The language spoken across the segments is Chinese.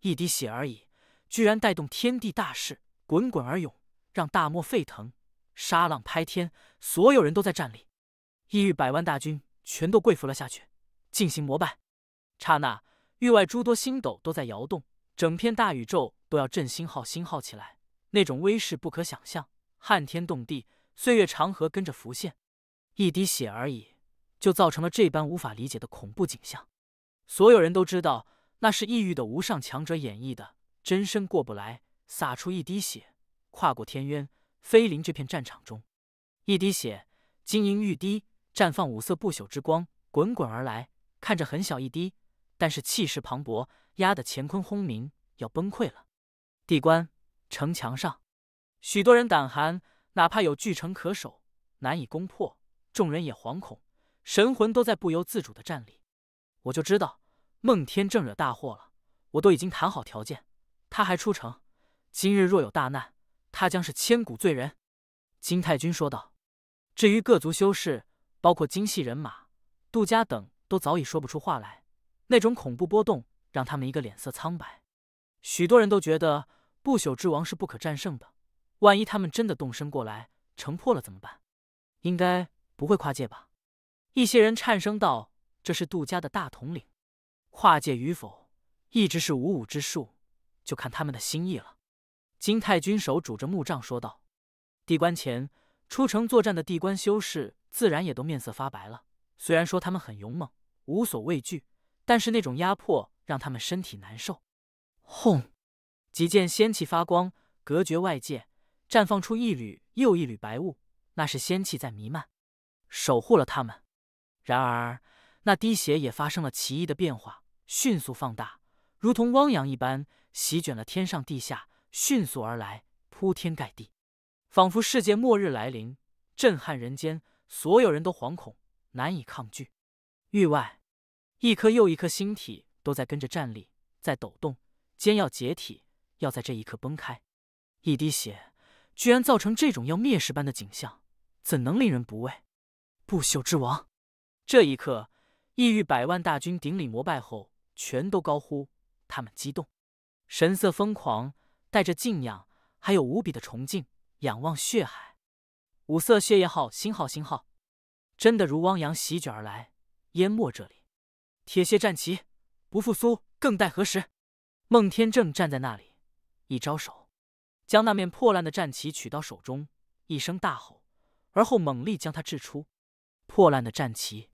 一滴血而已，居然带动天地大势滚滚而涌，让大漠沸腾，沙浪拍天，所有人都在站立。异域百万大军全都跪伏了下去，进行膜拜。刹那，域外诸多星斗都在摇动，整片大宇宙都要震星号星号起来，那种威势不可想象，撼天动地，岁月长河跟着浮现。一滴血而已，就造成了这般无法理解的恐怖景象。所有人都知道。那是异域的无上强者演绎的真身过不来，洒出一滴血，跨过天渊，飞临这片战场中。一滴血晶莹欲滴，绽放五色不朽之光，滚滚而来。看着很小一滴，但是气势磅礴，压得乾坤轰鸣，要崩溃了。地关城墙上，许多人胆寒，哪怕有巨城可守，难以攻破，众人也惶恐，神魂都在不由自主的站立。我就知道。孟天正惹大祸了，我都已经谈好条件，他还出城。今日若有大难，他将是千古罪人。”金太君说道。至于各族修士，包括精系人马、杜家等，都早已说不出话来。那种恐怖波动让他们一个脸色苍白。许多人都觉得不朽之王是不可战胜的。万一他们真的动身过来，城破了怎么办？应该不会跨界吧？一些人颤声道：“这是杜家的大统领。”跨界与否一直是五五之数，就看他们的心意了。金太君手拄着木杖说道：“地关前出城作战的地关修士，自然也都面色发白了。虽然说他们很勇猛，无所畏惧，但是那种压迫让他们身体难受。”轰！几件仙气发光，隔绝外界，绽放出一缕又一缕白雾，那是仙气在弥漫，守护了他们。然而，那滴血也发生了奇异的变化。迅速放大，如同汪洋一般席卷了天上地下，迅速而来，铺天盖地，仿佛世界末日来临，震撼人间，所有人都惶恐，难以抗拒。域外，一颗又一颗星体都在跟着站立，在抖动，将要解体，要在这一刻崩开。一滴血居然造成这种要灭世般的景象，怎能令人不畏？不朽之王，这一刻，异域百万大军顶礼膜拜后。全都高呼，他们激动，神色疯狂，带着敬仰，还有无比的崇敬，仰望血海，五色血液号星号星号，真的如汪洋席卷而来，淹没这里。铁血战旗不复苏，更待何时？孟天正站在那里，一招手，将那面破烂的战旗取到手中，一声大吼，而后猛力将它掷出。破烂的战旗，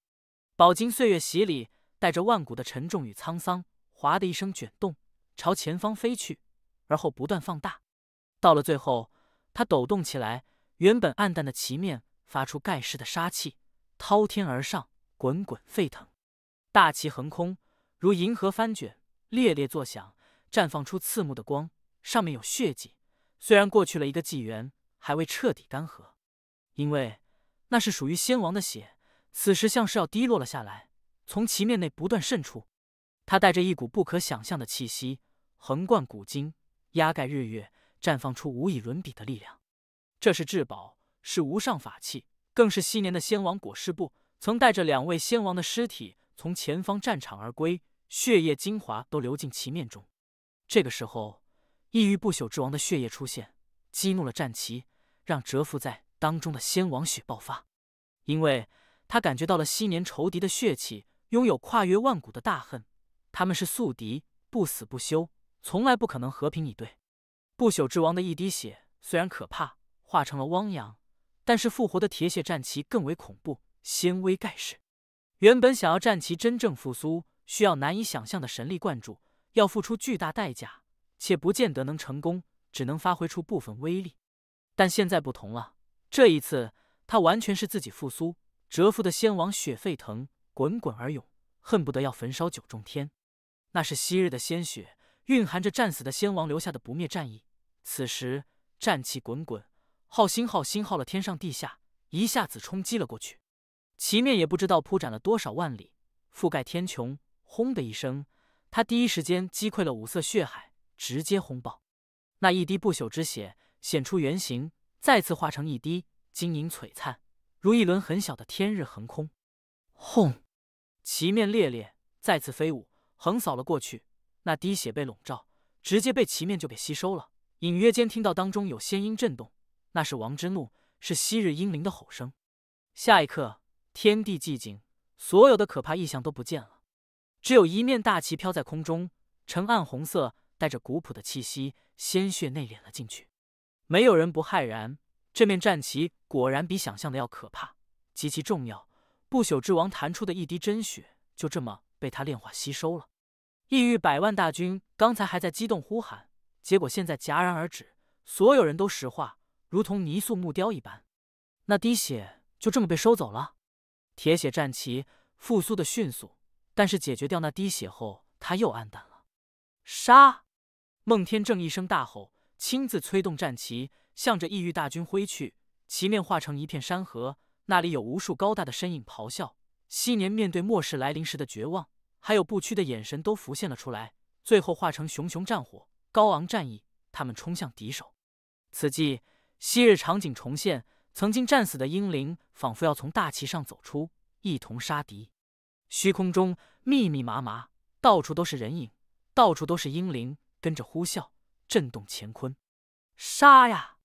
饱经岁月洗礼。带着万古的沉重与沧桑，哗的一声卷动，朝前方飞去，而后不断放大，到了最后，它抖动起来，原本暗淡的旗面发出盖世的杀气，滔天而上，滚滚沸腾。大旗横空，如银河翻卷，猎猎作响，绽放出刺目的光。上面有血迹，虽然过去了一个纪元，还未彻底干涸，因为那是属于先王的血，此时像是要滴落了下来。从其面内不断渗出，他带着一股不可想象的气息，横贯古今，压盖日月，绽放出无以伦比的力量。这是至宝，是无上法器，更是昔年的先王裹尸布。曾带着两位先王的尸体从前方战场而归，血液精华都流进其面中。这个时候，异域不朽之王的血液出现，激怒了战旗，让蛰伏在当中的先王血爆发，因为他感觉到了昔年仇敌的血气。拥有跨越万古的大恨，他们是宿敌，不死不休，从来不可能和平以对。不朽之王的一滴血虽然可怕，化成了汪洋，但是复活的铁血战旗更为恐怖，先威盖世。原本想要战旗真正复苏，需要难以想象的神力灌注，要付出巨大代价，且不见得能成功，只能发挥出部分威力。但现在不同了，这一次他完全是自己复苏，蛰伏的先王血沸腾。滚滚而涌，恨不得要焚烧九重天。那是昔日的鲜血，蕴含着战死的先王留下的不灭战意。此时战气滚滚，浩星号星号了天上地下，一下子冲击了过去。旗面也不知道铺展了多少万里，覆盖天穹。轰的一声，他第一时间击溃了五色血海，直接轰爆。那一滴不朽之血显出原形，再次化成一滴晶莹璀璨，如一轮很小的天日横空。轰！旗面猎猎，再次飞舞，横扫了过去。那滴血被笼罩，直接被旗面就给吸收了。隐约间听到当中有仙音震动，那是王之怒，是昔日英灵的吼声。下一刻，天地寂静，所有的可怕意象都不见了，只有一面大旗飘在空中，呈暗红色，带着古朴的气息。鲜血内敛了进去，没有人不骇然。这面战旗果然比想象的要可怕，极其重要。不朽之王弹出的一滴真血，就这么被他炼化吸收了。异域百万大军刚才还在激动呼喊，结果现在戛然而止，所有人都石化，如同泥塑木雕一般。那滴血就这么被收走了。铁血战旗复苏的迅速，但是解决掉那滴血后，他又暗淡了。杀！孟天正一声大吼，亲自催动战旗，向着异域大军挥去，旗面化成一片山河。那里有无数高大的身影咆哮，昔年面对末世来临时的绝望，还有不屈的眼神都浮现了出来，最后化成熊熊战火，高昂战意，他们冲向敌手。此际，昔日场景重现，曾经战死的英灵仿佛要从大旗上走出，一同杀敌。虚空中密密麻麻，到处都是人影，到处都是英灵，跟着呼啸，震动乾坤。杀呀！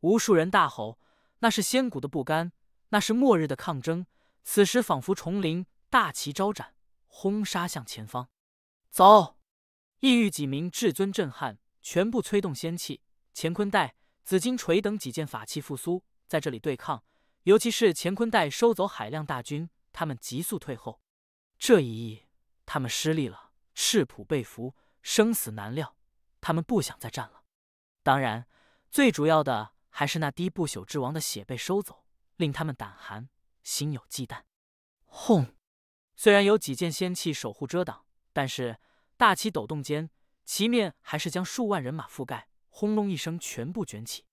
无数人大吼，那是仙骨的不甘。那是末日的抗争，此时仿佛丛林大旗招展，轰杀向前方。走！异域几名至尊震撼，全部催动仙气，乾坤袋、紫金锤等几件法器复苏，在这里对抗。尤其是乾坤袋收走海量大军，他们急速退后。这一役，他们失利了，赤普被俘，生死难料。他们不想再战了。当然，最主要的还是那滴不朽之王的血被收走。令他们胆寒，心有忌惮。轰！虽然有几件仙器守护遮挡，但是大旗抖动间，旗面还是将数万人马覆盖。轰隆一声，全部卷起。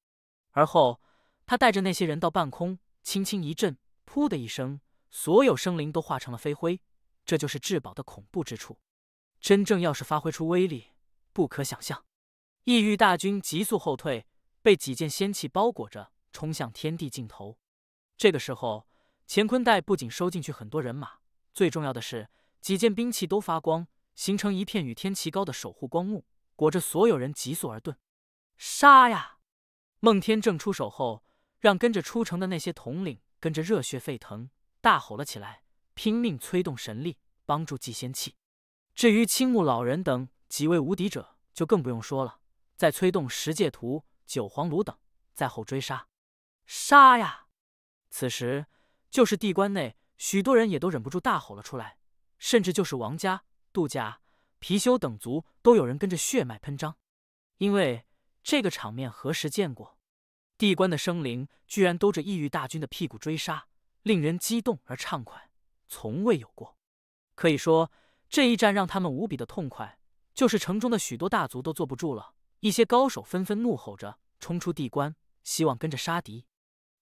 而后，他带着那些人到半空，轻轻一震，噗的一声，所有生灵都化成了飞灰。这就是至宝的恐怖之处。真正要是发挥出威力，不可想象。异域大军急速后退，被几件仙器包裹着，冲向天地尽头。这个时候，乾坤袋不仅收进去很多人马，最重要的是几件兵器都发光，形成一片与天齐高的守护光幕，裹着所有人急速而遁。杀呀！孟天正出手后，让跟着出城的那些统领跟着热血沸腾，大吼了起来，拼命催动神力帮助祭仙器。至于青木老人等几位无敌者，就更不用说了，在催动十界图、九黄炉等，在后追杀。杀呀！此时，就是地关内，许多人也都忍不住大吼了出来，甚至就是王家、杜家、貔貅等族，都有人跟着血脉喷张，因为这个场面何时见过？地关的生灵居然兜着异域大军的屁股追杀，令人激动而畅快，从未有过。可以说，这一战让他们无比的痛快。就是城中的许多大族都坐不住了，一些高手纷纷怒吼着冲出地关，希望跟着杀敌。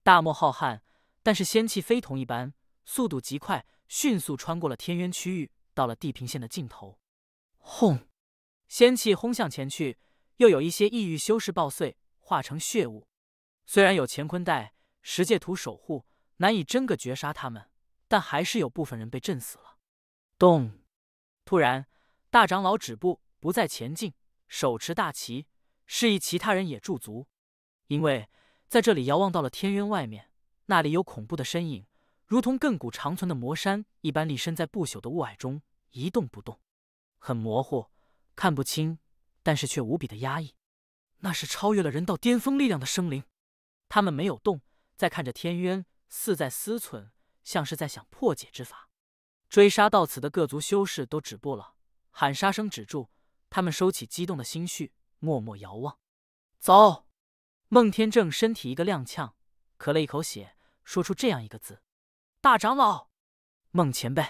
大漠浩瀚。但是仙气非同一般，速度极快，迅速穿过了天渊区域，到了地平线的尽头。轰！仙气轰向前去，又有一些异域修士爆碎，化成血雾。虽然有乾坤带、十界图守护，难以真个绝杀他们，但还是有部分人被震死了。咚！突然，大长老止步，不再前进，手持大旗，示意其他人也驻足，因为在这里遥望到了天渊外面。那里有恐怖的身影，如同亘古长存的魔山一般立身在不朽的雾霭中，一动不动，很模糊，看不清，但是却无比的压抑。那是超越了人道巅峰力量的生灵。他们没有动，在看着天渊，似在思忖，像是在想破解之法。追杀到此的各族修士都止步了，喊杀声止住，他们收起激动的心绪，默默遥望。走。孟天正身体一个踉跄。咳了一口血，说出这样一个字：“大长老，孟前辈。”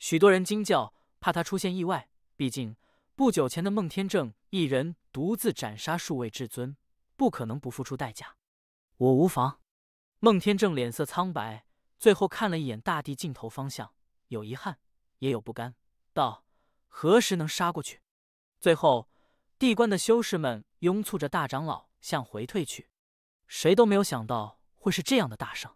许多人惊叫，怕他出现意外。毕竟不久前的孟天正一人独自斩杀数位至尊，不可能不付出代价。我无妨。孟天正脸色苍白，最后看了一眼大地尽头方向，有遗憾，也有不甘，道：“何时能杀过去？”最后，地关的修士们拥簇着大长老向回退去，谁都没有想到。会是这样的大圣。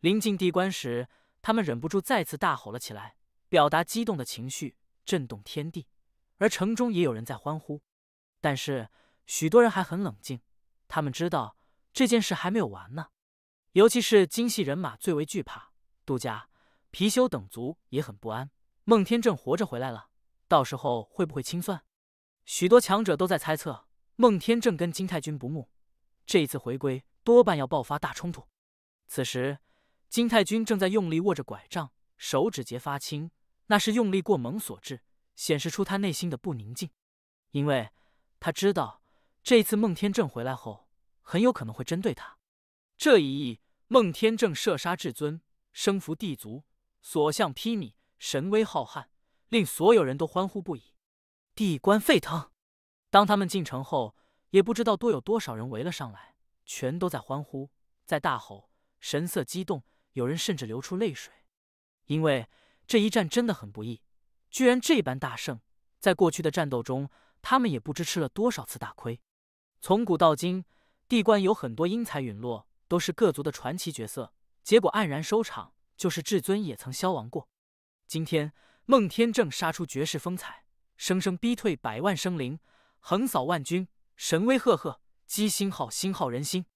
临近地关时，他们忍不住再次大吼了起来，表达激动的情绪，震动天地。而城中也有人在欢呼，但是许多人还很冷静，他们知道这件事还没有完呢。尤其是金系人马最为惧怕，杜家、貔貅等族也很不安。孟天正活着回来了，到时候会不会清算？许多强者都在猜测，孟天正跟金太君不睦，这一次回归。多半要爆发大冲突。此时，金太君正在用力握着拐杖，手指节发青，那是用力过猛所致，显示出他内心的不宁静。因为他知道，这次孟天正回来后，很有可能会针对他。这一役，孟天正射杀至尊，生服帝族，所向披靡，神威浩瀚，令所有人都欢呼不已，帝官沸腾。当他们进城后，也不知道多有多少人围了上来。全都在欢呼，在大吼，神色激动，有人甚至流出泪水，因为这一战真的很不易，居然这般大胜。在过去的战斗中，他们也不知吃了多少次大亏。从古到今，帝关有很多英才陨落，都是各族的传奇角色，结果黯然收场。就是至尊也曾消亡过。今天，孟天正杀出绝世风采，生生逼退百万生灵，横扫万军，神威赫赫。鸡心号，心号人心。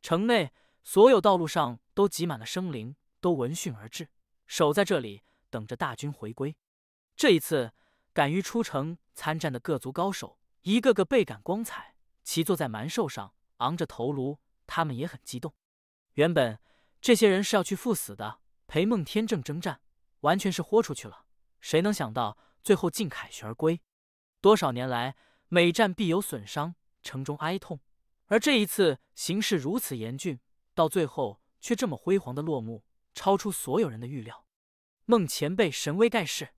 城内所有道路上都挤满了生灵，都闻讯而至，守在这里等着大军回归。这一次敢于出城参战的各族高手，一个个倍感光彩，骑坐在蛮兽上，昂着头颅。他们也很激动。原本这些人是要去赴死的，陪孟天正征战，完全是豁出去了。谁能想到最后竟凯旋而归？多少年来，每战必有损伤，城中哀痛。而这一次形势如此严峻，到最后却这么辉煌的落幕，超出所有人的预料。孟前辈神威盖世，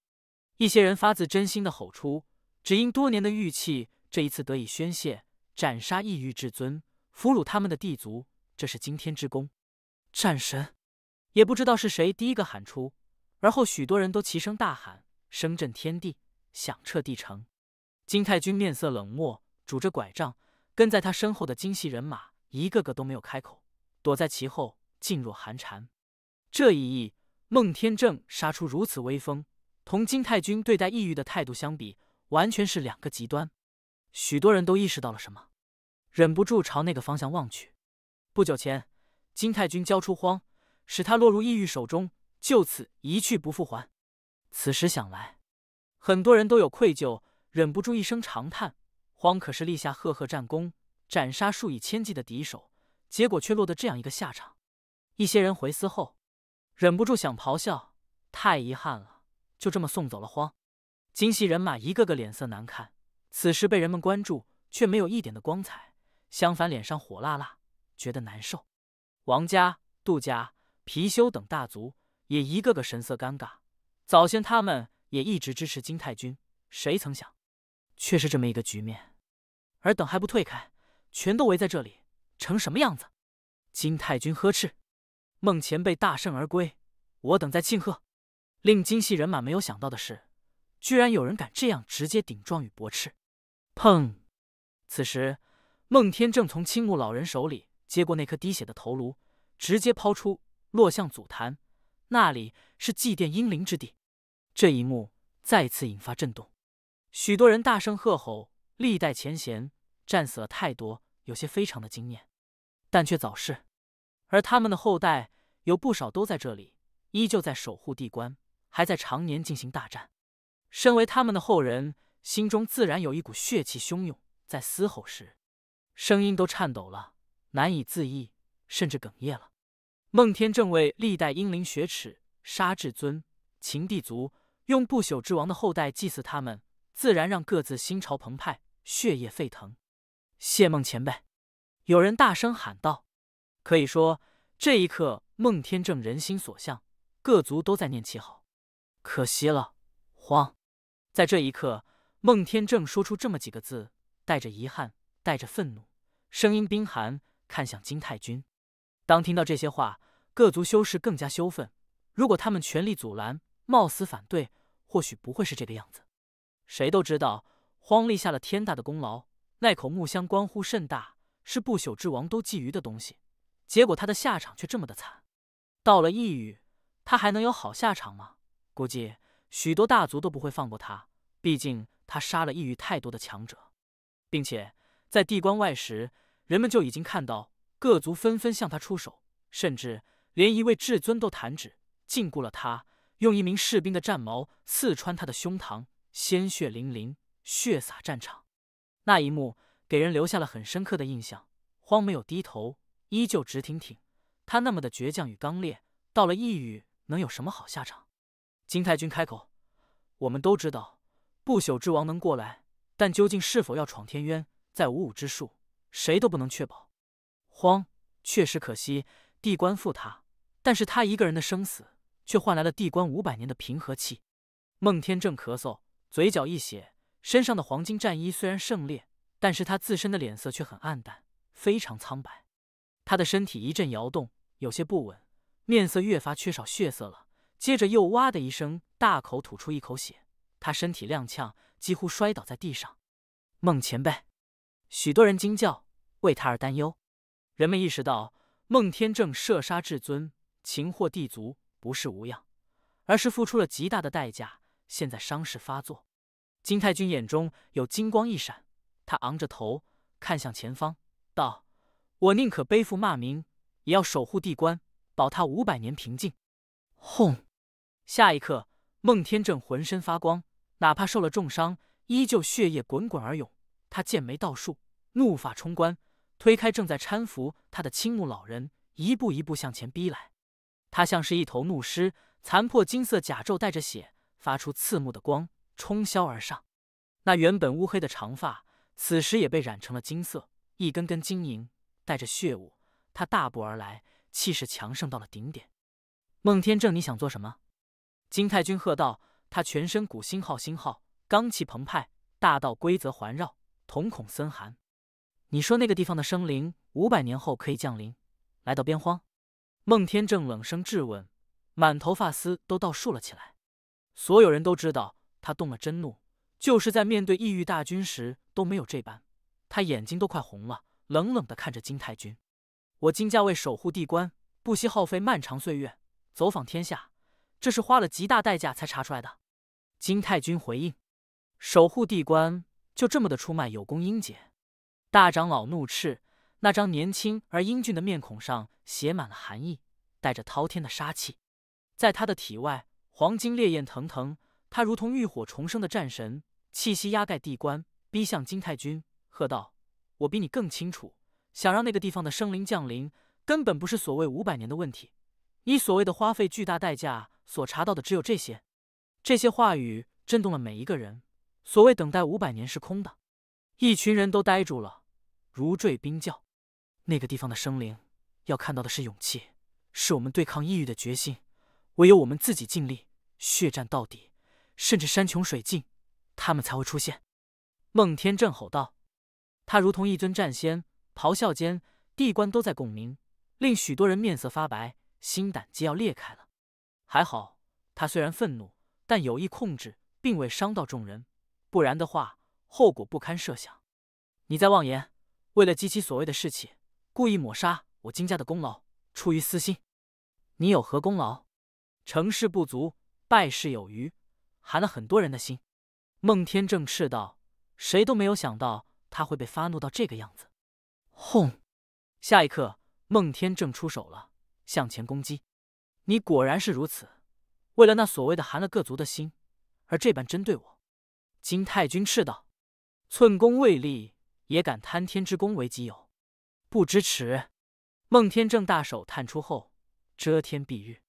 一些人发自真心的吼出，只因多年的郁气这一次得以宣泄，斩杀异域至尊，俘虏他们的帝族，这是惊天之功。战神，也不知道是谁第一个喊出，而后许多人都齐声大喊，声震天地，响彻地城。金太君面色冷漠，拄着拐杖。跟在他身后的精细人马，一个个都没有开口，躲在其后，噤若寒蝉。这一役，孟天正杀出如此威风，同金太君对待异域的态度相比，完全是两个极端。许多人都意识到了什么，忍不住朝那个方向望去。不久前，金太君交出荒，使他落入异域手中，就此一去不复还。此时想来，很多人都有愧疚，忍不住一声长叹。荒可是立下赫赫战功，斩杀数以千计的敌手，结果却落得这样一个下场。一些人回思后，忍不住想咆哮：“太遗憾了，就这么送走了荒。”金系人马一个个脸色难看，此时被人们关注，却没有一点的光彩，相反脸上火辣辣，觉得难受。王家、杜家、貔貅等大族也一个个神色尴尬。早先他们也一直支持金太君，谁曾想？却是这么一个局面，尔等还不退开，全都围在这里，成什么样子？金太君呵斥。孟前辈大胜而归，我等再庆贺。令金系人马没有想到的是，居然有人敢这样直接顶撞与驳斥。砰！此时，孟天正从青木老人手里接过那颗滴血的头颅，直接抛出，落向祖坛。那里是祭奠英灵之地。这一幕再次引发震动。许多人大声喝吼，历代前贤战死了太多，有些非常的惊艳，但却早逝，而他们的后代有不少都在这里，依旧在守护地关，还在常年进行大战。身为他们的后人，心中自然有一股血气汹涌，在嘶吼时，声音都颤抖了，难以自抑，甚至哽咽了。孟天正为历代英灵雪耻，杀至尊秦帝族，用不朽之王的后代祭祀他们。自然让各自心潮澎湃，血液沸腾。谢梦前辈，有人大声喊道。可以说，这一刻孟天正人心所向，各族都在念其好。可惜了，慌。在这一刻，孟天正说出这么几个字，带着遗憾，带着愤怒，声音冰寒，看向金太君。当听到这些话，各族修士更加羞愤。如果他们全力阻拦，冒死反对，或许不会是这个样子。谁都知道，荒立下了天大的功劳，那口木箱关乎甚大，是不朽之王都觊觎的东西。结果他的下场却这么的惨。到了异域，他还能有好下场吗？估计许多大族都不会放过他，毕竟他杀了异域太多的强者，并且在地关外时，人们就已经看到各族纷纷向他出手，甚至连一位至尊都弹指禁锢了他，用一名士兵的战矛刺穿他的胸膛。鲜血淋淋，血洒战场，那一幕给人留下了很深刻的印象。荒没有低头，依旧直挺挺。他那么的倔强与刚烈，到了异域能有什么好下场？金太君开口：“我们都知道不朽之王能过来，但究竟是否要闯天渊，在五五之术，谁都不能确保。”荒确实可惜地官负他，但是他一个人的生死却换来了地官五百年的平和气。”孟天正咳嗽。嘴角一血，身上的黄金战衣虽然圣烈，但是他自身的脸色却很暗淡，非常苍白。他的身体一阵摇动，有些不稳，面色越发缺少血色了。接着又哇的一声，大口吐出一口血，他身体踉跄，几乎摔倒在地上。孟前辈，许多人惊叫，为他而担忧。人们意识到，孟天正射杀至尊，擒获帝族，不是无恙，而是付出了极大的代价。现在伤势发作，金太君眼中有金光一闪，他昂着头看向前方，道：“我宁可背负骂名，也要守护地关，保他五百年平静。”轰！下一刻，孟天正浑身发光，哪怕受了重伤，依旧血液滚滚而涌。他剑眉倒竖，怒发冲冠，推开正在搀扶他的青木老人，一步一步向前逼来。他像是一头怒狮，残破金色甲胄带着血。发出刺目的光，冲霄而上。那原本乌黑的长发，此时也被染成了金色，一根根晶莹，带着血雾。他大步而来，气势强盛到了顶点。孟天正，你想做什么？金太君喝道。他全身骨星号星号，罡气澎湃，大道规则环绕，瞳孔森寒。你说那个地方的生灵五百年后可以降临，来到边荒？孟天正冷声质问，满头发丝都倒竖了起来。所有人都知道他动了真怒，就是在面对异域大军时都没有这般。他眼睛都快红了，冷冷地看着金太君：“我金家为守护地关，不惜耗费漫长岁月走访天下，这是花了极大代价才查出来的。”金太君回应：“守护地关，就这么的出卖有功英杰？”大长老怒斥，那张年轻而英俊的面孔上写满了寒意，带着滔天的杀气，在他的体外。黄金烈焰腾腾，他如同浴火重生的战神，气息压盖地关，逼向金太君，喝道：“我比你更清楚，想让那个地方的生灵降临，根本不是所谓五百年的问题。你所谓的花费巨大代价所查到的，只有这些。”这些话语震动了每一个人。所谓等待五百年是空的，一群人都呆住了，如坠冰窖。那个地方的生灵要看到的是勇气，是我们对抗抑郁的决心，唯有我们自己尽力。血战到底，甚至山穷水尽，他们才会出现。孟天正吼道：“他如同一尊战仙，咆哮间，地官都在共鸣，令许多人面色发白，心胆皆要裂开了。还好，他虽然愤怒，但有意控制，并未伤到众人，不然的话，后果不堪设想。你在妄言，为了激起所谓的士气，故意抹杀我金家的功劳，出于私心。你有何功劳？成事不足。”败事有余，寒了很多人的心。孟天正斥道：“谁都没有想到他会被发怒到这个样子。”轰！下一刻，孟天正出手了，向前攻击。你果然是如此，为了那所谓的寒了各族的心，而这般针对我。金太君斥道：“寸功未立，也敢贪天之功为己有，不知耻！”孟天正大手探出后，遮天蔽日。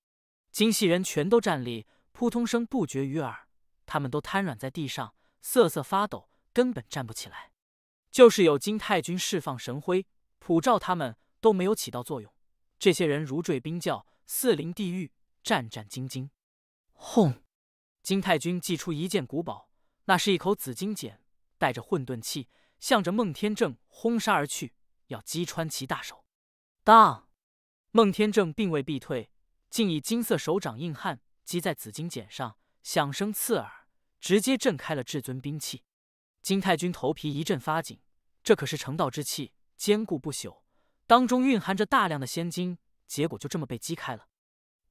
金系人全都站立。扑通声不绝于耳，他们都瘫软在地上，瑟瑟发抖，根本站不起来。就是有金太君释放神辉普照，他们都没有起到作用。这些人如坠冰窖，四临地狱，战战兢兢。轰！金太君祭出一件古宝，那是一口紫金锏，带着混沌气，向着孟天正轰杀而去，要击穿其大手。当，孟天正并未避退，竟以金色手掌硬汉。击在紫金锏上，响声刺耳，直接震开了至尊兵器。金太君头皮一阵发紧，这可是成道之气，坚固不朽，当中蕴含着大量的仙金，结果就这么被击开了。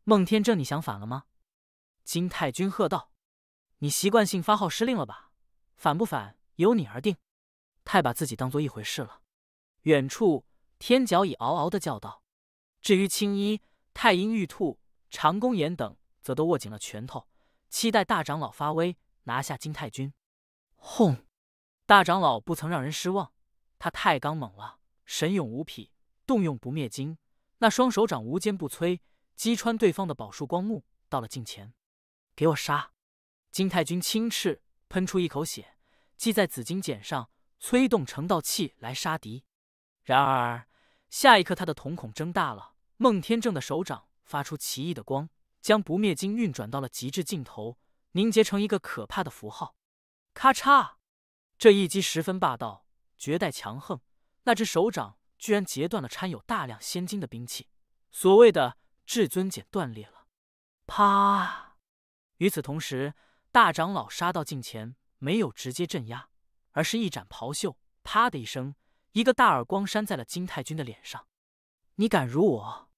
孟天正，你想反了吗？金太君喝道：“你习惯性发号施令了吧？反不反由你而定，太把自己当做一回事了。”远处天角已嗷嗷的叫道：“至于青衣、太阴、玉兔、长弓岩等。”则都握紧了拳头，期待大长老发威拿下金太君。轰！大长老不曾让人失望，他太刚猛了，神勇无匹，动用不灭金，那双手掌无坚不摧，击穿对方的宝树光幕，到了近前，给我杀！金太君轻斥，喷出一口血，系在紫金茧上，催动成道气来杀敌。然而下一刻，他的瞳孔睁大了，孟天正的手掌发出奇异的光。将不灭金运转到了极致尽头，凝结成一个可怕的符号。咔嚓！这一击十分霸道，绝代强横。那只手掌居然截断了掺有大量仙金的兵器，所谓的至尊锏断裂了。啪！与此同时，大长老杀到近前，没有直接镇压，而是一展袍袖，啪的一声，一个大耳光扇在了金太君的脸上。“你敢辱我！”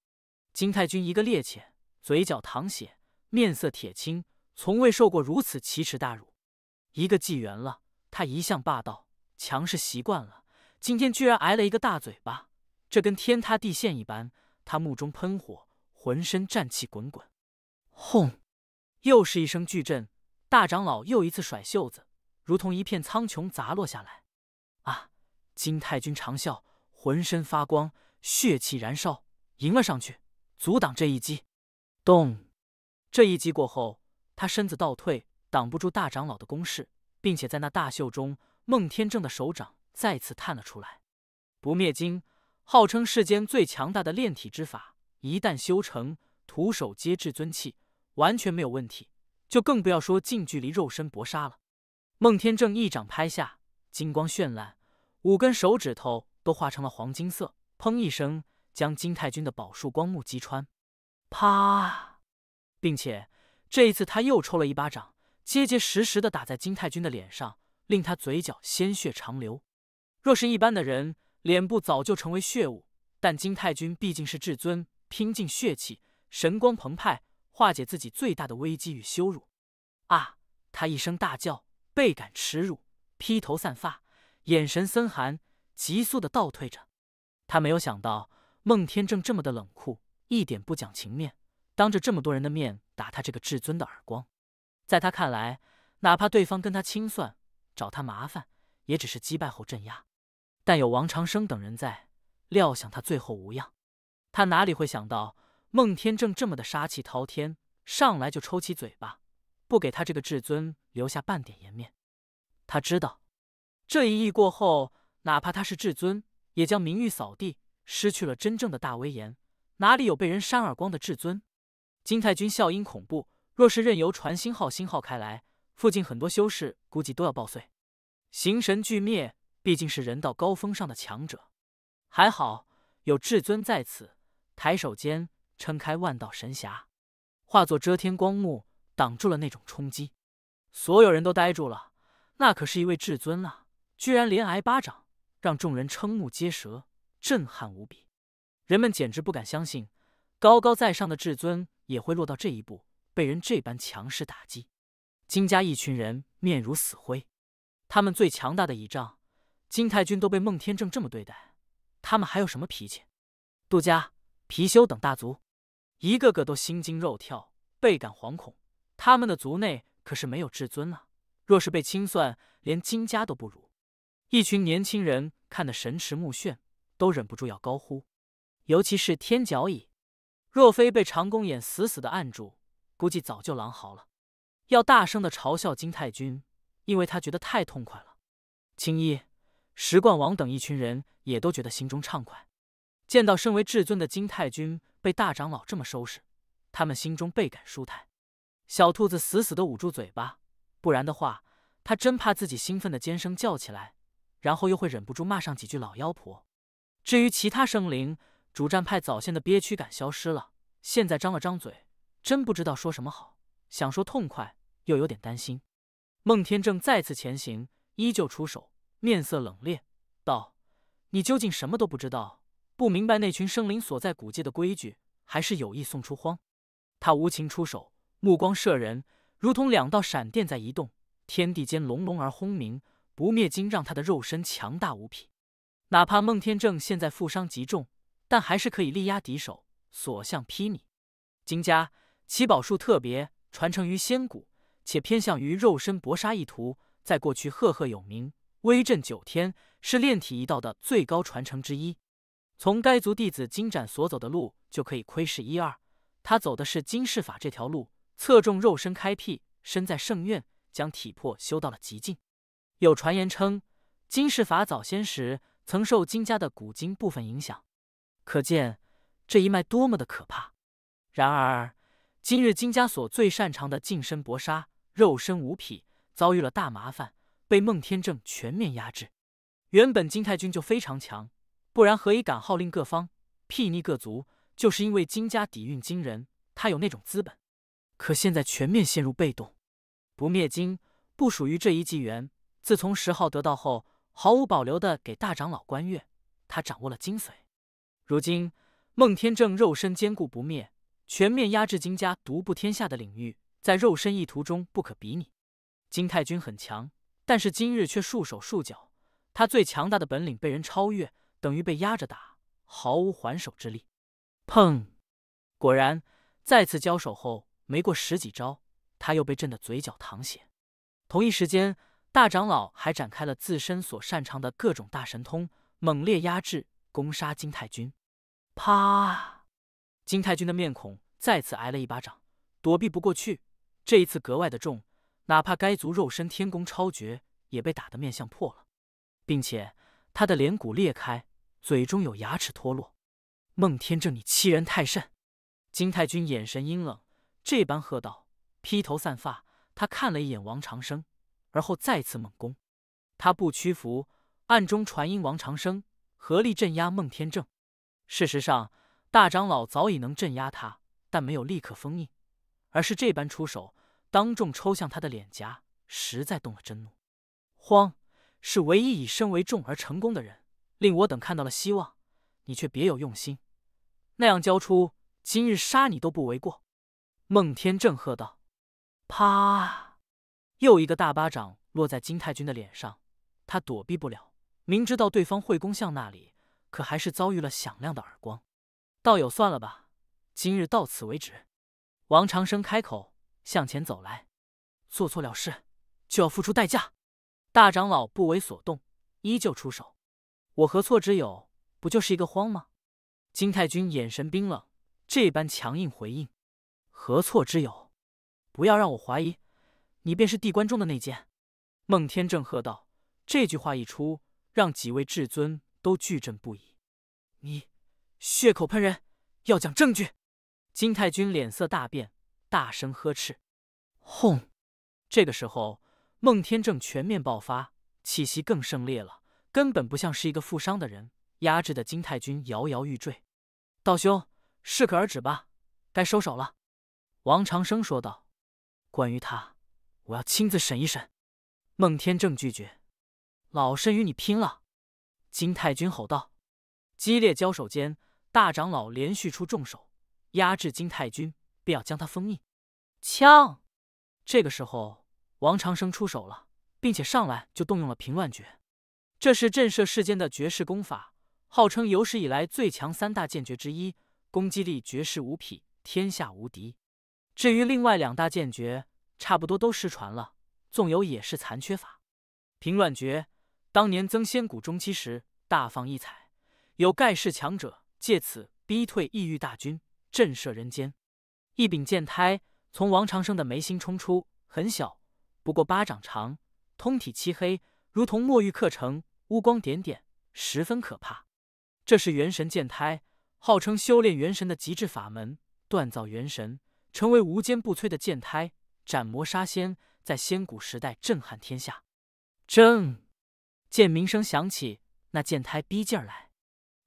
金太君一个趔趄。嘴角淌血，面色铁青，从未受过如此奇耻大辱。一个纪元了，他一向霸道强势习惯了，今天居然挨了一个大嘴巴，这跟天塌地陷一般。他目中喷火，浑身战气滚滚。轰！又是一声巨震，大长老又一次甩袖子，如同一片苍穹砸落下来。啊！金太君长啸，浑身发光，血气燃烧，迎了上去，阻挡这一击。咚！这一击过后，他身子倒退，挡不住大长老的攻势，并且在那大袖中，孟天正的手掌再次探了出来。不灭金号称世间最强大的炼体之法，一旦修成，徒手接至尊气，完全没有问题，就更不要说近距离肉身搏杀了。孟天正一掌拍下，金光绚烂，五根手指头都化成了黄金色，砰一声，将金太君的宝树光幕击穿。啪，并且这一次他又抽了一巴掌，结结实实的打在金太君的脸上，令他嘴角鲜血长流。若是一般的人，脸部早就成为血雾，但金太君毕竟是至尊，拼尽血气，神光澎湃，化解自己最大的危机与羞辱。啊！他一声大叫，倍感耻辱，披头散发，眼神森寒，急速的倒退着。他没有想到孟天正这么的冷酷。一点不讲情面，当着这么多人的面打他这个至尊的耳光，在他看来，哪怕对方跟他清算、找他麻烦，也只是击败后镇压。但有王长生等人在，料想他最后无恙。他哪里会想到孟天正这么的杀气滔天，上来就抽起嘴巴，不给他这个至尊留下半点颜面。他知道，这一役过后，哪怕他是至尊，也将名誉扫地，失去了真正的大威严。哪里有被人扇耳光的至尊？金太君笑音恐怖，若是任由传星号星号开来，附近很多修士估计都要爆碎，形神俱灭。毕竟是人道高峰上的强者，还好有至尊在此，抬手间撑开万道神霞，化作遮天光幕，挡住了那种冲击。所有人都呆住了，那可是一位至尊啊，居然连挨巴掌，让众人瞠目结舌，震撼无比。人们简直不敢相信，高高在上的至尊也会落到这一步，被人这般强势打击。金家一群人面如死灰，他们最强大的倚仗金太君都被孟天正这么对待，他们还有什么脾气？杜家、貔貅等大族，一个个都心惊肉跳，倍感惶恐。他们的族内可是没有至尊啊，若是被清算，连金家都不如。一群年轻人看得神驰目眩，都忍不住要高呼。尤其是天角蚁，若非被长弓眼死死的按住，估计早就狼嚎了，要大声的嘲笑金太君，因为他觉得太痛快了。青衣、石冠王等一群人也都觉得心中畅快，见到身为至尊的金太君被大长老这么收拾，他们心中倍感舒坦。小兔子死死的捂住嘴巴，不然的话，他真怕自己兴奋的尖声叫起来，然后又会忍不住骂上几句老妖婆。至于其他生灵，主战派早先的憋屈感消失了，现在张了张嘴，真不知道说什么好。想说痛快，又有点担心。孟天正再次前行，依旧出手，面色冷冽，道：“你究竟什么都不知道，不明白那群生灵所在古界的规矩，还是有意送出荒？”他无情出手，目光射人，如同两道闪电在移动，天地间隆隆而轰鸣。不灭金让他的肉身强大无比，哪怕孟天正现在负伤极重。但还是可以力压敌手，所向披靡。金家奇宝术特别传承于仙谷，且偏向于肉身搏杀一途，在过去赫赫有名，威震九天，是炼体一道的最高传承之一。从该族弟子金展所走的路就可以窥视一二，他走的是金世法这条路，侧重肉身开辟。身在圣院，将体魄修到了极境。有传言称，金世法早先时曾受金家的古今部分影响。可见这一脉多么的可怕。然而，今日金家所最擅长的近身搏杀，肉身无匹，遭遇了大麻烦，被孟天正全面压制。原本金太君就非常强，不然何以敢号令各方、睥睨各族？就是因为金家底蕴惊人，他有那种资本。可现在全面陷入被动。不灭金不属于这一纪元，自从十号得到后，毫无保留的给大长老关月，他掌握了精髓。如今，孟天正肉身坚固不灭，全面压制金家独步天下的领域，在肉身意图中不可比拟。金太君很强，但是今日却束手束脚，他最强大的本领被人超越，等于被压着打，毫无还手之力。砰！果然，再次交手后，没过十几招，他又被震得嘴角淌血。同一时间，大长老还展开了自身所擅长的各种大神通，猛烈压制、攻杀金太君。啪！金太君的面孔再次挨了一巴掌，躲避不过去。这一次格外的重，哪怕该族肉身天功超绝，也被打得面相破了，并且他的脸骨裂开，嘴中有牙齿脱落。孟天正，你欺人太甚！金太君眼神阴冷，这般喝道，披头散发，他看了一眼王长生，而后再次猛攻。他不屈服，暗中传音王长生，合力镇压孟天正。事实上，大长老早已能镇压他，但没有立刻封印，而是这般出手，当众抽向他的脸颊，实在动了真怒。荒是唯一以身为重而成功的人，令我等看到了希望。你却别有用心，那样交出，今日杀你都不为过。孟天正喝道：“啪！”又一个大巴掌落在金太君的脸上，他躲避不了，明知道对方会攻向那里。可还是遭遇了响亮的耳光，道友算了吧，今日到此为止。王长生开口，向前走来，做错了事就要付出代价。大长老不为所动，依旧出手。我何错之有？不就是一个荒吗？金太君眼神冰冷，这般强硬回应，何错之有？不要让我怀疑，你便是地关中的内奸。孟天正喝道，这句话一出，让几位至尊。都巨震不已，你血口喷人，要讲证据！金太君脸色大变，大声呵斥。轰！这个时候，孟天正全面爆发，气息更盛烈了，根本不像是一个负伤的人，压制的金太君摇摇欲坠。道兄，适可而止吧，该收手了。王长生说道：“关于他，我要亲自审一审。”孟天正拒绝：“老身与你拼了！”金太君吼道：“激烈交手间，大长老连续出重手压制金太君，便要将他封印。”枪！这个时候，王长生出手了，并且上来就动用了平乱诀。这是震慑世间的绝世功法，号称有史以来最强三大剑诀之一，攻击力绝世无匹，天下无敌。至于另外两大剑诀，差不多都失传了，纵有也是残缺法。平乱诀。当年增仙谷中期时大放异彩，有盖世强者借此逼退异域大军，震慑人间。一柄剑胎从王长生的眉心冲出，很小，不过巴掌长，通体漆黑，如同墨玉刻成，乌光点点，十分可怕。这是元神剑胎，号称修炼元神的极致法门，锻造元神，成为无坚不摧的剑胎，斩魔杀仙，在仙古时代震撼天下。正。剑鸣声响起，那剑胎逼劲儿来。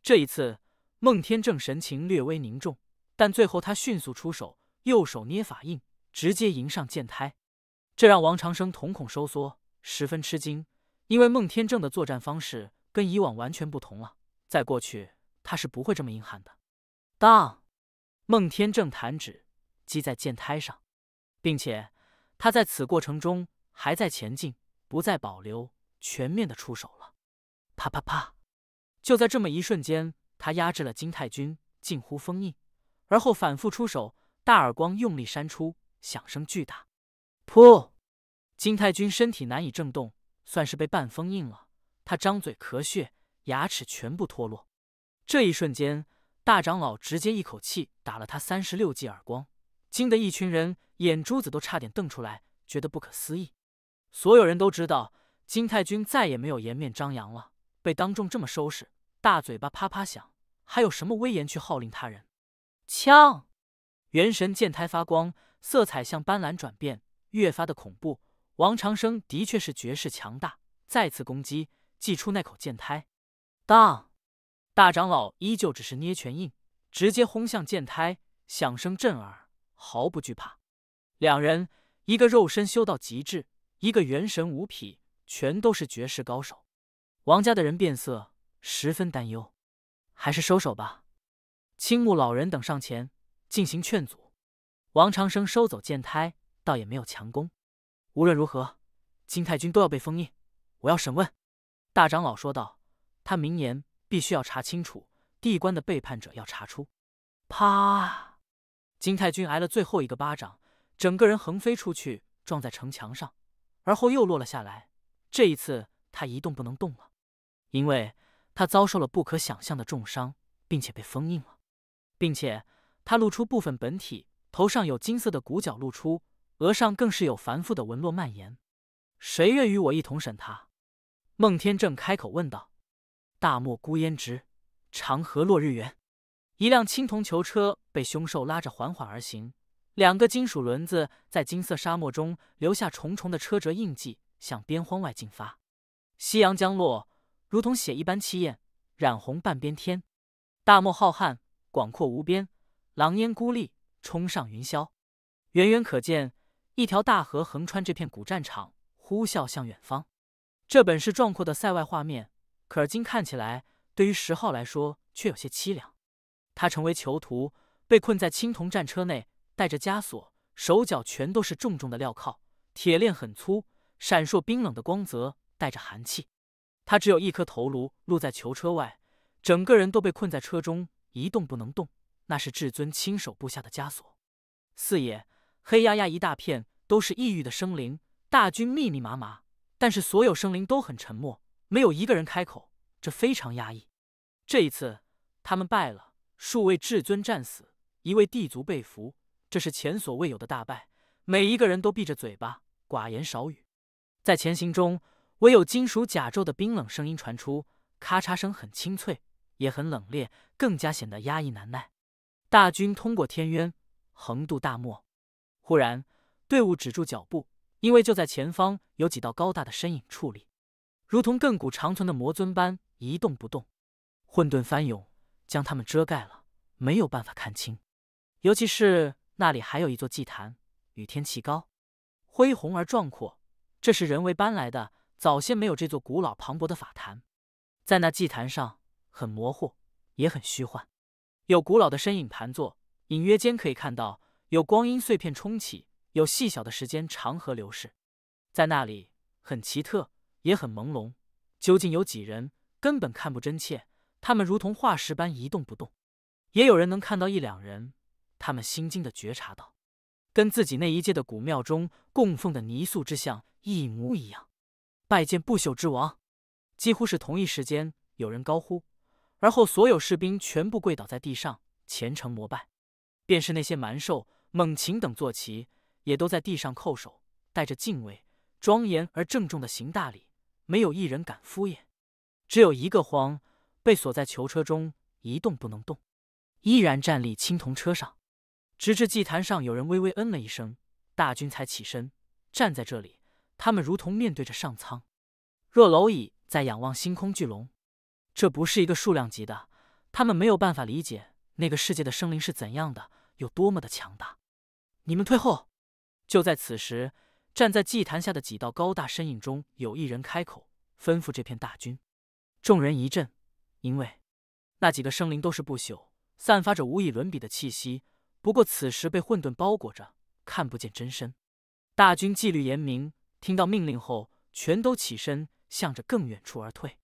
这一次，孟天正神情略微凝重，但最后他迅速出手，右手捏法印，直接迎上剑胎。这让王长生瞳孔收缩，十分吃惊，因为孟天正的作战方式跟以往完全不同了。在过去，他是不会这么硬汉的。当孟天正弹指击在剑胎上，并且他在此过程中还在前进，不再保留。全面的出手了，啪啪啪！就在这么一瞬间，他压制了金太君，近乎封印，而后反复出手，大耳光用力扇出，响声巨大。噗！金太君身体难以震动，算是被半封印了。他张嘴咳血，牙齿全部脱落。这一瞬间，大长老直接一口气打了他三十六记耳光，惊得一群人眼珠子都差点瞪出来，觉得不可思议。所有人都知道。金太君再也没有颜面张扬了，被当众这么收拾，大嘴巴啪啪响，还有什么威严去号令他人？枪，元神剑胎发光，色彩向斑斓转变，越发的恐怖。王长生的确是绝世强大，再次攻击，祭出那口剑胎。当，大长老依旧只是捏拳印，直接轰向剑胎，响声震耳，毫不惧怕。两人，一个肉身修到极致，一个元神无匹。全都是绝世高手，王家的人变色，十分担忧，还是收手吧。青木老人等上前进行劝阻。王长生收走剑胎，倒也没有强攻。无论如何，金太君都要被封印。我要审问大长老说道，他明年必须要查清楚地官的背叛者，要查出。啪！金太君挨了最后一个巴掌，整个人横飞出去，撞在城墙上，而后又落了下来。这一次，他一动不能动了，因为他遭受了不可想象的重伤，并且被封印了，并且他露出部分本体，头上有金色的骨角露出，额上更是有繁复的纹络蔓延。谁愿与我一同审他？孟天正开口问道。大漠孤烟直，长河落日圆。一辆青铜囚车被凶兽拉着缓缓而行，两个金属轮子在金色沙漠中留下重重的车辙印记。向边荒外进发，夕阳将落，如同血一般凄艳，染红半边天。大漠浩瀚，广阔无边，狼烟孤立，冲上云霄。远远可见一条大河横穿这片古战场，呼啸向远方。这本是壮阔的塞外画面，可而今看起来，对于石浩来说却有些凄凉。他成为囚徒，被困在青铜战车内，带着枷锁，手脚全都是重重的镣铐，铁链很粗。闪烁冰冷的光泽，带着寒气。他只有一颗头颅露在囚车外，整个人都被困在车中，一动不能动。那是至尊亲手布下的枷锁。四野黑压压一大片，都是异域的生灵，大军密密麻麻。但是所有生灵都很沉默，没有一个人开口，这非常压抑。这一次他们败了，数位至尊战死，一位帝族被俘，这是前所未有的大败。每一个人都闭着嘴巴，寡言少语。在前行中，唯有金属甲胄的冰冷声音传出，咔嚓声很清脆，也很冷冽，更加显得压抑难耐。大军通过天渊，横渡大漠，忽然队伍止住脚步，因为就在前方有几道高大的身影矗立，如同亘古长存的魔尊般一动不动。混沌翻涌，将他们遮盖了，没有办法看清。尤其是那里还有一座祭坛，与天齐高，恢宏而壮阔。这是人为搬来的。早先没有这座古老磅礴的法坛，在那祭坛上，很模糊，也很虚幻。有古老的身影盘坐，隐约间可以看到有光阴碎片冲起，有细小的时间长河流逝。在那里，很奇特，也很朦胧。究竟有几人，根本看不真切。他们如同化石般一动不动。也有人能看到一两人，他们心惊的觉察到，跟自己那一届的古庙中供奉的泥塑之像。一模一样，拜见不朽之王！几乎是同一时间，有人高呼，而后所有士兵全部跪倒在地上，虔诚膜拜。便是那些蛮兽、猛禽等坐骑，也都在地上叩首，带着敬畏、庄严而郑重的行大礼。没有一人敢敷衍，只有一个慌，被锁在囚车中，一动不能动，依然站立青铜车上，直至祭坛上有人微微嗯了一声，大军才起身站在这里。他们如同面对着上苍，若蝼蚁在仰望星空巨龙，这不是一个数量级的，他们没有办法理解那个世界的生灵是怎样的，有多么的强大。你们退后！就在此时，站在祭坛下的几道高大身影中，有一人开口吩咐这片大军。众人一震，因为那几个生灵都是不朽，散发着无以伦比的气息。不过此时被混沌包裹着，看不见真身。大军纪律严明。听到命令后，全都起身，向着更远处而退。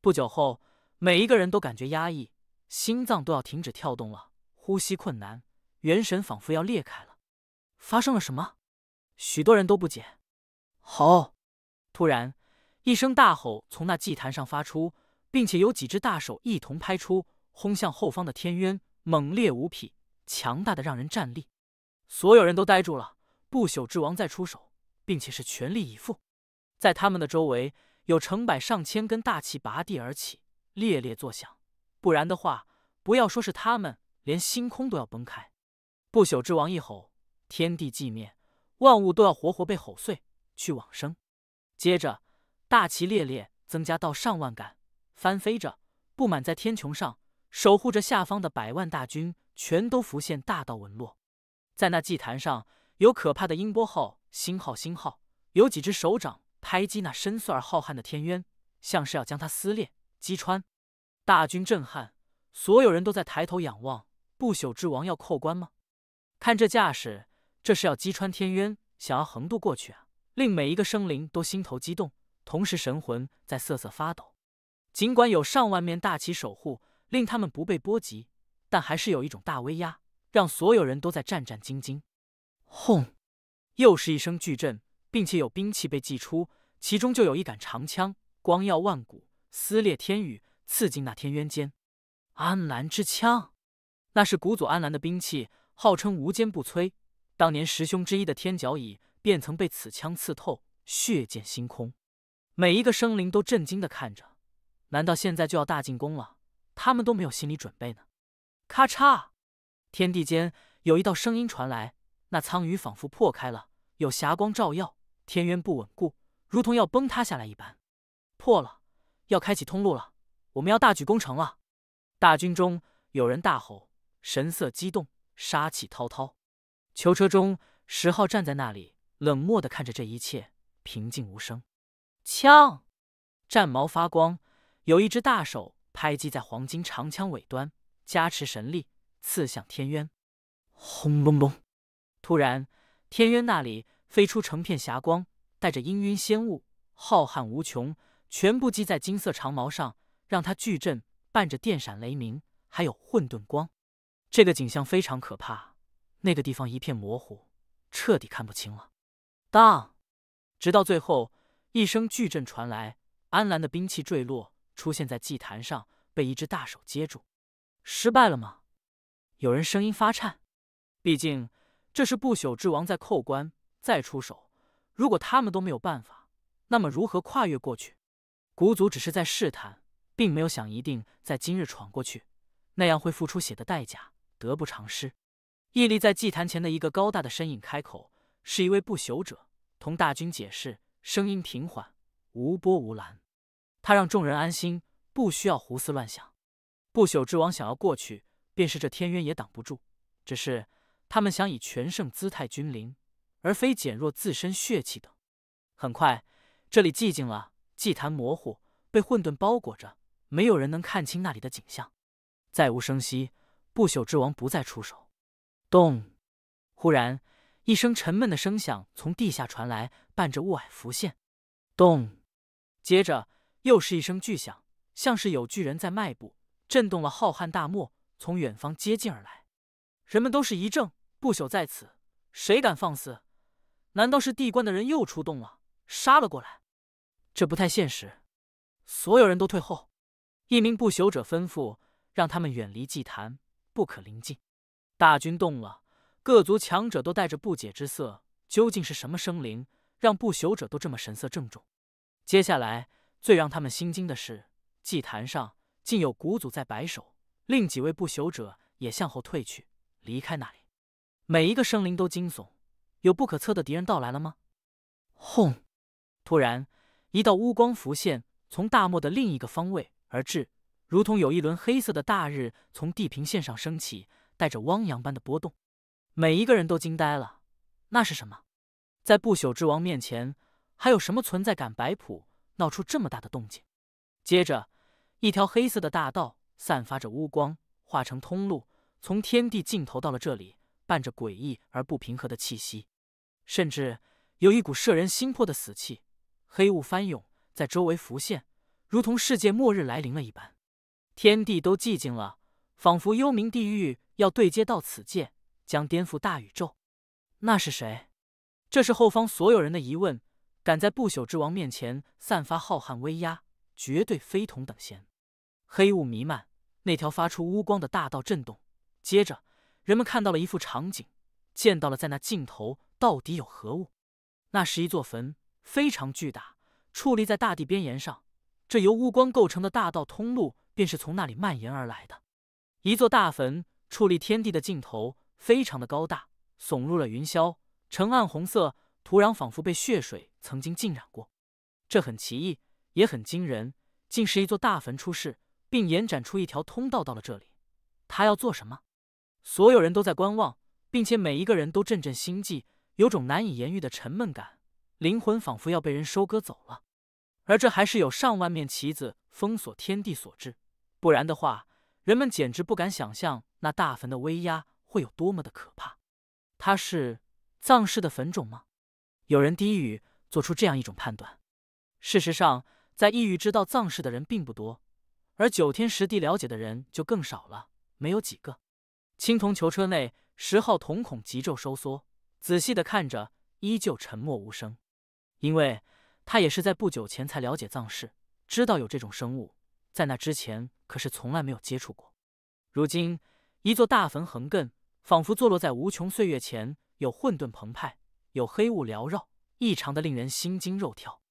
不久后，每一个人都感觉压抑，心脏都要停止跳动了，呼吸困难，元神仿佛要裂开了。发生了什么？许多人都不解。好，突然一声大吼从那祭坛上发出，并且有几只大手一同拍出，轰向后方的天渊，猛烈无匹，强大的让人站立。所有人都呆住了。不朽之王再出手。并且是全力以赴，在他们的周围有成百上千根大旗拔地而起，猎猎作响。不然的话，不要说是他们，连星空都要崩开。不朽之王一吼，天地寂灭，万物都要活活被吼碎，去往生。接着，大旗猎猎，增加到上万杆，翻飞着，布满在天穹上，守护着下方的百万大军，全都浮现大道纹络。在那祭坛上，有可怕的音波号。星号星号，有几只手掌拍击那深邃而浩瀚的天渊，像是要将它撕裂、击穿。大军震撼，所有人都在抬头仰望。不朽之王要叩关吗？看这架势，这是要击穿天渊，想要横渡过去啊！令每一个生灵都心头激动，同时神魂在瑟瑟发抖。尽管有上万面大旗守护，令他们不被波及，但还是有一种大威压，让所有人都在战战兢兢。轰！又是一声巨震，并且有兵器被祭出，其中就有一杆长枪，光耀万古，撕裂天宇，刺进那天渊间。安澜之枪，那是古祖安澜的兵器，号称无坚不摧。当年十兄之一的天角乙便曾被此枪刺透，血溅星空。每一个生灵都震惊的看着，难道现在就要大进攻了？他们都没有心理准备呢。咔嚓，天地间有一道声音传来。那苍宇仿佛破开了，有霞光照耀，天渊不稳固，如同要崩塌下来一般。破了，要开启通路了，我们要大举攻城了！大军中有人大吼，神色激动，杀气滔滔。囚车中，石浩站在那里，冷漠的看着这一切，平静无声。枪，战矛发光，有一只大手拍击在黄金长枪尾端，加持神力，刺向天渊。轰隆隆！突然，天渊那里飞出成片霞光，带着氤氲仙雾，浩瀚无穷，全部击在金色长矛上，让它巨震，伴着电闪雷鸣，还有混沌光。这个景象非常可怕，那个地方一片模糊，彻底看不清了。当，直到最后一声巨震传来，安澜的兵器坠落，出现在祭坛上，被一只大手接住。失败了吗？有人声音发颤，毕竟。这是不朽之王在扣关，再出手。如果他们都没有办法，那么如何跨越过去？古祖只是在试探，并没有想一定在今日闯过去，那样会付出血的代价，得不偿失。屹立在祭坛前的一个高大的身影开口，是一位不朽者，同大军解释，声音平缓，无波无澜。他让众人安心，不需要胡思乱想。不朽之王想要过去，便是这天渊也挡不住，只是。他们想以全胜姿态君临，而非减弱自身血气等。很快，这里寂静了，祭坛模糊，被混沌包裹着，没有人能看清那里的景象。再无声息，不朽之王不再出手。咚！忽然一声沉闷的声响从地下传来，伴着雾霭浮现。咚！接着又是一声巨响，像是有巨人在迈步，震动了浩瀚大漠，从远方接近而来。人们都是一怔。不朽在此，谁敢放肆？难道是地关的人又出动了，杀了过来？这不太现实。所有人都退后。一名不朽者吩咐，让他们远离祭坛，不可临近。大军动了，各族强者都带着不解之色。究竟是什么生灵，让不朽者都这么神色郑重？接下来，最让他们心惊的是，祭坛上竟有古祖在摆手，令几位不朽者也向后退去，离开那里。每一个生灵都惊悚，有不可测的敌人到来了吗？轰！突然，一道乌光浮现，从大漠的另一个方位而至，如同有一轮黑色的大日从地平线上升起，带着汪洋般的波动。每一个人都惊呆了，那是什么？在不朽之王面前，还有什么存在感摆谱，闹出这么大的动静？接着，一条黑色的大道散发着乌光，化成通路，从天地尽头到了这里。伴着诡异而不平和的气息，甚至有一股摄人心魄的死气。黑雾翻涌在周围浮现，如同世界末日来临了一般。天地都寂静了，仿佛幽冥地狱要对接到此界，将颠覆大宇宙。那是谁？这是后方所有人的疑问。敢在不朽之王面前散发浩瀚威压，绝对非同等闲。黑雾弥漫，那条发出乌光的大道震动，接着。人们看到了一幅场景，见到了在那尽头到底有何物？那是一座坟，非常巨大，矗立在大地边沿上。这由乌光构成的大道通路，便是从那里蔓延而来的。一座大坟矗立天地的尽头，非常的高大，耸入了云霄，呈暗红色，土壤仿佛被血水曾经浸染过。这很奇异，也很惊人，竟是一座大坟出世，并延展出一条通道到了这里。他要做什么？所有人都在观望，并且每一个人都阵阵心悸，有种难以言喻的沉闷感，灵魂仿佛要被人收割走了。而这还是有上万面旗子封锁天地所致，不然的话，人们简直不敢想象那大坟的威压会有多么的可怕。它是藏世的坟冢吗？有人低语，做出这样一种判断。事实上，在异域知道藏世的人并不多，而九天十地了解的人就更少了，没有几个。青铜囚车内，十号瞳孔急骤收缩，仔细地看着，依旧沉默无声。因为他也是在不久前才了解藏式，知道有这种生物，在那之前可是从来没有接触过。如今，一座大坟横亘，仿佛坐落在无穷岁月前，有混沌澎湃，有黑雾缭绕，异常的令人心惊肉跳。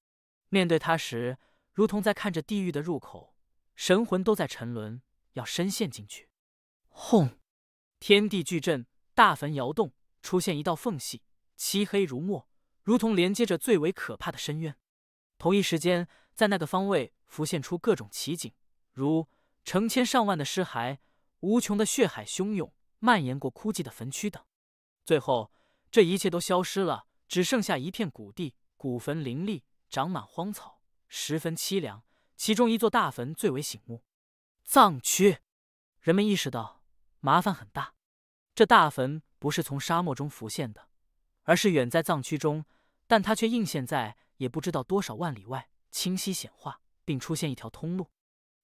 面对它时，如同在看着地狱的入口，神魂都在沉沦，要深陷进去。轰！天地巨震，大坟摇动，出现一道缝隙，漆黑如墨，如同连接着最为可怕的深渊。同一时间，在那个方位浮现出各种奇景，如成千上万的尸骸、无穷的血海汹涌、蔓延过枯寂的坟区等。最后，这一切都消失了，只剩下一片谷地，古坟林立，长满荒草，十分凄凉。其中一座大坟最为醒目，藏区。人们意识到，麻烦很大。这大坟不是从沙漠中浮现的，而是远在藏区中，但它却映现在也不知道多少万里外，清晰显化，并出现一条通路。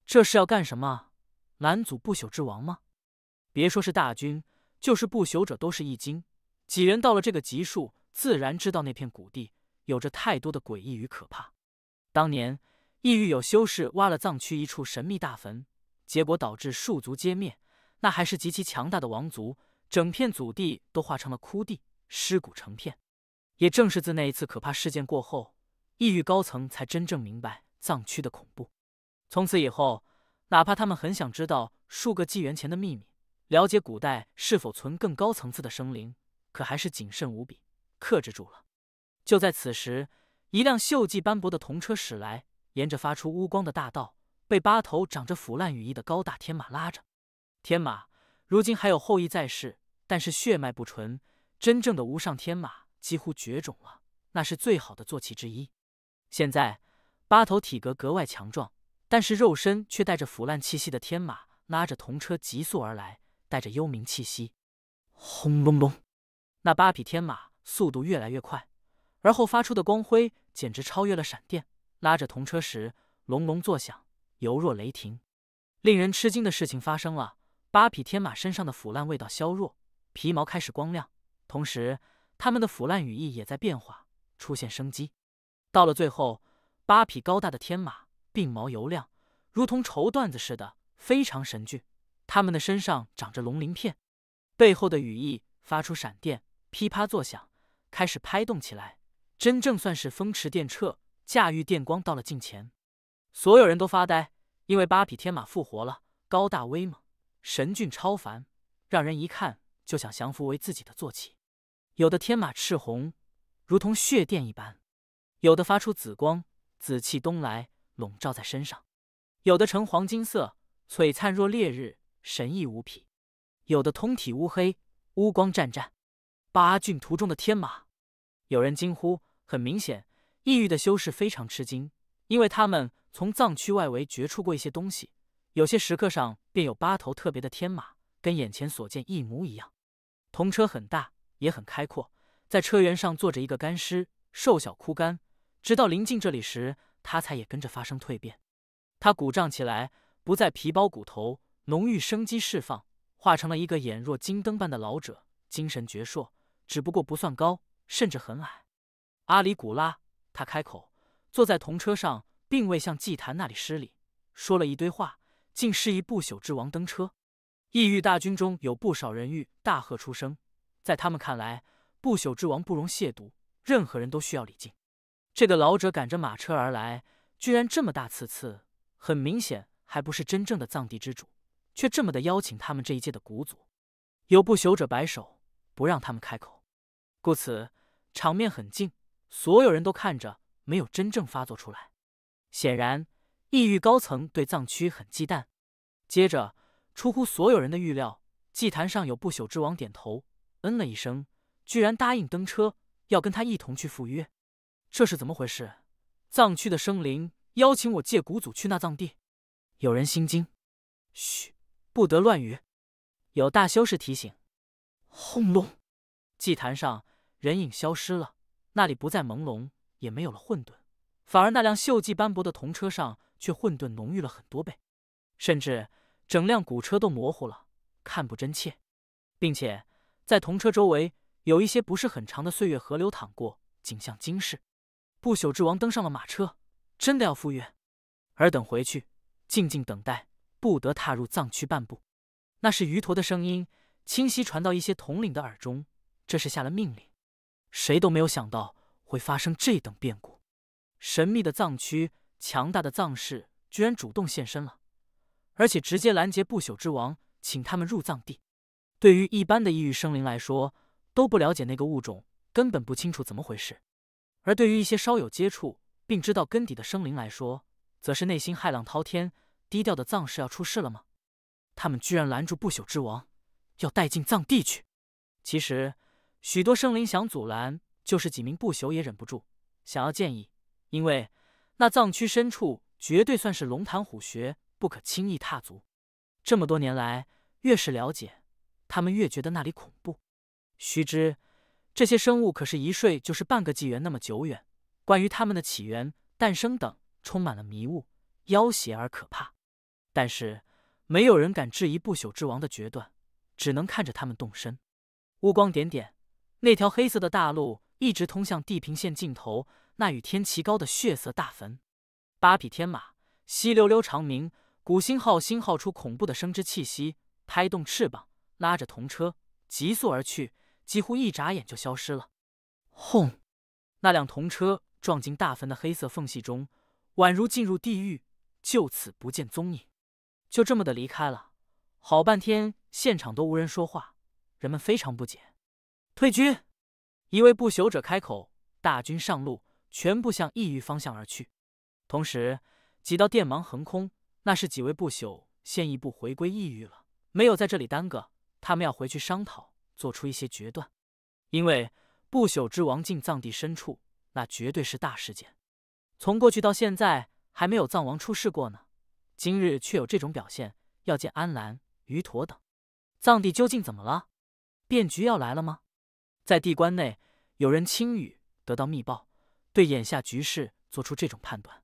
这是要干什么？拦阻不朽之王吗？别说是大军，就是不朽者都是一惊。几人到了这个级数，自然知道那片谷地有着太多的诡异与可怕。当年异域有修士挖了藏区一处神秘大坟，结果导致数族歼灭，那还是极其强大的王族。整片祖地都化成了枯地，尸骨成片。也正是自那一次可怕事件过后，异域高层才真正明白藏区的恐怖。从此以后，哪怕他们很想知道数个纪元前的秘密，了解古代是否存更高层次的生灵，可还是谨慎无比，克制住了。就在此时，一辆锈迹斑驳的铜车驶来，沿着发出乌光的大道，被八头长着腐烂羽翼的高大天马拉着。天马如今还有后裔在世。但是血脉不纯，真正的无上天马几乎绝种了。那是最好的坐骑之一。现在，八头体格格外强壮，但是肉身却带着腐烂气息的天马拉着铜车急速而来，带着幽冥气息。轰隆隆！那八匹天马速度越来越快，而后发出的光辉简直超越了闪电。拉着铜车时，隆隆作响，犹若雷霆。令人吃惊的事情发生了：八匹天马身上的腐烂味道消弱。皮毛开始光亮，同时它们的腐烂羽翼也在变化，出现生机。到了最后，八匹高大的天马鬓毛油亮，如同绸缎子似的，非常神俊。它们的身上长着龙鳞片，背后的羽翼发出闪电，噼啪作响，开始拍动起来，真正算是风驰电掣，驾驭电光到了近前。所有人都发呆，因为八匹天马复活了，高大威猛，神俊超凡，让人一看。就想降服为自己的坐骑，有的天马赤红，如同血电一般；有的发出紫光，紫气东来，笼罩在身上；有的呈黄金色，璀璨若烈日，神异无匹；有的通体乌黑，乌光湛湛。八骏图中的天马，有人惊呼。很明显，异域的修士非常吃惊，因为他们从藏区外围掘出过一些东西，有些石刻上便有八头特别的天马。跟眼前所见一模一样，铜车很大，也很开阔，在车辕上坐着一个干尸，瘦小枯干。直到临近这里时，他才也跟着发生蜕变，他鼓胀起来，不再皮包骨头，浓郁生机释放，化成了一个眼若金灯般的老者，精神矍铄，只不过不算高，甚至很矮。阿里古拉，他开口，坐在铜车上，并未向祭坛那里施礼，说了一堆话，竟示意不朽之王登车。异域大军中有不少人欲大喝出声，在他们看来，不朽之王不容亵渎，任何人都需要礼敬。这个老者赶着马车而来，居然这么大次次，很明显还不是真正的藏地之主，却这么的邀请他们这一届的古祖。有不朽者摆手，不让他们开口，故此场面很静，所有人都看着，没有真正发作出来。显然，异域高层对藏区很忌惮。接着。出乎所有人的预料，祭坛上有不朽之王点头，嗯了一声，居然答应登车，要跟他一同去赴约。这是怎么回事？藏区的生灵邀请我借古祖去那藏地，有人心惊。嘘，不得乱语。有大修士提醒。轰隆！祭坛上人影消失了，那里不再朦胧，也没有了混沌，反而那辆锈迹斑驳的铜车上却混沌浓郁了很多倍，甚至。整辆古车都模糊了，看不真切，并且在铜车周围有一些不是很长的岁月河流淌过，景象惊世。不朽之王登上了马车，真的要赴约。尔等回去，静静等待，不得踏入藏区半步。那是鱼驼的声音，清晰传到一些统领的耳中。这是下了命令。谁都没有想到会发生这等变故。神秘的藏区，强大的藏士居然主动现身了。而且直接拦截不朽之王，请他们入葬地。对于一般的异域生灵来说，都不了解那个物种，根本不清楚怎么回事；而对于一些稍有接触并知道根底的生灵来说，则是内心骇浪滔天。低调的藏是要出事了吗？他们居然拦住不朽之王，要带进葬地去。其实许多生灵想阻拦，就是几名不朽也忍不住想要建议，因为那藏区深处绝对算是龙潭虎穴。不可轻易踏足。这么多年来，越是了解，他们越觉得那里恐怖。须知，这些生物可是一睡就是半个纪元那么久远。关于他们的起源、诞生等，充满了迷雾、妖邪而可怕。但是，没有人敢质疑不朽之王的决断，只能看着他们动身。乌光点点，那条黑色的大路一直通向地平线尽头，那与天齐高的血色大坟。八匹天马，稀溜溜长鸣。古星号星号出恐怖的生之气息，拍动翅膀，拉着铜车急速而去，几乎一眨眼就消失了。轰！那辆铜车撞进大坟的黑色缝隙中，宛如进入地狱，就此不见踪影，就这么的离开了。好半天，现场都无人说话，人们非常不解。退军！一位不朽者开口，大军上路，全部向异域方向而去。同时，几道电芒横空。那是几位不朽先一步回归异域了，没有在这里耽搁。他们要回去商讨，做出一些决断。因为不朽之王进藏地深处，那绝对是大事件。从过去到现在，还没有藏王出世过呢，今日却有这种表现，要见安澜、于陀等。藏地究竟怎么了？变局要来了吗？在地关内，有人轻语，得到密报，对眼下局势做出这种判断。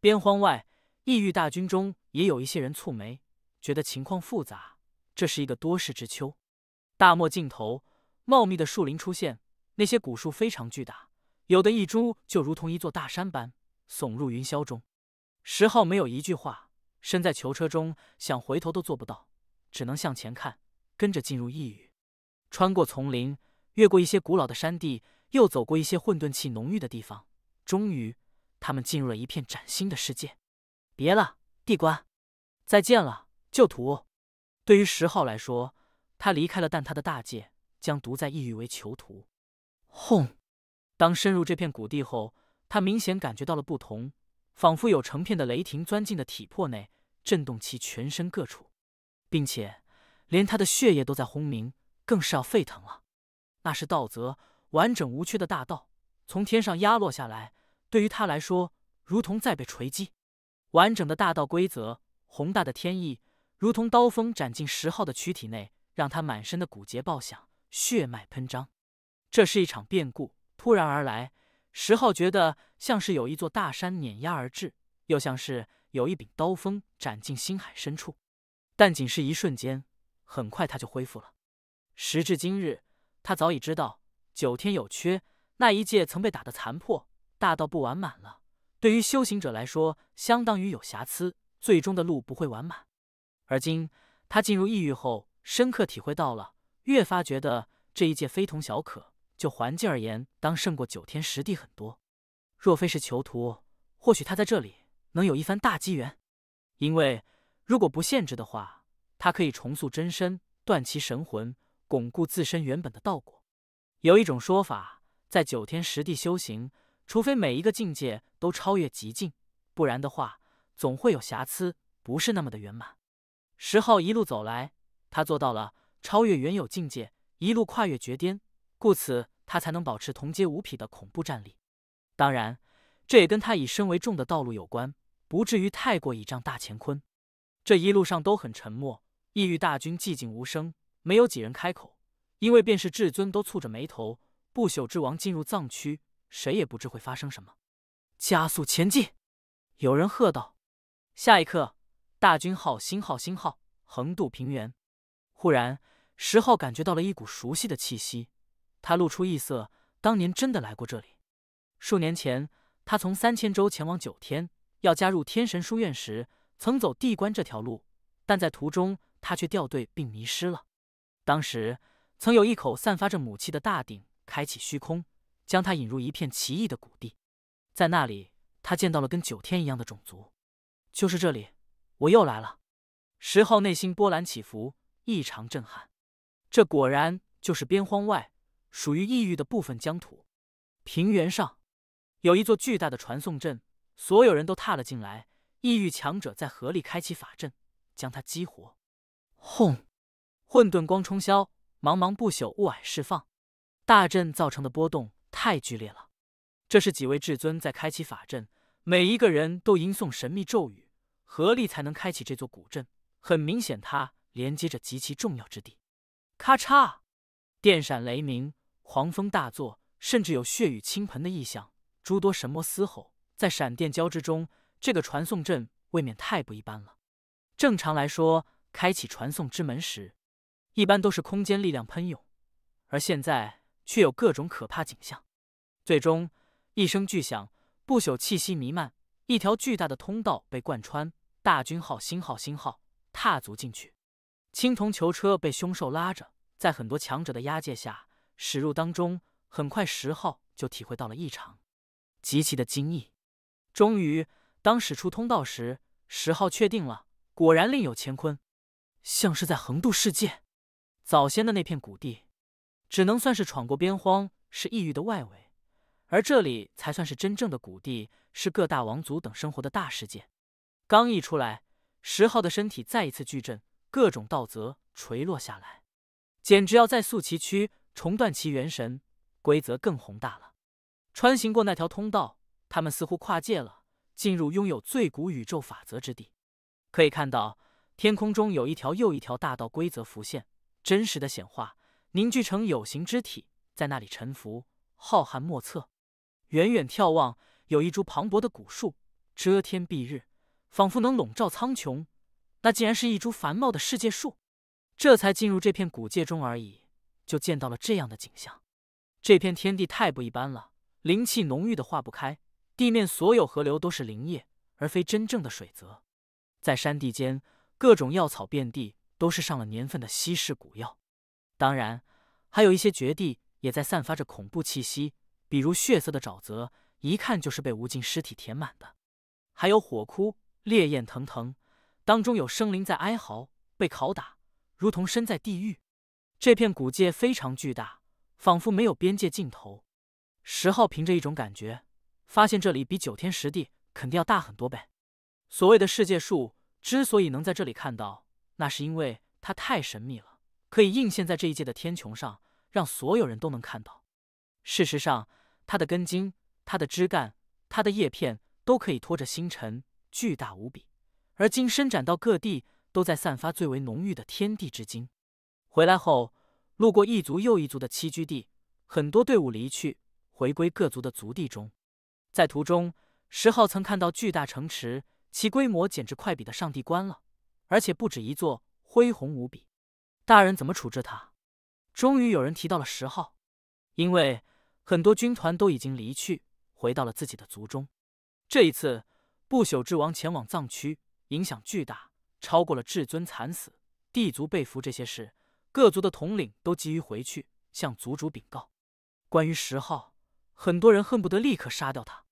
边荒外。异域大军中也有一些人蹙眉，觉得情况复杂，这是一个多事之秋。大漠尽头，茂密的树林出现，那些古树非常巨大，有的一株就如同一座大山般耸入云霄中。石昊没有一句话，身在囚车中，想回头都做不到，只能向前看，跟着进入异域。穿过丛林，越过一些古老的山地，又走过一些混沌气浓郁的地方，终于，他们进入了一片崭新的世界。别了，地官，再见了，旧徒。对于石昊来说，他离开了，但他的大界将独在异域为囚徒。轰！当深入这片谷地后，他明显感觉到了不同，仿佛有成片的雷霆钻进的体魄内，震动其全身各处，并且连他的血液都在轰鸣，更是要沸腾了。那是道泽，完整无缺的大道，从天上压落下来，对于他来说，如同在被锤击。完整的大道规则，宏大的天意，如同刀锋斩进石昊的躯体内，让他满身的骨节爆响，血脉喷张。这是一场变故，突然而来。石昊觉得像是有一座大山碾压而至，又像是有一柄刀锋斩进心海深处。但仅是一瞬间，很快他就恢复了。时至今日，他早已知道九天有缺，那一界曾被打得残破，大道不完满了。对于修行者来说，相当于有瑕疵，最终的路不会完满。而今他进入异域后，深刻体会到了，越发觉得这一界非同小可。就环境而言，当胜过九天十地很多。若非是囚徒，或许他在这里能有一番大机缘。因为如果不限制的话，他可以重塑真身，断其神魂，巩固自身原本的道果。有一种说法，在九天十地修行。除非每一个境界都超越极境，不然的话总会有瑕疵，不是那么的圆满。十号一路走来，他做到了超越原有境界，一路跨越绝巅，故此他才能保持同阶无匹的恐怖战力。当然，这也跟他以身为重的道路有关，不至于太过倚仗大乾坤。这一路上都很沉默，异域大军寂静无声，没有几人开口，因为便是至尊都蹙着眉头。不朽之王进入藏区。谁也不知会发生什么，加速前进！有人喝道。下一刻，大军号、星号、星号横渡平原。忽然，石浩感觉到了一股熟悉的气息，他露出异色。当年真的来过这里。数年前，他从三千州前往九天，要加入天神书院时，曾走地关这条路，但在途中他却掉队并迷失了。当时，曾有一口散发着母气的大鼎开启虚空。将他引入一片奇异的谷地，在那里，他见到了跟九天一样的种族。就是这里，我又来了。石昊内心波澜起伏，异常震撼。这果然就是边荒外属于异域的部分疆土。平原上有一座巨大的传送阵，所有人都踏了进来。异域强者在合力开启法阵，将它激活。轰！混沌光冲霄，茫茫不朽雾霭释放，大阵造成的波动。太剧烈了！这是几位至尊在开启法阵，每一个人都吟诵神秘咒语，合力才能开启这座古阵。很明显，它连接着极其重要之地。咔嚓！电闪雷鸣，狂风大作，甚至有血雨倾盆的异象。诸多神魔嘶吼，在闪电交织中，这个传送阵未免太不一般了。正常来说，开启传送之门时，一般都是空间力量喷涌，而现在……却有各种可怕景象。最终，一声巨响，不朽气息弥漫，一条巨大的通道被贯穿。大军号、星号、星号踏足进去，青铜囚车被凶兽拉着，在很多强者的押解下驶入当中。很快，十号就体会到了异常，极其的惊异。终于，当驶出通道时，十号确定了，果然另有乾坤，像是在横渡世界。早先的那片谷地。只能算是闯过边荒，是异域的外围，而这里才算是真正的谷地，是各大王族等生活的大世界。刚一出来，石昊的身体再一次巨震，各种道则垂落下来，简直要再塑其躯，重断其元神。规则更宏大了。穿行过那条通道，他们似乎跨界了，进入拥有最古宇宙法则之地。可以看到，天空中有一条又一条大道规则浮现，真实的显化。凝聚成有形之体，在那里沉浮，浩瀚莫测。远远眺望，有一株磅礴的古树，遮天蔽日，仿佛能笼罩苍穹。那竟然是一株繁茂的世界树。这才进入这片古界中而已，就见到了这样的景象。这片天地太不一般了，灵气浓郁的化不开。地面所有河流都是灵液，而非真正的水泽。在山地间，各种药草遍地，都是上了年份的稀世古药。当然，还有一些绝地也在散发着恐怖气息，比如血色的沼泽，一看就是被无尽尸体填满的；还有火窟，烈焰腾腾，当中有生灵在哀嚎、被拷打，如同身在地狱。这片古界非常巨大，仿佛没有边界尽头。石浩凭着一种感觉，发现这里比九天十地肯定要大很多倍。所谓的世界树之所以能在这里看到，那是因为它太神秘了。可以映现在这一界的天穹上，让所有人都能看到。事实上，它的根茎、它的枝干、它的叶片都可以托着星辰，巨大无比。而今伸展到各地，都在散发最为浓郁的天地之精。回来后，路过一族又一族的栖居地，很多队伍离去，回归各族的族地中。在途中，石浩曾看到巨大城池，其规模简直快比的上帝观了，而且不止一座，恢宏无比。大人怎么处置他？终于有人提到了十号，因为很多军团都已经离去，回到了自己的族中。这一次不朽之王前往藏区，影响巨大，超过了至尊惨死、地族被俘这些事。各族的统领都急于回去向族主禀告。关于十号，很多人恨不得立刻杀掉他。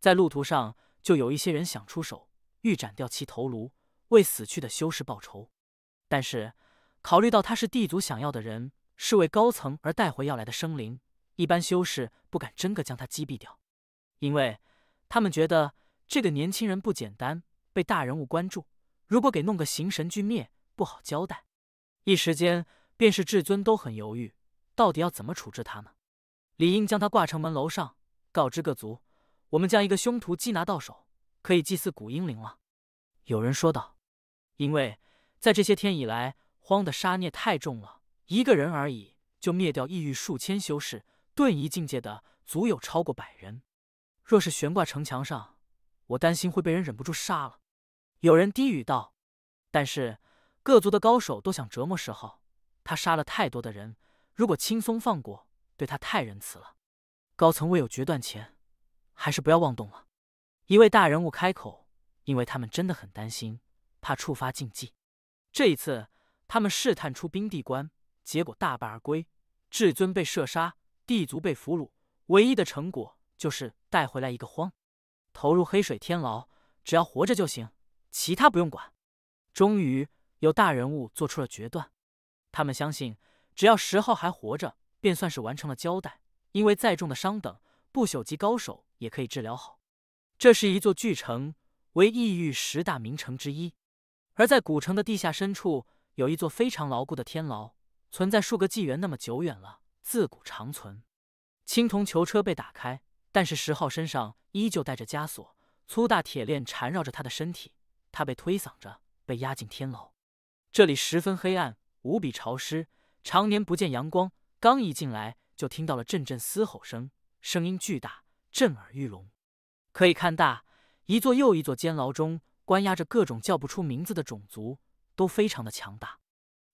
在路途上，就有一些人想出手，欲斩掉其头颅，为死去的修士报仇。但是。考虑到他是地族想要的人，是为高层而带回要来的生灵，一般修士不敢真个将他击毙掉，因为他们觉得这个年轻人不简单，被大人物关注，如果给弄个形神俱灭，不好交代。一时间，便是至尊都很犹豫，到底要怎么处置他呢？理应将他挂城门楼上，告知各族，我们将一个凶徒缉拿到手，可以祭祀古英灵了。有人说道，因为在这些天以来。荒的杀孽太重了，一个人而已就灭掉异域数千修士，遁一境界的足有超过百人。若是悬挂城墙上，我担心会被人忍不住杀了。有人低语道：“但是各族的高手都想折磨石昊，他杀了太多的人，如果轻松放过，对他太仁慈了。”高层未有决断前，还是不要妄动了。一位大人物开口，因为他们真的很担心，怕触发禁忌。这一次。他们试探出冰地关，结果大败而归，至尊被射杀，帝族被俘虏，唯一的成果就是带回来一个荒，投入黑水天牢，只要活着就行，其他不用管。终于有大人物做出了决断，他们相信，只要十号还活着，便算是完成了交代，因为再重的伤等不朽级高手也可以治疗好。这是一座巨城，为异域十大名城之一，而在古城的地下深处。有一座非常牢固的天牢，存在数个纪元那么久远了，自古长存。青铜囚车被打开，但是石浩身上依旧带着枷锁，粗大铁链缠绕着他的身体。他被推搡着，被押进天牢。这里十分黑暗，无比潮湿，常年不见阳光。刚一进来，就听到了阵阵嘶吼声，声音巨大，震耳欲聋。可以看大一座又一座监牢中关押着各种叫不出名字的种族。都非常的强大。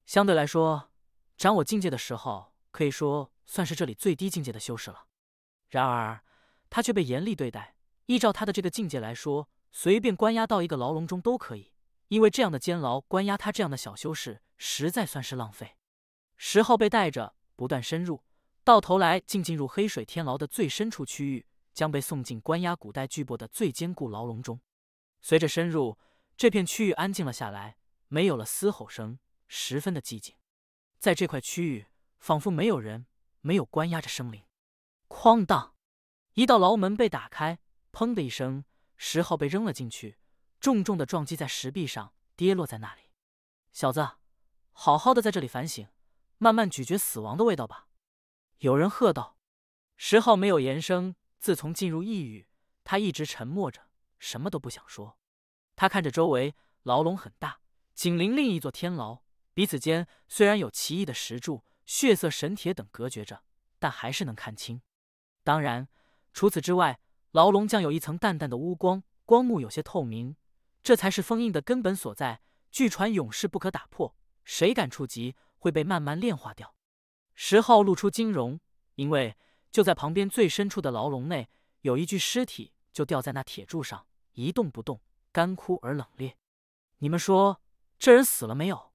相对来说，斩我境界的时候，可以说算是这里最低境界的修士了。然而，他却被严厉对待。依照他的这个境界来说，随便关押到一个牢笼中都可以。因为这样的监牢关押他这样的小修士，实在算是浪费。十号被带着不断深入，到头来竟进入黑水天牢的最深处区域，将被送进关押古代巨擘的最坚固牢笼中。随着深入，这片区域安静了下来。没有了嘶吼声，十分的寂静，在这块区域仿佛没有人，没有关押着生灵。哐当，一道牢门被打开，砰的一声，石昊被扔了进去，重重的撞击在石壁上，跌落在那里。小子，好好的在这里反省，慢慢咀嚼死亡的味道吧。”有人喝道。石昊没有言声，自从进入异域，他一直沉默着，什么都不想说。他看着周围，牢笼很大。紧邻另一座天牢，彼此间虽然有奇异的石柱、血色神铁等隔绝着，但还是能看清。当然，除此之外，牢笼将有一层淡淡的乌光，光幕有些透明，这才是封印的根本所在。据传永世不可打破，谁敢触及，会被慢慢炼化掉。十号露出金容，因为就在旁边最深处的牢笼内，有一具尸体就吊在那铁柱上，一动不动，干枯而冷冽。你们说？这人死了没有？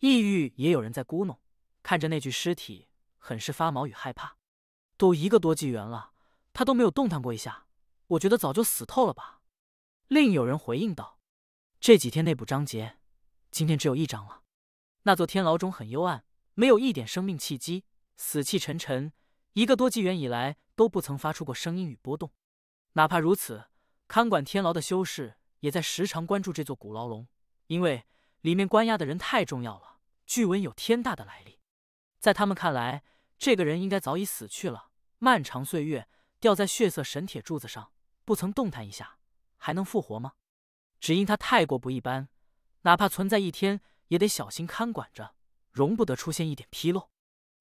抑郁也有人在咕哝，看着那具尸体，很是发毛与害怕。都一个多纪元了，他都没有动弹过一下，我觉得早就死透了吧。另有人回应道：“这几天内部章节，今天只有一章了。”那座天牢中很幽暗，没有一点生命气机，死气沉沉。一个多纪元以来都不曾发出过声音与波动。哪怕如此，看管天牢的修士也在时常关注这座古牢笼，因为。里面关押的人太重要了，据闻有天大的来历。在他们看来，这个人应该早已死去了。漫长岁月，吊在血色神铁柱子上，不曾动弹一下，还能复活吗？只因他太过不一般，哪怕存在一天，也得小心看管着，容不得出现一点纰漏。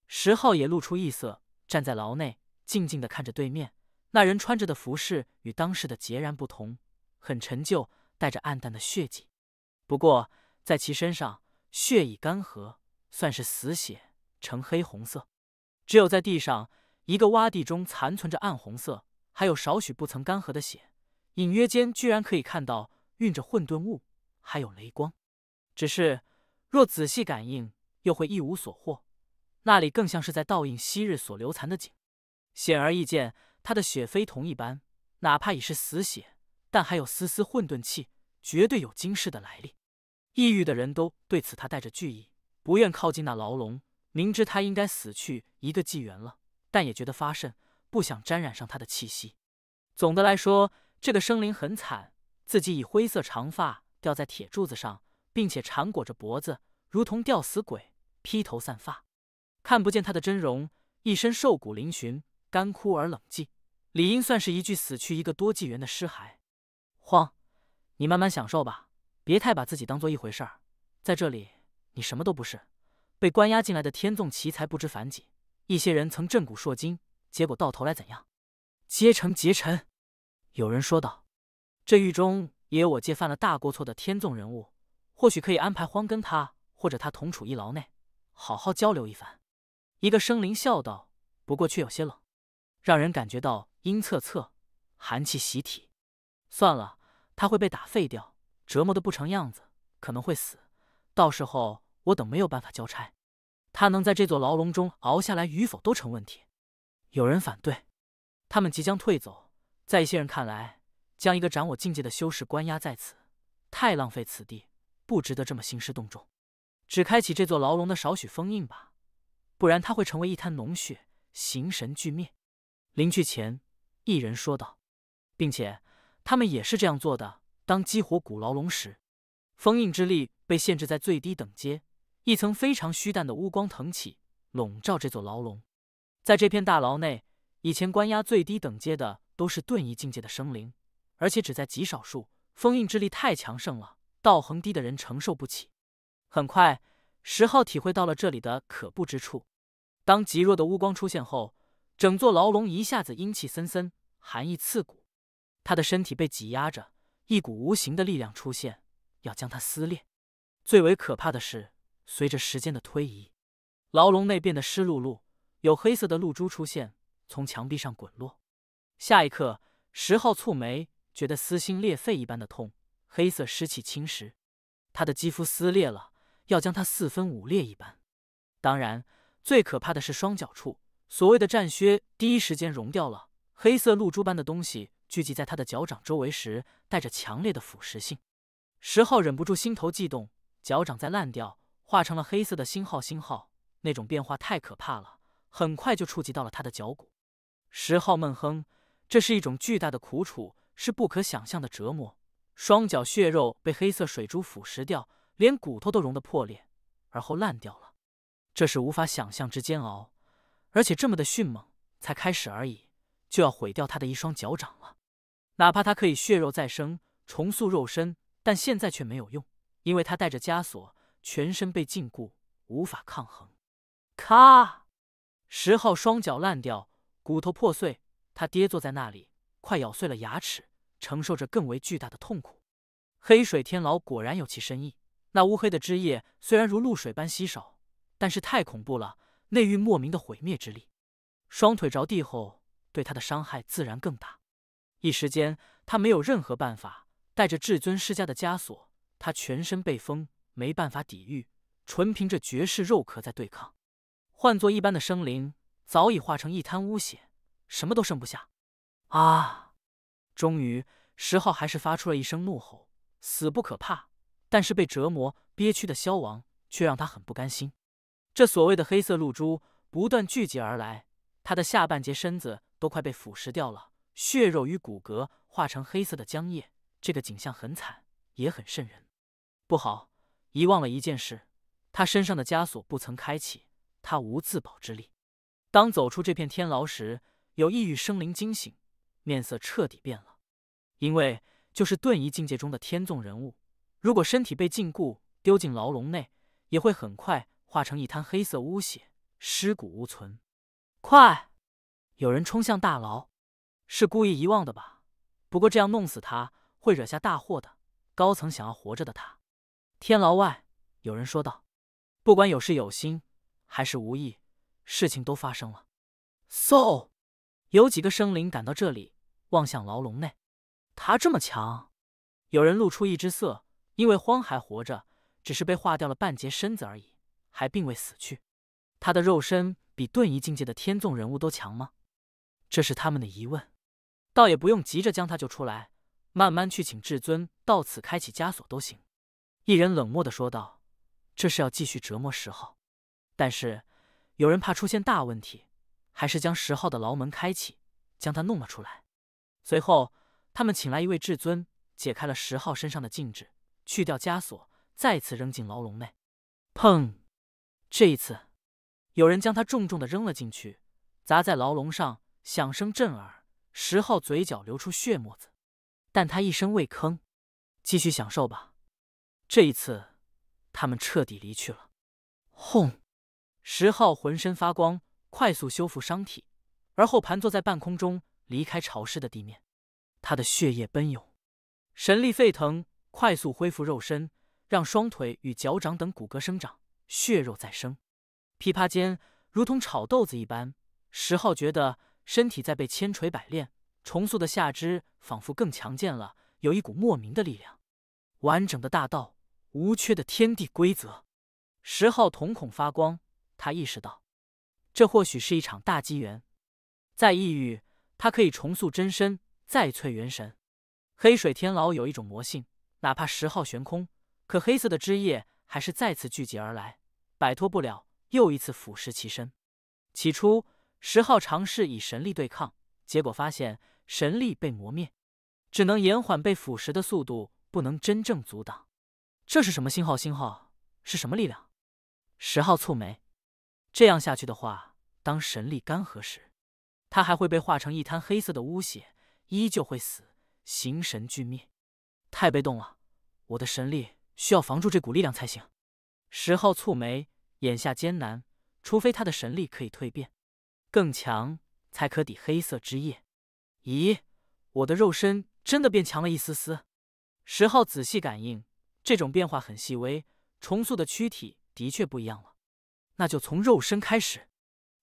石浩也露出异色，站在牢内，静静地看着对面那人穿着的服饰与当时的截然不同，很陈旧，带着暗淡的血迹。不过。在其身上，血已干涸，算是死血，呈黑红色。只有在地上一个洼地中，残存着暗红色，还有少许不曾干涸的血，隐约间居然可以看到蕴着混沌物，还有雷光。只是若仔细感应，又会一无所获。那里更像是在倒映昔日所留残的景。显而易见，他的血非同一般，哪怕已是死血，但还有丝丝混沌气，绝对有惊世的来历。抑郁的人都对此他带着惧意，不愿靠近那牢笼。明知他应该死去一个纪元了，但也觉得发甚，不想沾染上他的气息。总的来说，这个生灵很惨，自己以灰色长发吊在铁柱子上，并且缠裹着脖子，如同吊死鬼。披头散发，看不见他的真容。一身瘦骨嶙峋，干枯而冷寂，理应算是一具死去一个多纪元的尸骸。荒，你慢慢享受吧。别太把自己当做一回事儿，在这里你什么都不是。被关押进来的天纵奇才不知凡几，一些人曾震古烁今，结果到头来怎样，皆成劫尘。有人说道：“这狱中也有我界犯了大过错的天纵人物，或许可以安排荒跟他或者他同处一牢内，好好交流一番。”一个生灵笑道，不过却有些冷，让人感觉到阴恻恻，寒气袭体。算了，他会被打废掉。折磨的不成样子，可能会死，到时候我等没有办法交差。他能在这座牢笼中熬下来与否都成问题。有人反对，他们即将退走。在一些人看来，将一个斩我境界的修士关押在此，太浪费此地，不值得这么兴师动众。只开启这座牢笼的少许封印吧，不然他会成为一滩脓血，形神俱灭。临去前，一人说道，并且他们也是这样做的。当激活古牢笼时，封印之力被限制在最低等阶，一层非常虚淡的乌光腾起，笼罩这座牢笼。在这片大牢内，以前关押最低等阶的都是遁一境界的生灵，而且只在极少数。封印之力太强盛了，道恒低的人承受不起。很快，石昊体会到了这里的可怖之处。当极弱的乌光出现后，整座牢笼一下子阴气森森，寒意刺骨。他的身体被挤压着。一股无形的力量出现，要将它撕裂。最为可怕的是，随着时间的推移，牢笼内变得湿漉漉，有黑色的露珠出现，从墙壁上滚落。下一刻，十号蹙眉，觉得撕心裂肺一般的痛。黑色湿气侵蚀他的肌肤，撕裂了，要将他四分五裂一般。当然，最可怕的是双脚处，所谓的战靴第一时间融掉了，黑色露珠般的东西。聚集在他的脚掌周围时，带着强烈的腐蚀性。石浩忍不住心头悸动，脚掌在烂掉，化成了黑色的星号星号。那种变化太可怕了，很快就触及到了他的脚骨。石浩闷哼，这是一种巨大的苦楚，是不可想象的折磨。双脚血肉被黑色水珠腐蚀掉，连骨头都融得破裂，而后烂掉了。这是无法想象之煎熬，而且这么的迅猛，才开始而已，就要毁掉他的一双脚掌了。哪怕他可以血肉再生、重塑肉身，但现在却没有用，因为他带着枷锁，全身被禁锢，无法抗衡。咔！石昊双脚烂掉，骨头破碎，他跌坐在那里，快咬碎了牙齿，承受着更为巨大的痛苦。黑水天牢果然有其深意，那乌黑的汁液虽然如露水般稀少，但是太恐怖了，内蕴莫名的毁灭之力。双腿着地后，对他的伤害自然更大。一时间，他没有任何办法，带着至尊世家的枷锁，他全身被封，没办法抵御，纯凭着绝世肉壳在对抗。换做一般的生灵，早已化成一滩污血，什么都剩不下。啊！终于，石浩还是发出了一声怒吼。死不可怕，但是被折磨、憋屈的消亡，却让他很不甘心。这所谓的黑色露珠不断聚集而来，他的下半截身子都快被腐蚀掉了。血肉与骨骼化成黑色的浆液，这个景象很惨，也很瘆人。不好，遗忘了一件事，他身上的枷锁不曾开启，他无自保之力。当走出这片天牢时，有异域生灵惊醒，面色彻底变了。因为就是遁一境界中的天纵人物，如果身体被禁锢，丢进牢笼内，也会很快化成一滩黑色污血，尸骨无存。快，有人冲向大牢。是故意遗忘的吧？不过这样弄死他会惹下大祸的。高层想要活着的他。天牢外有人说道：“不管有事有心还是无意，事情都发生了。” so，有几个生灵赶到这里，望向牢笼内。他这么强？有人露出一只色，因为荒还活着，只是被化掉了半截身子而已，还并未死去。他的肉身比遁一境界的天纵人物都强吗？这是他们的疑问。倒也不用急着将他救出来，慢慢去请至尊到此开启枷锁都行。”一人冷漠的说道：“这是要继续折磨十号。”但是有人怕出现大问题，还是将十号的牢门开启，将他弄了出来。随后，他们请来一位至尊，解开了十号身上的禁制，去掉枷锁，再次扔进牢笼内。砰！这一次，有人将他重重的扔了进去，砸在牢笼上，响声震耳。石昊嘴角流出血沫子，但他一声未吭，继续享受吧。这一次，他们彻底离去了。轰！石昊浑身发光，快速修复伤体，而后盘坐在半空中，离开潮湿的地面。他的血液奔涌，神力沸腾，快速恢复肉身，让双腿与脚掌等骨骼生长，血肉再生。噼啪间，如同炒豆子一般，石昊觉得。身体在被千锤百炼重塑的下肢，仿佛更强健了，有一股莫名的力量。完整的大道，无缺的天地规则。十号瞳孔发光，他意识到，这或许是一场大机缘。在异域，他可以重塑真身，再淬元神。黑水天牢有一种魔性，哪怕十号悬空，可黑色的汁液还是再次聚集而来，摆脱不了，又一次腐蚀其身。起初。十号尝试以神力对抗，结果发现神力被磨灭，只能延缓被腐蚀的速度，不能真正阻挡。这是什么信号？信号是什么力量？十号蹙眉，这样下去的话，当神力干涸时，他还会被化成一滩黑色的污血，依旧会死，形神俱灭。太被动了，我的神力需要防住这股力量才行。十号蹙眉，眼下艰难，除非他的神力可以蜕变。更强才可抵黑色之液。咦，我的肉身真的变强了一丝丝。石昊仔细感应，这种变化很细微，重塑的躯体的确不一样了。那就从肉身开始。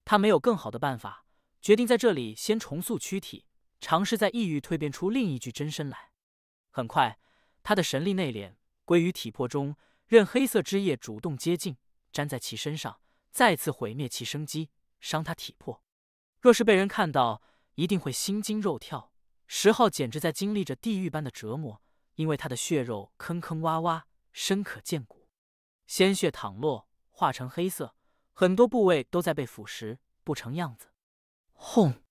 他没有更好的办法，决定在这里先重塑躯体，尝试在异域蜕变出另一具真身来。很快，他的神力内敛，归于体魄中，任黑色之液主动接近，粘在其身上，再次毁灭其生机。伤他体魄，若是被人看到，一定会心惊肉跳。石昊简直在经历着地狱般的折磨，因为他的血肉坑坑洼洼，深可见骨，鲜血淌落化成黑色，很多部位都在被腐蚀，不成样子。轰！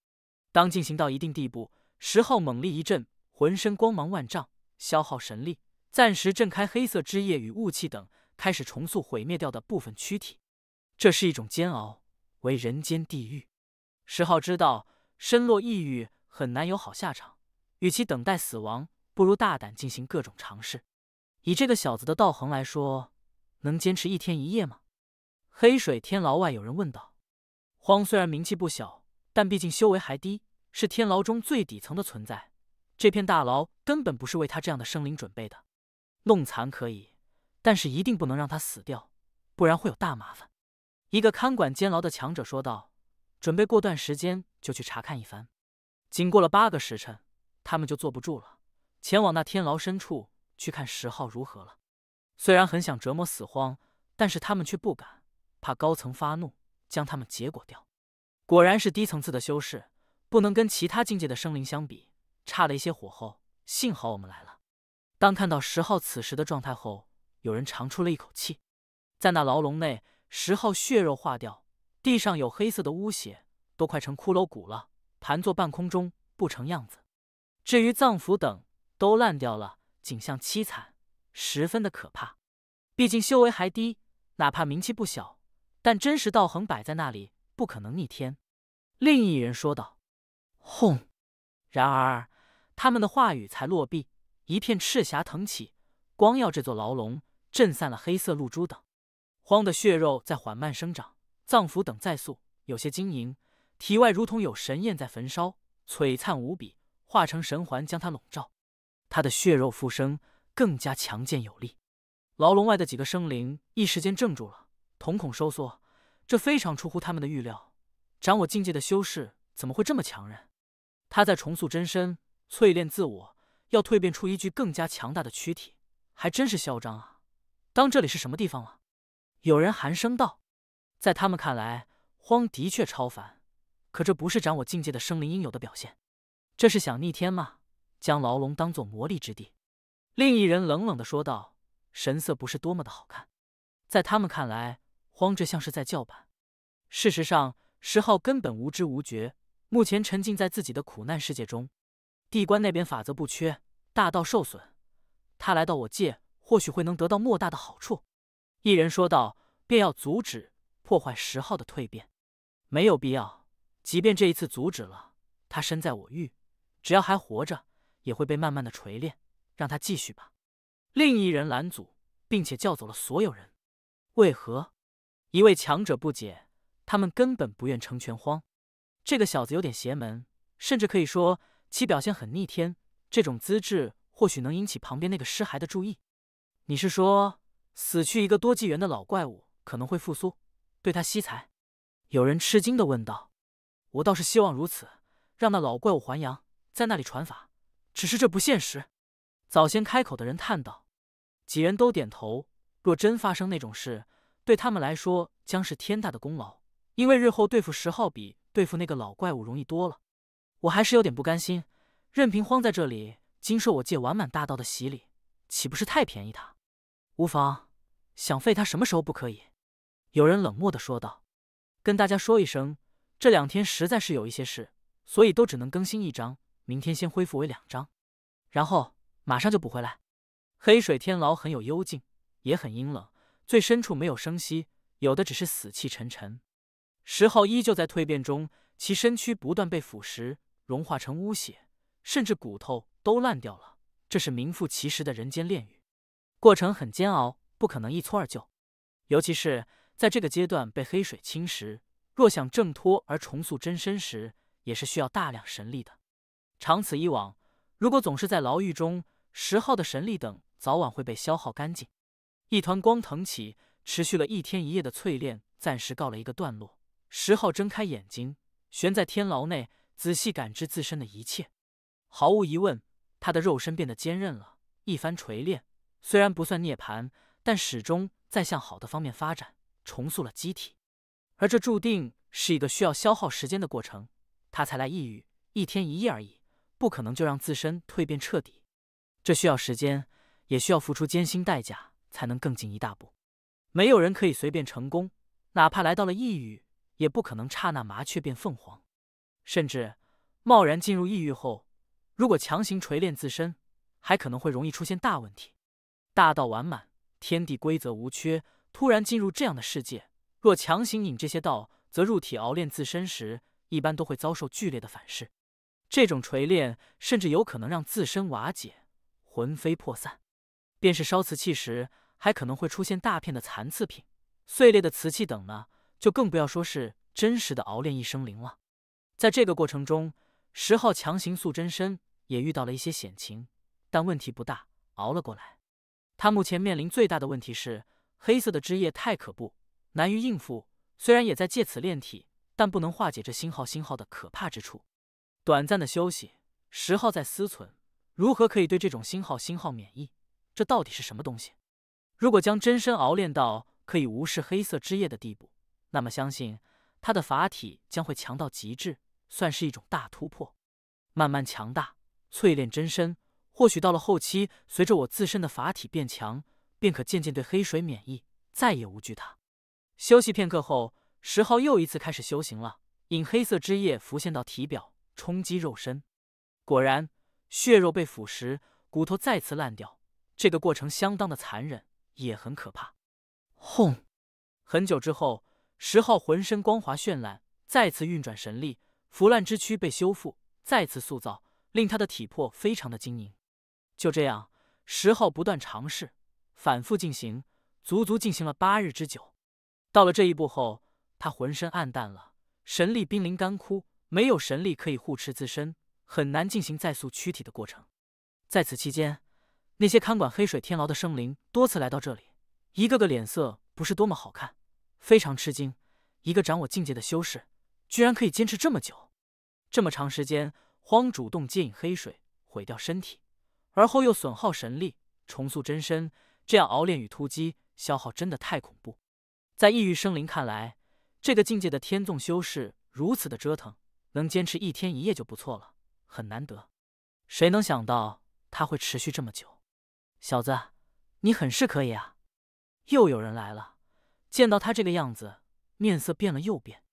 当进行到一定地步，石昊猛力一震，浑身光芒万丈，消耗神力，暂时震开黑色汁液与雾气等，开始重塑毁灭掉的部分躯体。这是一种煎熬。为人间地狱，石昊知道身落异域很难有好下场，与其等待死亡，不如大胆进行各种尝试。以这个小子的道行来说，能坚持一天一夜吗？黑水天牢外有人问道。荒虽然名气不小，但毕竟修为还低，是天牢中最底层的存在。这片大牢根本不是为他这样的生灵准备的。弄残可以，但是一定不能让他死掉，不然会有大麻烦。一个看管监牢的强者说道：“准备过段时间就去查看一番。”仅过了八个时辰，他们就坐不住了，前往那天牢深处去看十号如何了。虽然很想折磨死荒，但是他们却不敢，怕高层发怒将他们结果掉。果然是低层次的修士，不能跟其他境界的生灵相比，差了一些火候。幸好我们来了。当看到十号此时的状态后，有人长出了一口气。在那牢笼内。十号血肉化掉，地上有黑色的污血，都快成骷髅骨了，盘坐半空中不成样子。至于脏腑等都烂掉了，景象凄惨，十分的可怕。毕竟修为还低，哪怕名气不小，但真实道恒摆在那里，不可能逆天。另一人说道：“轰！”然而他们的话语才落毕，一片赤霞腾起，光耀这座牢笼，震散了黑色露珠等。荒的血肉在缓慢生长，脏腑等在塑，有些晶莹，体外如同有神焰在焚烧，璀璨无比，化成神环将他笼罩。他的血肉复生，更加强健有力。牢笼外的几个生灵一时间怔住了，瞳孔收缩，这非常出乎他们的预料。掌我境界的修士怎么会这么强韧？他在重塑真身，淬炼自我，要蜕变出一具更加强大的躯体，还真是嚣张啊！当这里是什么地方了？有人寒声道：“在他们看来，荒的确超凡，可这不是长我境界的生灵应有的表现，这是想逆天吗？将牢笼当做魔力之地。”另一人冷冷的说道，神色不是多么的好看。在他们看来，荒这像是在叫板。事实上，石浩根本无知无觉，目前沉浸在自己的苦难世界中。地关那边法则不缺，大道受损，他来到我界或许会能得到莫大的好处。一人说道：“便要阻止破坏十号的蜕变，没有必要。即便这一次阻止了，他身在我域，只要还活着，也会被慢慢的锤炼。让他继续吧。”另一人拦阻，并且叫走了所有人。为何？一位强者不解：“他们根本不愿成全荒。这个小子有点邪门，甚至可以说其表现很逆天。这种资质或许能引起旁边那个尸骸的注意。”你是说？死去一个多纪元的老怪物可能会复苏，对他惜才。有人吃惊的问道：“我倒是希望如此，让那老怪物还阳，在那里传法。只是这不现实。”早先开口的人叹道：“几人都点头。若真发生那种事，对他们来说将是天大的功劳，因为日后对付十号比对付那个老怪物容易多了。”我还是有点不甘心，任凭荒在这里经受我借完满大道的洗礼，岂不是太便宜他？无妨。想废他什么时候不可以？有人冷漠的说道：“跟大家说一声，这两天实在是有一些事，所以都只能更新一章，明天先恢复为两章，然后马上就补回来。”黑水天牢很有幽静，也很阴冷，最深处没有生息，有的只是死气沉沉。石昊依旧在蜕变中，其身躯不断被腐蚀、融化成污血，甚至骨头都烂掉了。这是名副其实的人间炼狱，过程很煎熬。不可能一蹴而就，尤其是在这个阶段被黑水侵蚀。若想挣脱而重塑真身时，也是需要大量神力的。长此以往，如果总是在牢狱中，十号的神力等早晚会被消耗干净。一团光腾起，持续了一天一夜的淬炼暂时告了一个段落。十号睁开眼睛，悬在天牢内，仔细感知自身的一切。毫无疑问，他的肉身变得坚韧了。一番锤炼，虽然不算涅槃。但始终在向好的方面发展，重塑了机体，而这注定是一个需要消耗时间的过程。他才来抑郁，一天一夜而已，不可能就让自身蜕变彻底。这需要时间，也需要付出艰辛代价才能更进一大步。没有人可以随便成功，哪怕来到了异域，也不可能刹那麻雀变凤凰。甚至贸然进入异域后，如果强行锤炼自身，还可能会容易出现大问题，大到完满。天地规则无缺，突然进入这样的世界，若强行引这些道，则入体熬炼自身时，一般都会遭受剧烈的反噬。这种锤炼甚至有可能让自身瓦解，魂飞魄散。便是烧瓷器时，还可能会出现大片的残次品、碎裂的瓷器等呢，就更不要说是真实的熬炼一生灵了。在这个过程中，十号强行塑真身，也遇到了一些险情，但问题不大，熬了过来。他目前面临最大的问题是，黑色的枝叶太可怖，难于应付。虽然也在借此炼体，但不能化解这星号星号的可怕之处。短暂的休息，十号在思忖，如何可以对这种星号星号免疫？这到底是什么东西？如果将真身熬炼到可以无视黑色枝叶的地步，那么相信他的法体将会强到极致，算是一种大突破。慢慢强大，淬炼真身。或许到了后期，随着我自身的法体变强，便可渐渐对黑水免疫，再也无惧它。休息片刻后，石昊又一次开始修行了，引黑色汁液浮现到体表，冲击肉身。果然，血肉被腐蚀，骨头再次烂掉。这个过程相当的残忍，也很可怕。轰！很久之后，石昊浑身光滑绚烂，再次运转神力，腐烂之躯被修复，再次塑造，令他的体魄非常的晶莹。就这样，石昊不断尝试，反复进行，足足进行了八日之久。到了这一步后，他浑身暗淡了，神力濒临干枯，没有神力可以护持自身，很难进行再塑躯体的过程。在此期间，那些看管黑水天牢的生灵多次来到这里，一个个脸色不是多么好看，非常吃惊：一个掌我境界的修士，居然可以坚持这么久，这么长时间。荒主动接引黑水，毁掉身体。而后又损耗神力重塑真身，这样熬炼与突击消耗真的太恐怖。在异域生灵看来，这个境界的天纵修士如此的折腾，能坚持一天一夜就不错了，很难得。谁能想到他会持续这么久？小子，你很是可以啊！又有人来了，见到他这个样子，面色变了又变。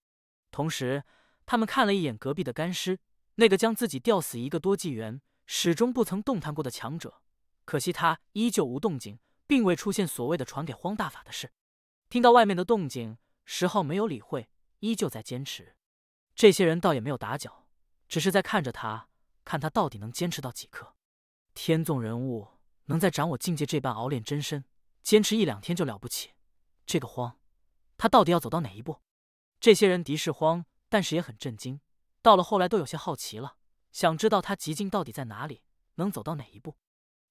同时，他们看了一眼隔壁的干尸，那个将自己吊死一个多纪元。始终不曾动弹过的强者，可惜他依旧无动静，并未出现所谓的传给荒大法的事。听到外面的动静，石浩没有理会，依旧在坚持。这些人倒也没有打搅，只是在看着他，看他到底能坚持到几刻。天纵人物能在斩我境界这般熬练真身，坚持一两天就了不起。这个荒，他到底要走到哪一步？这些人敌视荒，但是也很震惊，到了后来都有些好奇了。想知道他极境到底在哪里，能走到哪一步？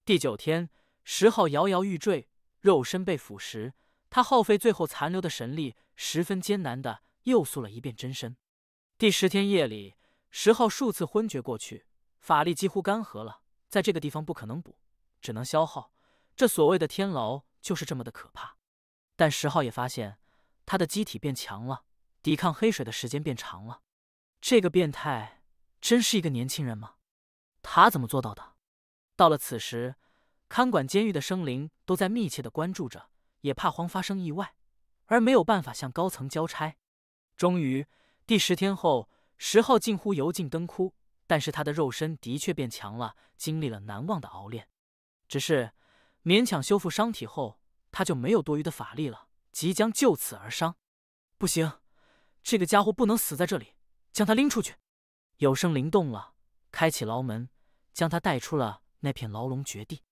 第九天，石昊摇摇欲坠，肉身被腐蚀，他耗费最后残留的神力，十分艰难的又塑了一遍真身。第十天夜里，石昊数次昏厥过去，法力几乎干涸了，在这个地方不可能补，只能消耗。这所谓的天牢就是这么的可怕。但石昊也发现，他的机体变强了，抵抗黑水的时间变长了。这个变态。真是一个年轻人吗？他怎么做到的？到了此时，看管监狱的生灵都在密切的关注着，也怕慌发生意外，而没有办法向高层交差。终于，第十天后，十号近乎油尽灯枯，但是他的肉身的确变强了，经历了难忘的熬炼。只是勉强修复伤体后，他就没有多余的法力了，即将就此而伤。不行，这个家伙不能死在这里，将他拎出去。有生灵动了，开启牢门，将他带出了那片牢笼绝地。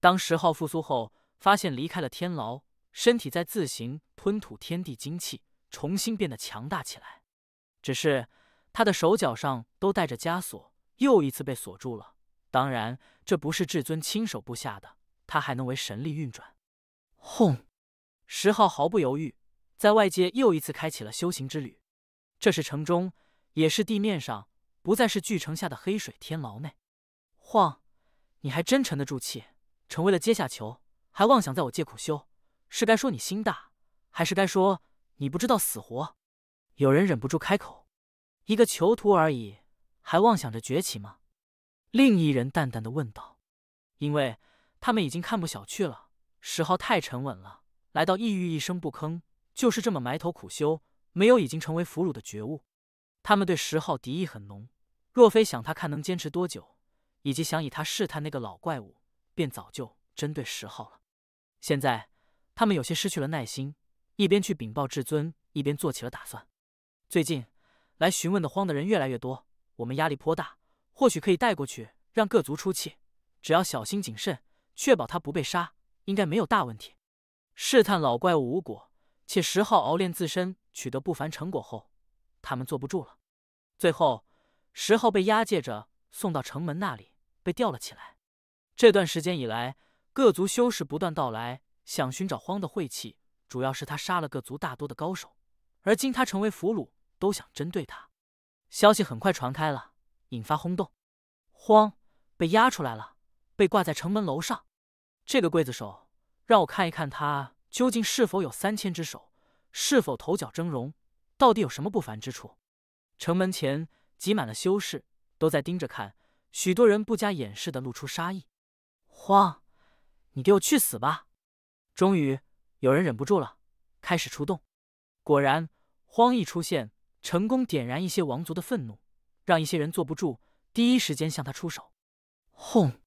当石昊复苏后，发现离开了天牢，身体在自行吞吐天地精气，重新变得强大起来。只是他的手脚上都带着枷锁，又一次被锁住了。当然，这不是至尊亲手布下的，他还能为神力运转。轰！石昊毫不犹豫，在外界又一次开启了修行之旅。这是城中，也是地面上。不再是巨城下的黑水天牢内，晃，你还真沉得住气，成为了阶下囚，还妄想在我界苦修，是该说你心大，还是该说你不知道死活？有人忍不住开口，一个囚徒而已，还妄想着崛起吗？另一人淡淡的问道，因为他们已经看不下去了，石昊太沉稳了，来到异域一声不吭，就是这么埋头苦修，没有已经成为俘虏的觉悟。他们对十号敌意很浓，若非想他看能坚持多久，以及想以他试探那个老怪物，便早就针对十号了。现在他们有些失去了耐心，一边去禀报至尊，一边做起了打算。最近来询问的荒的人越来越多，我们压力颇大。或许可以带过去，让各族出气。只要小心谨慎，确保他不被杀，应该没有大问题。试探老怪物无果，且十号熬炼自身取得不凡成果后。他们坐不住了，最后石浩被押解着送到城门那里，被吊了起来。这段时间以来，各族修士不断到来，想寻找荒的晦气，主要是他杀了各族大多的高手，而今他成为俘虏，都想针对他。消息很快传开了，引发轰动。荒被押出来了，被挂在城门楼上。这个刽子手，让我看一看他究竟是否有三千只手，是否头角峥嵘。到底有什么不凡之处？城门前挤满了修士，都在盯着看。许多人不加掩饰的露出杀意。荒，你给我去死吧！终于有人忍不住了，开始出动。果然，荒一出现，成功点燃一些王族的愤怒，让一些人坐不住，第一时间向他出手。轰！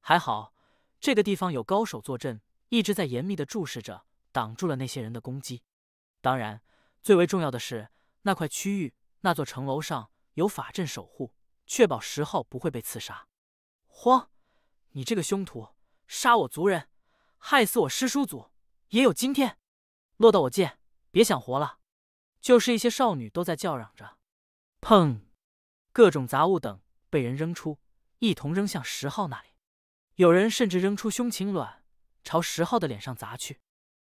还好这个地方有高手坐镇，一直在严密的注视着，挡住了那些人的攻击。当然。最为重要的是，那块区域、那座城楼上有法阵守护，确保石昊不会被刺杀。慌！你这个凶徒，杀我族人，害死我师叔祖，也有今天！落到我剑，别想活了！就是一些少女都在叫嚷着。砰！各种杂物等被人扔出，一同扔向石昊那里。有人甚至扔出凶禽卵，朝石昊的脸上砸去。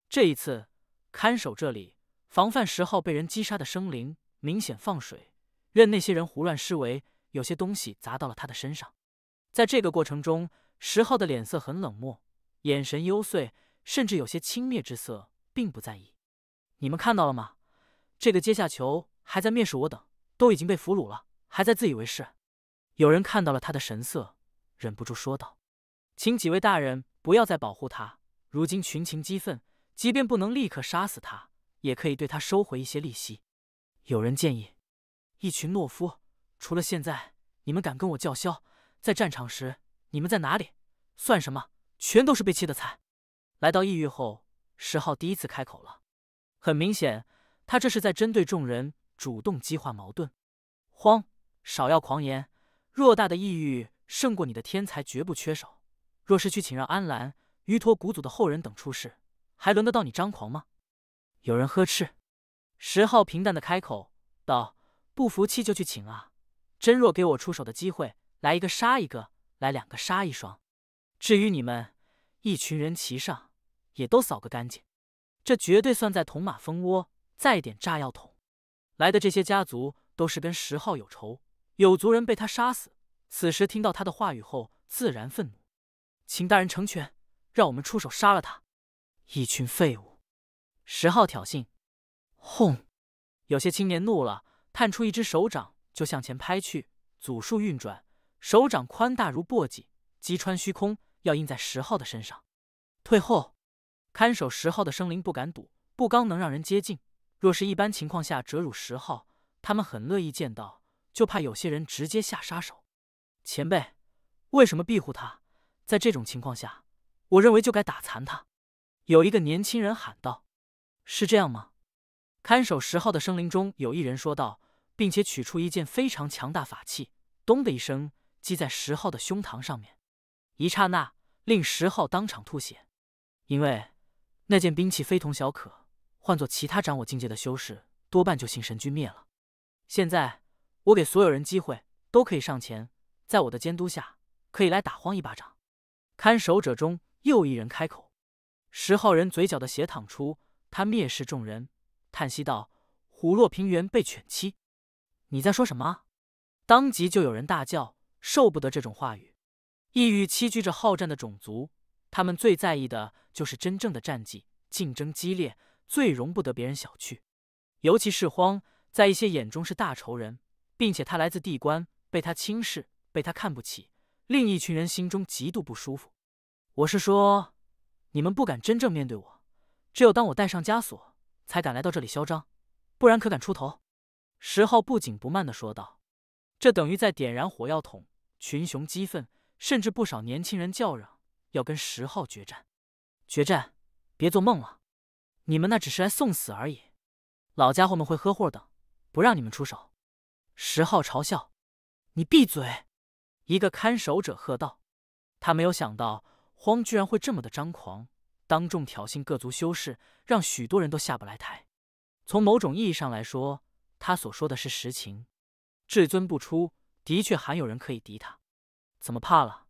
这一次，看守这里。防范十号被人击杀的生灵明显放水，任那些人胡乱施为。有些东西砸到了他的身上，在这个过程中，十号的脸色很冷漠，眼神幽邃，甚至有些轻蔑之色，并不在意。你们看到了吗？这个阶下囚还在蔑视我等，都已经被俘虏了，还在自以为是。有人看到了他的神色，忍不住说道：“请几位大人不要再保护他，如今群情激愤，即便不能立刻杀死他。”也可以对他收回一些利息。有人建议，一群懦夫，除了现在，你们敢跟我叫嚣？在战场时，你们在哪里？算什么？全都是被气的菜。来到异域后，石昊第一次开口了。很明显，他这是在针对众人，主动激化矛盾。慌，少要狂言！偌大的异域，胜过你的天才绝不缺少。若是去请让安澜、鱼陀古祖的后人等出事，还轮得到你张狂吗？有人呵斥，石浩平淡的开口道：“不服气就去请啊！真若给我出手的机会，来一个杀一个，来两个杀一双。至于你们，一群人齐上，也都扫个干净。这绝对算在捅马蜂窝，再点炸药桶。来的这些家族都是跟石浩有仇，有族人被他杀死，此时听到他的话语后，自然愤怒。请大人成全，让我们出手杀了他。一群废物！”十号挑衅，轰！有些青年怒了，探出一只手掌就向前拍去，祖术运转，手掌宽大如簸箕，击穿虚空，要印在十号的身上。退后！看守十号的生灵不敢赌，不刚能让人接近。若是一般情况下折辱十号，他们很乐意见到，就怕有些人直接下杀手。前辈，为什么庇护他？在这种情况下，我认为就该打残他。有一个年轻人喊道。是这样吗？看守十号的生灵中有一人说道，并且取出一件非常强大法器，咚的一声击在十号的胸膛上面，一刹那令十号当场吐血。因为那件兵器非同小可，换做其他掌我境界的修士，多半就形神俱灭了。现在我给所有人机会，都可以上前，在我的监督下，可以来打荒一巴掌。看守者中又一人开口，十号人嘴角的血淌出。他蔑视众人，叹息道：“虎落平原被犬欺。”你在说什么？当即就有人大叫：“受不得这种话语！”意欲栖居着好战的种族，他们最在意的就是真正的战绩，竞争激烈，最容不得别人小觑。尤其是荒，在一些眼中是大仇人，并且他来自地关，被他轻视，被他看不起，另一群人心中极度不舒服。我是说，你们不敢真正面对我。只有当我戴上枷锁，才敢来到这里嚣张，不然可敢出头？十号不紧不慢的说道。这等于在点燃火药桶，群雄激愤，甚至不少年轻人叫嚷要跟十号决战。决战？别做梦了，你们那只是来送死而已。老家伙们会呵护的，不让你们出手。十号嘲笑。你闭嘴！一个看守者喝道。他没有想到荒居然会这么的张狂。当众挑衅各族修士，让许多人都下不来台。从某种意义上来说，他所说的是实情。至尊不出，的确还有人可以敌他。怎么怕了？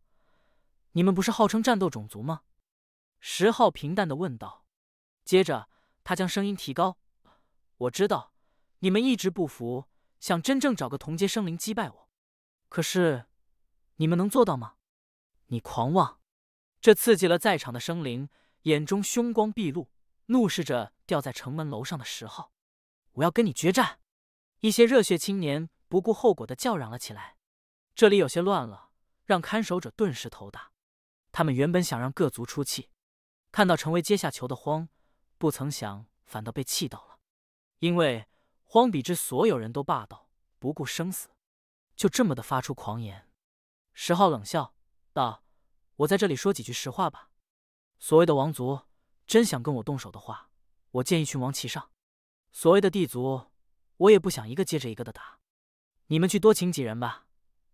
你们不是号称战斗种族吗？石浩平淡的问道。接着，他将声音提高：“我知道你们一直不服，想真正找个同阶生灵击败我。可是，你们能做到吗？你狂妄！这刺激了在场的生灵。”眼中凶光毕露，怒视着吊在城门楼上的石号，我要跟你决战！一些热血青年不顾后果的叫嚷了起来，这里有些乱了，让看守者顿时头大。他们原本想让各族出气，看到成为阶下囚的荒，不曾想反倒被气到了，因为荒比之所有人都霸道，不顾生死，就这么的发出狂言。石浩冷笑道：“我在这里说几句实话吧。”所谓的王族，真想跟我动手的话，我建议群王旗上。所谓的帝族，我也不想一个接着一个的打。你们去多请几人吧，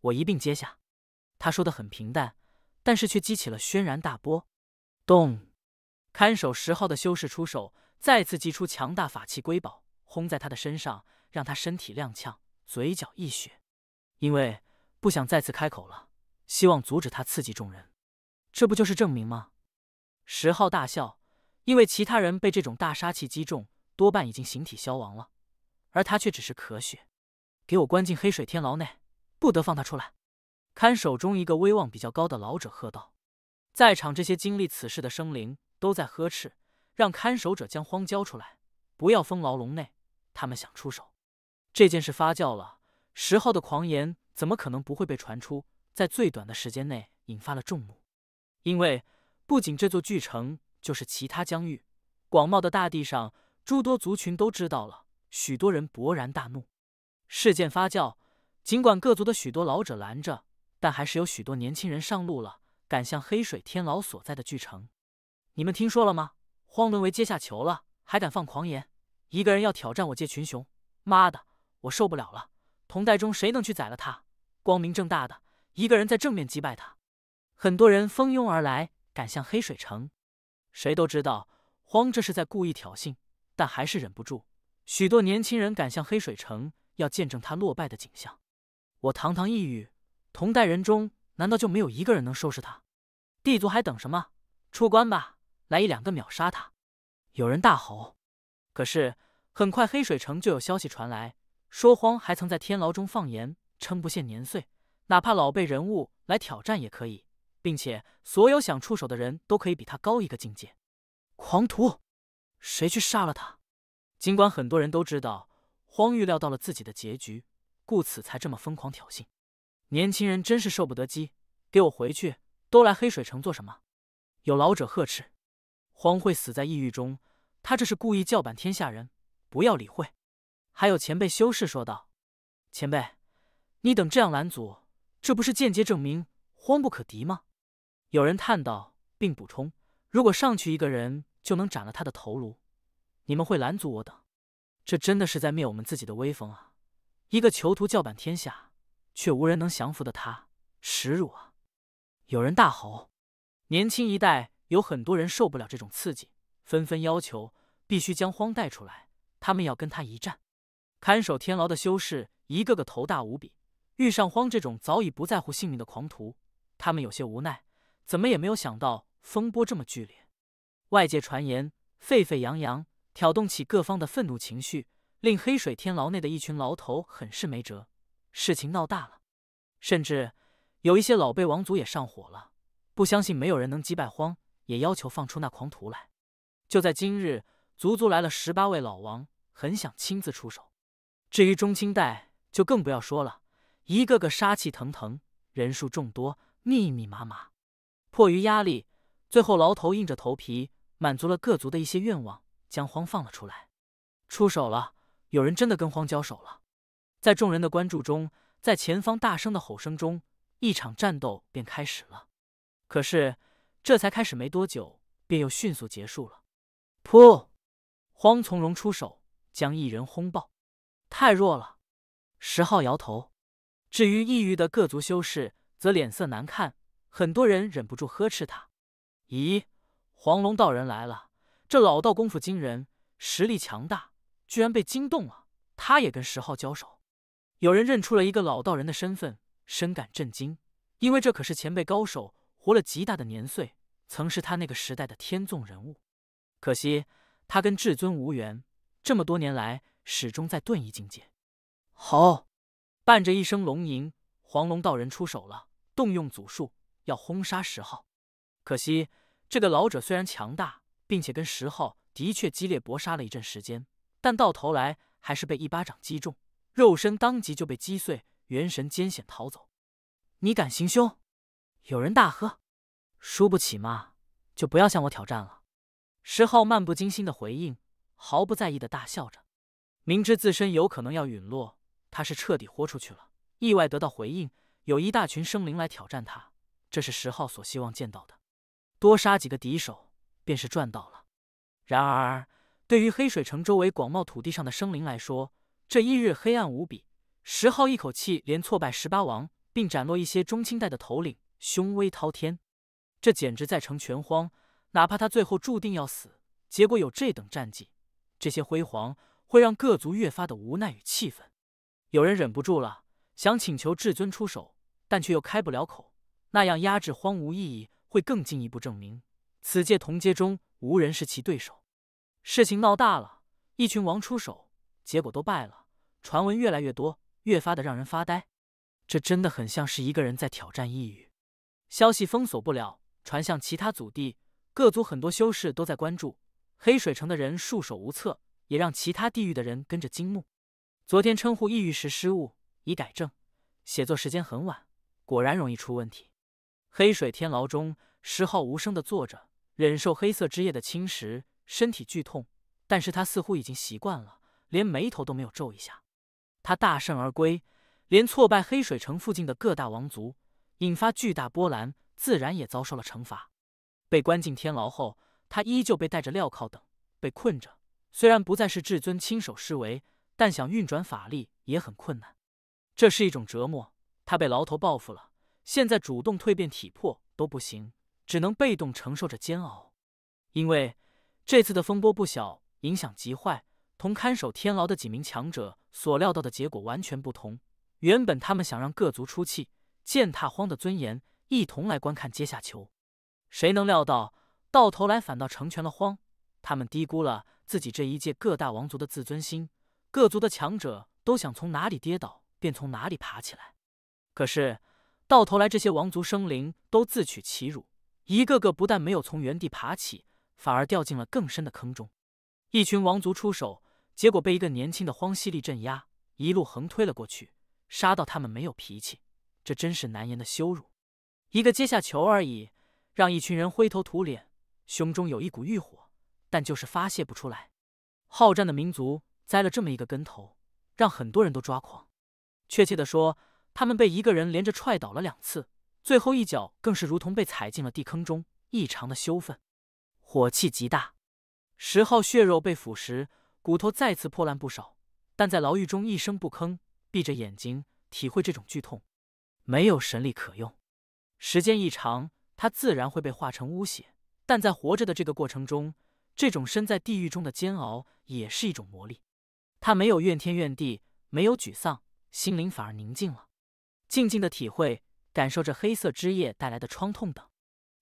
我一并接下。他说的很平淡，但是却激起了轩然大波。咚！看守十号的修士出手，再次祭出强大法器瑰宝，轰在他的身上，让他身体踉跄，嘴角溢血。因为不想再次开口了，希望阻止他刺激众人。这不就是证明吗？石浩大笑，因为其他人被这种大杀器击中，多半已经形体消亡了，而他却只是咳血。给我关进黑水天牢内，不得放他出来！看守中一个威望比较高的老者喝道。在场这些经历此事的生灵都在呵斥，让看守者将荒交出来，不要封牢笼内。他们想出手。这件事发酵了，石浩的狂言怎么可能不会被传出？在最短的时间内引发了众怒，因为。不仅这座巨城，就是其他疆域广袤的大地上，诸多族群都知道了。许多人勃然大怒，事件发酵。尽管各族的许多老者拦着，但还是有许多年轻人上路了，赶向黑水天牢所在的巨城。你们听说了吗？荒沦为阶下囚了，还敢放狂言，一个人要挑战我界群雄！妈的，我受不了了！同代中谁能去宰了他？光明正大的一个人在正面击败他？很多人蜂拥而来。敢向黑水城？谁都知道荒这是在故意挑衅，但还是忍不住。许多年轻人敢向黑水城，要见证他落败的景象。我堂堂一域同代人中，难道就没有一个人能收拾他？地族还等什么？出关吧，来一两个秒杀他！有人大吼。可是很快，黑水城就有消息传来，说荒还曾在天牢中放言，称不限年岁，哪怕老辈人物来挑战也可以。并且所有想出手的人都可以比他高一个境界。狂徒，谁去杀了他？尽管很多人都知道荒预料到了自己的结局，故此才这么疯狂挑衅。年轻人真是受不得激，给我回去！都来黑水城做什么？有老者呵斥。荒会死在异域中，他这是故意叫板天下人，不要理会。还有前辈修士说道：“前辈，你等这样拦阻，这不是间接证明荒不可敌吗？”有人叹道，并补充：“如果上去一个人就能斩了他的头颅，你们会拦阻我等？这真的是在灭我们自己的威风啊！一个囚徒叫板天下，却无人能降服的他，耻辱啊！”有人大吼：“年轻一代有很多人受不了这种刺激，纷纷要求必须将荒带出来，他们要跟他一战。”看守天牢的修士一个个头大无比，遇上荒这种早已不在乎性命的狂徒，他们有些无奈。怎么也没有想到风波这么剧烈，外界传言沸沸扬扬，挑动起各方的愤怒情绪，令黑水天牢内的一群牢头很是没辙。事情闹大了，甚至有一些老辈王族也上火了，不相信没有人能击败荒，也要求放出那狂徒来。就在今日，足足来了十八位老王，很想亲自出手。至于中青代，就更不要说了，一个个杀气腾腾，人数众多，密密麻麻。迫于压力，最后牢头硬着头皮满足了各族的一些愿望，将荒放了出来。出手了，有人真的跟荒交手了。在众人的关注中，在前方大声的吼声中，一场战斗便开始了。可是这才开始没多久，便又迅速结束了。噗！荒从容出手，将一人轰爆。太弱了。十号摇头。至于异域的各族修士，则脸色难看。很多人忍不住呵斥他：“咦，黄龙道人来了！这老道功夫惊人，实力强大，居然被惊动了。他也跟十号交手。”有人认出了一个老道人的身份，深感震惊，因为这可是前辈高手，活了极大的年岁，曾是他那个时代的天纵人物。可惜他跟至尊无缘，这么多年来始终在顿一境界。好，伴着一声龙吟，黄龙道人出手了，动用祖术。要轰杀石昊。可惜这个老者虽然强大，并且跟石昊的确激烈搏杀了一阵时间，但到头来还是被一巴掌击中，肉身当即就被击碎，元神艰险逃走。你敢行凶？有人大喝。输不起嘛，就不要向我挑战了。石昊漫不经心的回应，毫不在意的大笑着。明知自身有可能要陨落，他是彻底豁出去了。意外得到回应，有一大群生灵来挑战他。这是石浩所希望见到的，多杀几个敌手便是赚到了。然而，对于黑水城周围广袤土地上的生灵来说，这一日黑暗无比。石浩一口气连挫败十八王，并斩落一些中青代的头领，凶威滔天。这简直在成拳荒，哪怕他最后注定要死，结果有这等战绩，这些辉煌会让各族越发的无奈与气愤。有人忍不住了，想请求至尊出手，但却又开不了口。那样压制荒无意义，会更进一步证明此界同阶中无人是其对手。事情闹大了，一群王出手，结果都败了。传闻越来越多，越发的让人发呆。这真的很像是一个人在挑战异域。消息封锁不了，传向其他祖地，各族很多修士都在关注。黑水城的人束手无策，也让其他地域的人跟着惊怒。昨天称呼异域时失误，已改正。写作时间很晚，果然容易出问题。黑水天牢中，石昊无声的坐着，忍受黑色之夜的侵蚀，身体剧痛，但是他似乎已经习惯了，连眉头都没有皱一下。他大胜而归，连挫败黑水城附近的各大王族，引发巨大波澜，自然也遭受了惩罚。被关进天牢后，他依旧被带着镣铐等被困着。虽然不再是至尊亲手施为，但想运转法力也很困难，这是一种折磨。他被牢头报复了。现在主动蜕变体魄都不行，只能被动承受着煎熬。因为这次的风波不小，影响极坏，同看守天牢的几名强者所料到的结果完全不同。原本他们想让各族出气，践踏荒的尊严，一同来观看阶下囚。谁能料到，到头来反倒成全了荒？他们低估了自己这一届各大王族的自尊心。各族的强者都想从哪里跌倒便从哪里爬起来，可是。到头来，这些王族生灵都自取其辱，一个个不但没有从原地爬起，反而掉进了更深的坑中。一群王族出手，结果被一个年轻的荒西利镇压，一路横推了过去，杀到他们没有脾气。这真是难言的羞辱。一个阶下囚而已，让一群人灰头土脸，胸中有一股欲火，但就是发泄不出来。好战的民族栽了这么一个跟头，让很多人都抓狂。确切的说。他们被一个人连着踹倒了两次，最后一脚更是如同被踩进了地坑中，异常的羞愤，火气极大。十号血肉被腐蚀，骨头再次破烂不少，但在牢狱中一声不吭，闭着眼睛体会这种剧痛，没有神力可用，时间一长，他自然会被化成污血。但在活着的这个过程中，这种身在地狱中的煎熬也是一种魔力。他没有怨天怨地，没有沮丧，心灵反而宁静了。静静的体会，感受着黑色汁液带来的创痛等。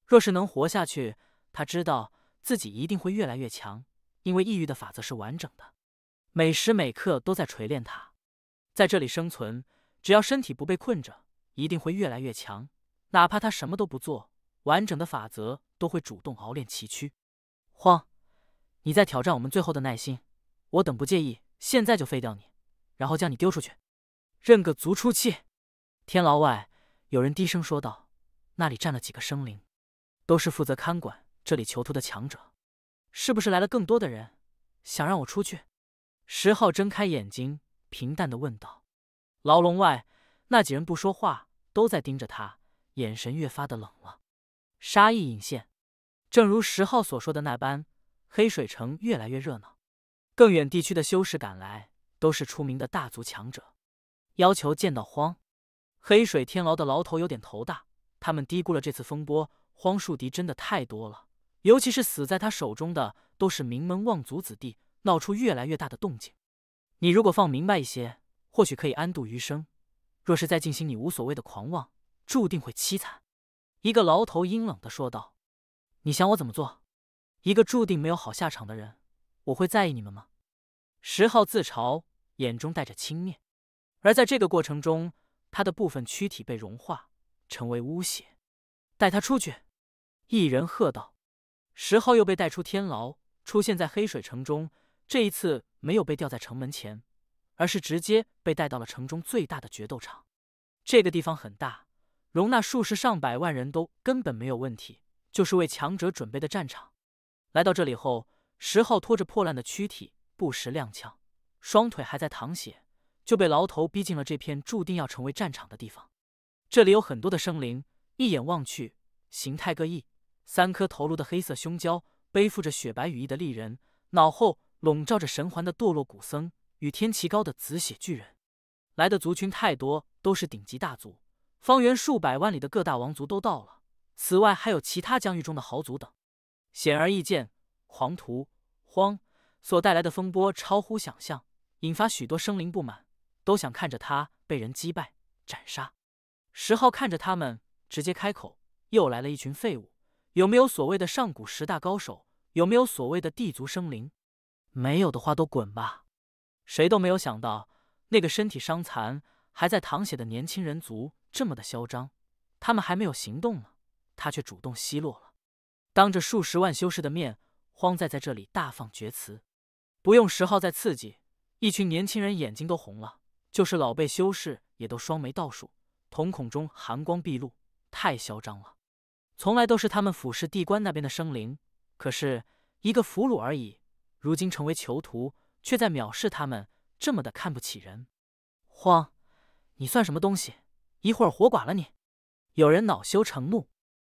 若是能活下去，他知道自己一定会越来越强，因为抑郁的法则是完整的，每时每刻都在锤炼他。在这里生存，只要身体不被困着，一定会越来越强。哪怕他什么都不做，完整的法则都会主动熬炼崎岖。慌！你在挑战我们最后的耐心，我等不介意，现在就废掉你，然后将你丢出去，认个足出气。天牢外，有人低声说道：“那里站了几个生灵，都是负责看管这里囚徒的强者。是不是来了更多的人，想让我出去？”石浩睁开眼睛，平淡的问道：“牢笼外那几人不说话，都在盯着他，眼神越发的冷了，杀意隐现。”正如石浩所说的那般，黑水城越来越热闹，更远地区的修士赶来，都是出名的大族强者，要求见到荒。黑水天牢的牢头有点头大，他们低估了这次风波，荒树敌真的太多了，尤其是死在他手中的都是名门望族子弟，闹出越来越大的动静。你如果放明白一些，或许可以安度余生；若是再进行你无所谓的狂妄，注定会凄惨。一个牢头阴冷的说道：“你想我怎么做？一个注定没有好下场的人，我会在意你们吗？”石昊自嘲，眼中带着轻蔑。而在这个过程中，他的部分躯体被融化，成为污血。带他出去！一人喝道。石浩又被带出天牢，出现在黑水城中。这一次没有被吊在城门前，而是直接被带到了城中最大的决斗场。这个地方很大，容纳数十上百万人都根本没有问题，就是为强者准备的战场。来到这里后，石浩拖着破烂的躯体，不时踉跄，双腿还在淌血。就被牢头逼进了这片注定要成为战场的地方。这里有很多的生灵，一眼望去，形态各异：三颗头颅的黑色胸胶，背负着雪白羽翼的利人，脑后笼罩着神环的堕落古僧，与天齐高的紫血巨人。来的族群太多，都是顶级大族，方圆数百万里的各大王族都到了。此外，还有其他疆域中的豪族等。显而易见，狂徒荒所带来的风波超乎想象，引发许多生灵不满。都想看着他被人击败斩杀。十号看着他们，直接开口：“又来了一群废物，有没有所谓的上古十大高手？有没有所谓的地族生灵？没有的话，都滚吧！”谁都没有想到，那个身体伤残还在淌血的年轻人族这么的嚣张。他们还没有行动呢，他却主动奚落了，当着数十万修士的面，荒在在这里大放厥词。不用十号再刺激，一群年轻人眼睛都红了。就是老辈修士也都双眉倒竖，瞳孔中寒光毕露，太嚣张了。从来都是他们俯视地关那边的生灵，可是一个俘虏而已，如今成为囚徒，却在藐视他们，这么的看不起人。慌，你算什么东西？一会儿活剐了你！有人恼羞成怒，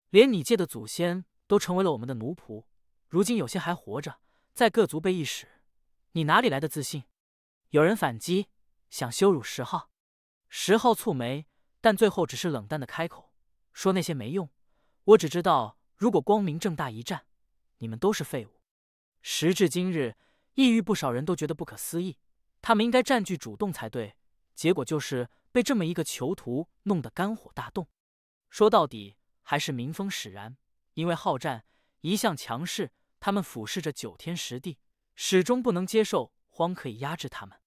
连你界的祖先都成为了我们的奴仆，如今有些还活着，在各族被一使，你哪里来的自信？有人反击。想羞辱十号，十号蹙眉，但最后只是冷淡的开口说：“那些没用，我只知道，如果光明正大一战，你们都是废物。”时至今日，异域不少人都觉得不可思议，他们应该占据主动才对，结果就是被这么一个囚徒弄得肝火大动。说到底，还是民风使然，因为好战，一向强势，他们俯视着九天十地，始终不能接受荒可以压制他们。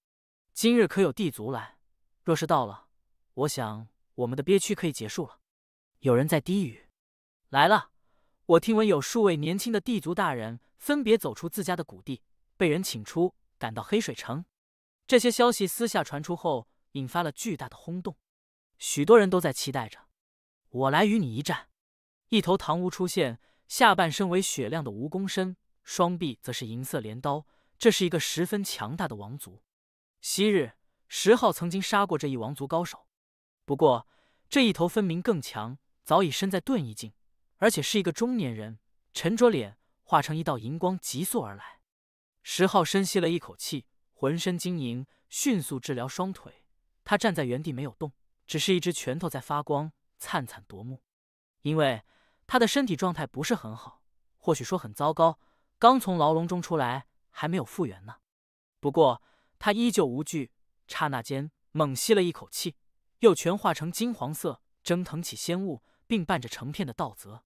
今日可有地族来？若是到了，我想我们的憋屈可以结束了。有人在低语：“来了！”我听闻有数位年轻的地族大人分别走出自家的谷地，被人请出，赶到黑水城。这些消息私下传出后，引发了巨大的轰动。许多人都在期待着。我来与你一战。一头唐屋出现，下半身为雪亮的蜈蚣身，双臂则是银色镰刀。这是一个十分强大的王族。昔日，石浩曾经杀过这一王族高手，不过这一头分明更强，早已身在遁逸境，而且是一个中年人，沉着脸化成一道银光急速而来。石浩深吸了一口气，浑身晶莹，迅速治疗双腿。他站在原地没有动，只是一只拳头在发光，灿灿夺目。因为他的身体状态不是很好，或许说很糟糕，刚从牢笼中出来，还没有复原呢。不过。他依旧无惧，刹那间猛吸了一口气，又全化成金黄色，蒸腾起仙雾，并伴着成片的道泽。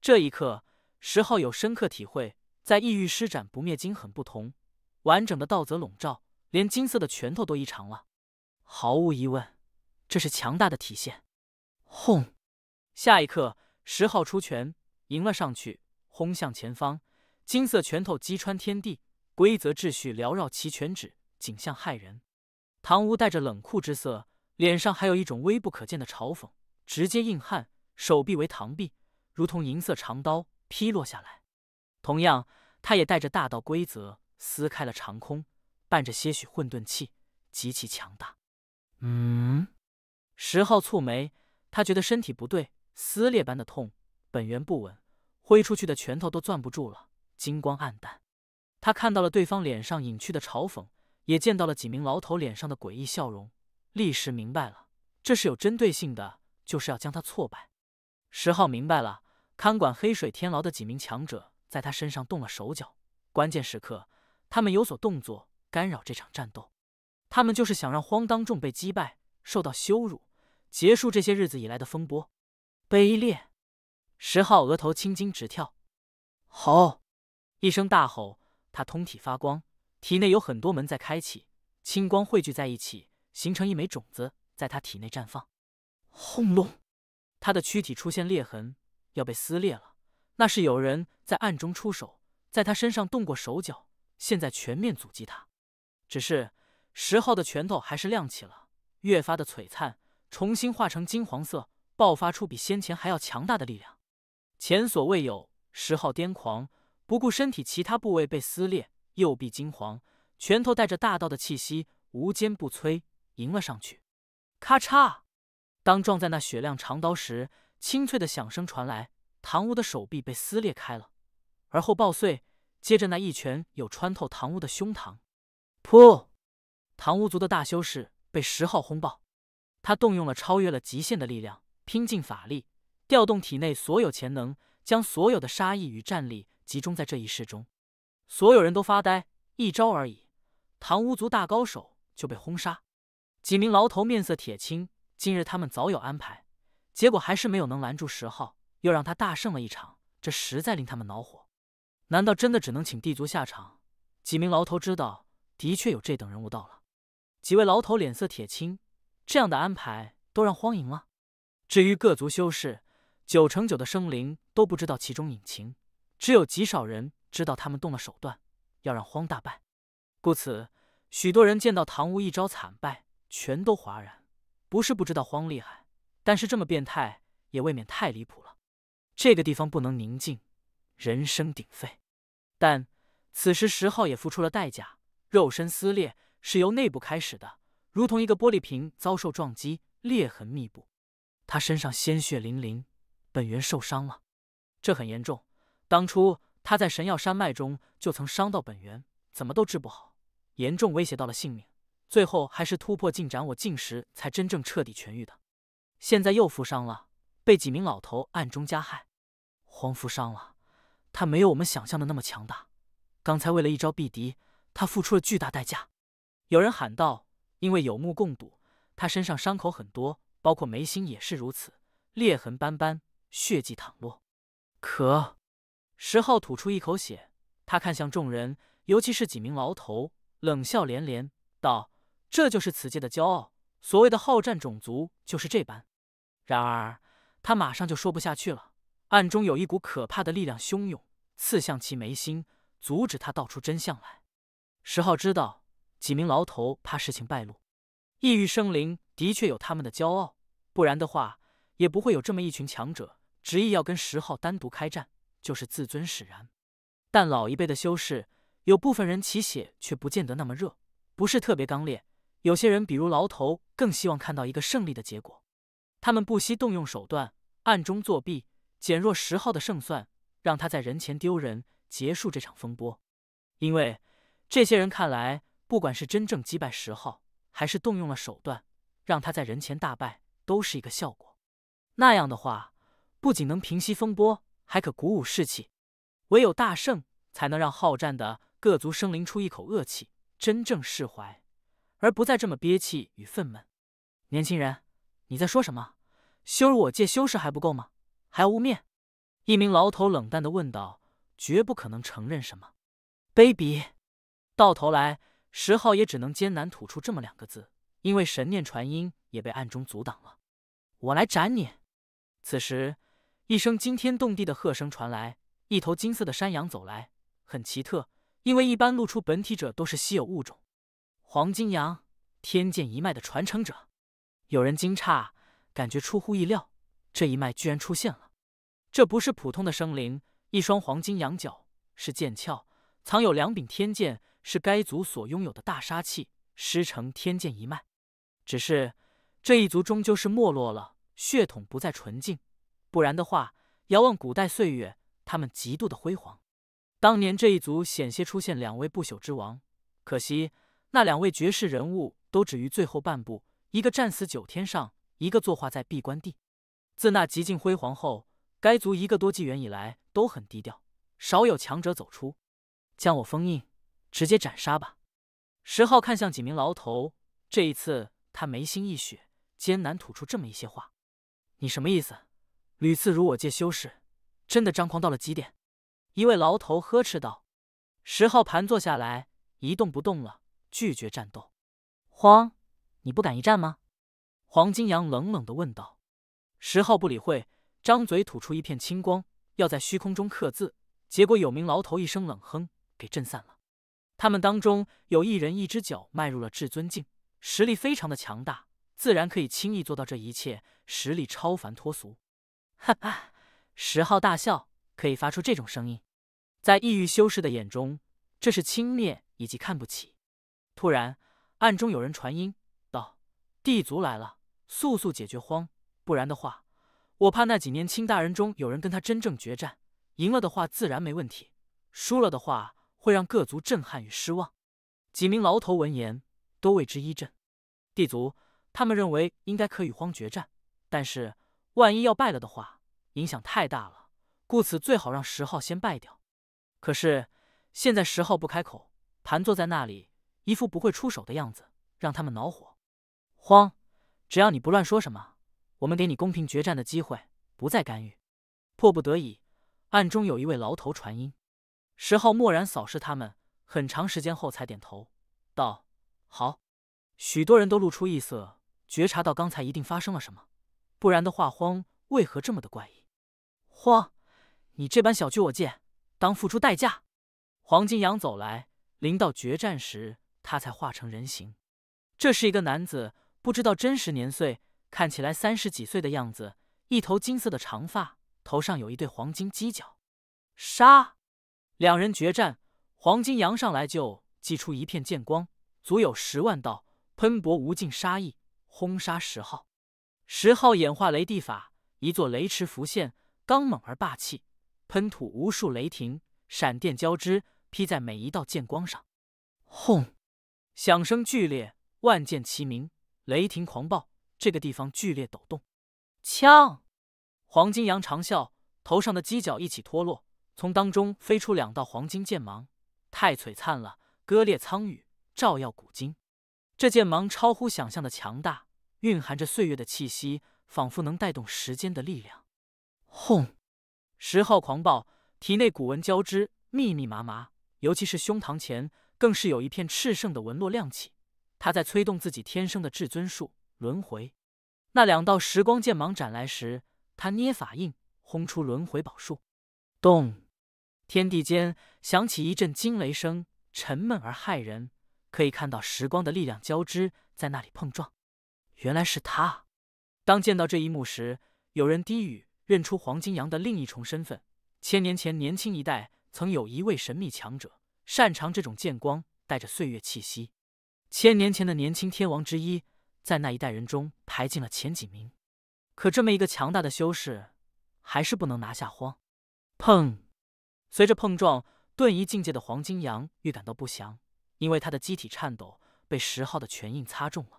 这一刻，石浩有深刻体会，在异域施展不灭金很不同。完整的道泽笼罩，连金色的拳头都异常了。毫无疑问，这是强大的体现。轰！下一刻，石浩出拳迎了上去，轰向前方。金色拳头击穿天地，规则秩序缭绕其拳指。景象骇人，唐无带着冷酷之色，脸上还有一种微不可见的嘲讽，直接硬汉手臂为唐臂，如同银色长刀劈落下来。同样，他也带着大道规则撕开了长空，伴着些许混沌气，极其强大。嗯，十号蹙眉，他觉得身体不对，撕裂般的痛，本源不稳，挥出去的拳头都攥不住了，金光暗淡。他看到了对方脸上隐去的嘲讽。也见到了几名牢头脸上的诡异笑容，立时明白了，这是有针对性的，就是要将他挫败。石浩明白了，看管黑水天牢的几名强者在他身上动了手脚，关键时刻他们有所动作，干扰这场战斗。他们就是想让荒当众被击败，受到羞辱，结束这些日子以来的风波。卑劣！石浩额头青筋直跳，吼一声大吼，他通体发光。体内有很多门在开启，青光汇聚在一起，形成一枚种子，在他体内绽放。轰隆！他的躯体出现裂痕，要被撕裂了。那是有人在暗中出手，在他身上动过手脚，现在全面阻击他。只是石昊的拳头还是亮起了，越发的璀璨，重新化成金黄色，爆发出比先前还要强大的力量，前所未有。石昊癫狂，不顾身体其他部位被撕裂。右臂金黄，拳头带着大道的气息，无坚不摧，迎了上去。咔嚓！当撞在那雪亮长刀时，清脆的响声传来，唐屋的手臂被撕裂开了，而后爆碎。接着那一拳又穿透唐屋的胸膛，噗！唐屋族的大修士被十号轰爆。他动用了超越了极限的力量，拼尽法力，调动体内所有潜能，将所有的杀意与战力集中在这一式中。所有人都发呆，一招而已，唐巫族大高手就被轰杀。几名牢头面色铁青，今日他们早有安排，结果还是没有能拦住十号，又让他大胜了一场，这实在令他们恼火。难道真的只能请地族下场？几名牢头知道，的确有这等人物到了。几位牢头脸色铁青，这样的安排都让荒淫了。至于各族修士，九成九的生灵都不知道其中隐情，只有极少人。知道他们动了手段，要让荒大败，故此，许多人见到唐无一招惨败，全都哗然。不是不知道荒厉害，但是这么变态也未免太离谱了。这个地方不能宁静，人声鼎沸。但此时，十号也付出了代价，肉身撕裂，是由内部开始的，如同一个玻璃瓶遭受撞击，裂痕密布。他身上鲜血淋淋，本源受伤了，这很严重。当初。他在神药山脉中就曾伤到本源，怎么都治不好，严重威胁到了性命。最后还是突破进斩我境时才真正彻底痊愈的。现在又负伤了，被几名老头暗中加害。荒负伤了，他没有我们想象的那么强大。刚才为了一招毙敌，他付出了巨大代价。有人喊道：“因为有目共睹，他身上伤口很多，包括眉心也是如此，裂痕斑斑，血迹淌落。”可。石浩吐出一口血，他看向众人，尤其是几名牢头，冷笑连连道：“这就是此界的骄傲，所谓的好战种族就是这般。”然而他马上就说不下去了，暗中有一股可怕的力量汹涌，刺向其眉心，阻止他道出真相来。石浩知道，几名牢头怕事情败露，异域生灵的确有他们的骄傲，不然的话，也不会有这么一群强者执意要跟石浩单独开战。就是自尊使然，但老一辈的修士有部分人其血却不见得那么热，不是特别刚烈。有些人，比如牢头，更希望看到一个胜利的结果。他们不惜动用手段，暗中作弊，减弱十号的胜算，让他在人前丢人，结束这场风波。因为这些人看来，不管是真正击败十号，还是动用了手段让他在人前大败，都是一个效果。那样的话，不仅能平息风波。还可鼓舞士气，唯有大胜，才能让好战的各族生灵出一口恶气，真正释怀，而不再这么憋气与愤懑。年轻人，你在说什么？羞辱我界修士还不够吗？还要污蔑？一名牢头冷淡的问道。绝不可能承认什么，卑鄙！到头来，石浩也只能艰难吐出这么两个字，因为神念传音也被暗中阻挡了。我来斩你！此时。一声惊天动地的喝声传来，一头金色的山羊走来，很奇特，因为一般露出本体者都是稀有物种。黄金羊，天剑一脉的传承者。有人惊诧，感觉出乎意料，这一脉居然出现了。这不是普通的生灵，一双黄金羊角是剑鞘，藏有两柄天剑，是该族所拥有的大杀器。师承天剑一脉，只是这一族终究是没落了，血统不再纯净。不然的话，遥望古代岁月，他们极度的辉煌。当年这一族险些出现两位不朽之王，可惜那两位绝世人物都止于最后半步，一个战死九天上，一个坐化在闭关地。自那极尽辉煌后，该族一个多纪元以来都很低调，少有强者走出。将我封印，直接斩杀吧！石浩看向几名牢头，这一次他眉心一血，艰难吐出这么一些话：“你什么意思？”屡次辱我界修士，真的张狂到了极点！一位牢头呵斥道。十号盘坐下来，一动不动了，拒绝战斗。慌，你不敢一战吗？黄金阳冷冷的问道。十号不理会，张嘴吐出一片青光，要在虚空中刻字。结果有名牢头一声冷哼，给震散了。他们当中有一人一只脚迈入了至尊境，实力非常的强大，自然可以轻易做到这一切，实力超凡脱俗。哈哈，十号大笑，可以发出这种声音，在异域修士的眼中，这是轻蔑以及看不起。突然，暗中有人传音道：“地族来了，速速解决荒，不然的话，我怕那几年青大人中有人跟他真正决战。赢了的话，自然没问题；输了的话，会让各族震撼与失望。”几名牢头闻言，都为之一震。地族，他们认为应该可与荒决战，但是。万一要败了的话，影响太大了，故此最好让十号先败掉。可是现在十号不开口，盘坐在那里，一副不会出手的样子，让他们恼火。慌，只要你不乱说什么，我们给你公平决战的机会，不再干预。迫不得已，暗中有一位牢头传音。十号默然扫视他们，很长时间后才点头道：“好。”许多人都露出异色，觉察到刚才一定发生了什么。不然的话，荒为何这么的怪异？荒，你这般小觑我剑，当付出代价。黄金羊走来，临到决战时，他才化成人形。这是一个男子，不知道真实年岁，看起来三十几岁的样子，一头金色的长发，头上有一对黄金犄角。杀！两人决战，黄金羊上来就祭出一片剑光，足有十万道，喷薄无尽杀意，轰杀十号。十号演化雷地法，一座雷池浮现，刚猛而霸气，喷吐无数雷霆，闪电交织，劈在每一道剑光上。轰！响声剧烈，万剑齐鸣，雷霆狂暴，这个地方剧烈抖动。锵！黄金羊长啸，头上的犄角一起脱落，从当中飞出两道黄金剑芒，太璀璨了，割裂苍宇，照耀古今。这剑芒超乎想象的强大。蕴含着岁月的气息，仿佛能带动时间的力量。轰！十号狂暴体内古纹交织，密密麻麻，尤其是胸膛前，更是有一片炽盛的纹络亮起。他在催动自己天生的至尊术——轮回。那两道时光剑芒斩来时，他捏法印，轰出轮回宝术。咚！天地间响起一阵惊雷声，沉闷而骇人。可以看到时光的力量交织在那里碰撞。原来是他！当见到这一幕时，有人低语，认出黄金阳的另一重身份。千年前年轻一代曾有一位神秘强者，擅长这种剑光，带着岁月气息。千年前的年轻天王之一，在那一代人中排进了前几名。可这么一个强大的修士，还是不能拿下荒。砰！随着碰撞，遁一境界的黄金阳预感到不祥，因为他的机体颤抖，被十号的拳印擦中了。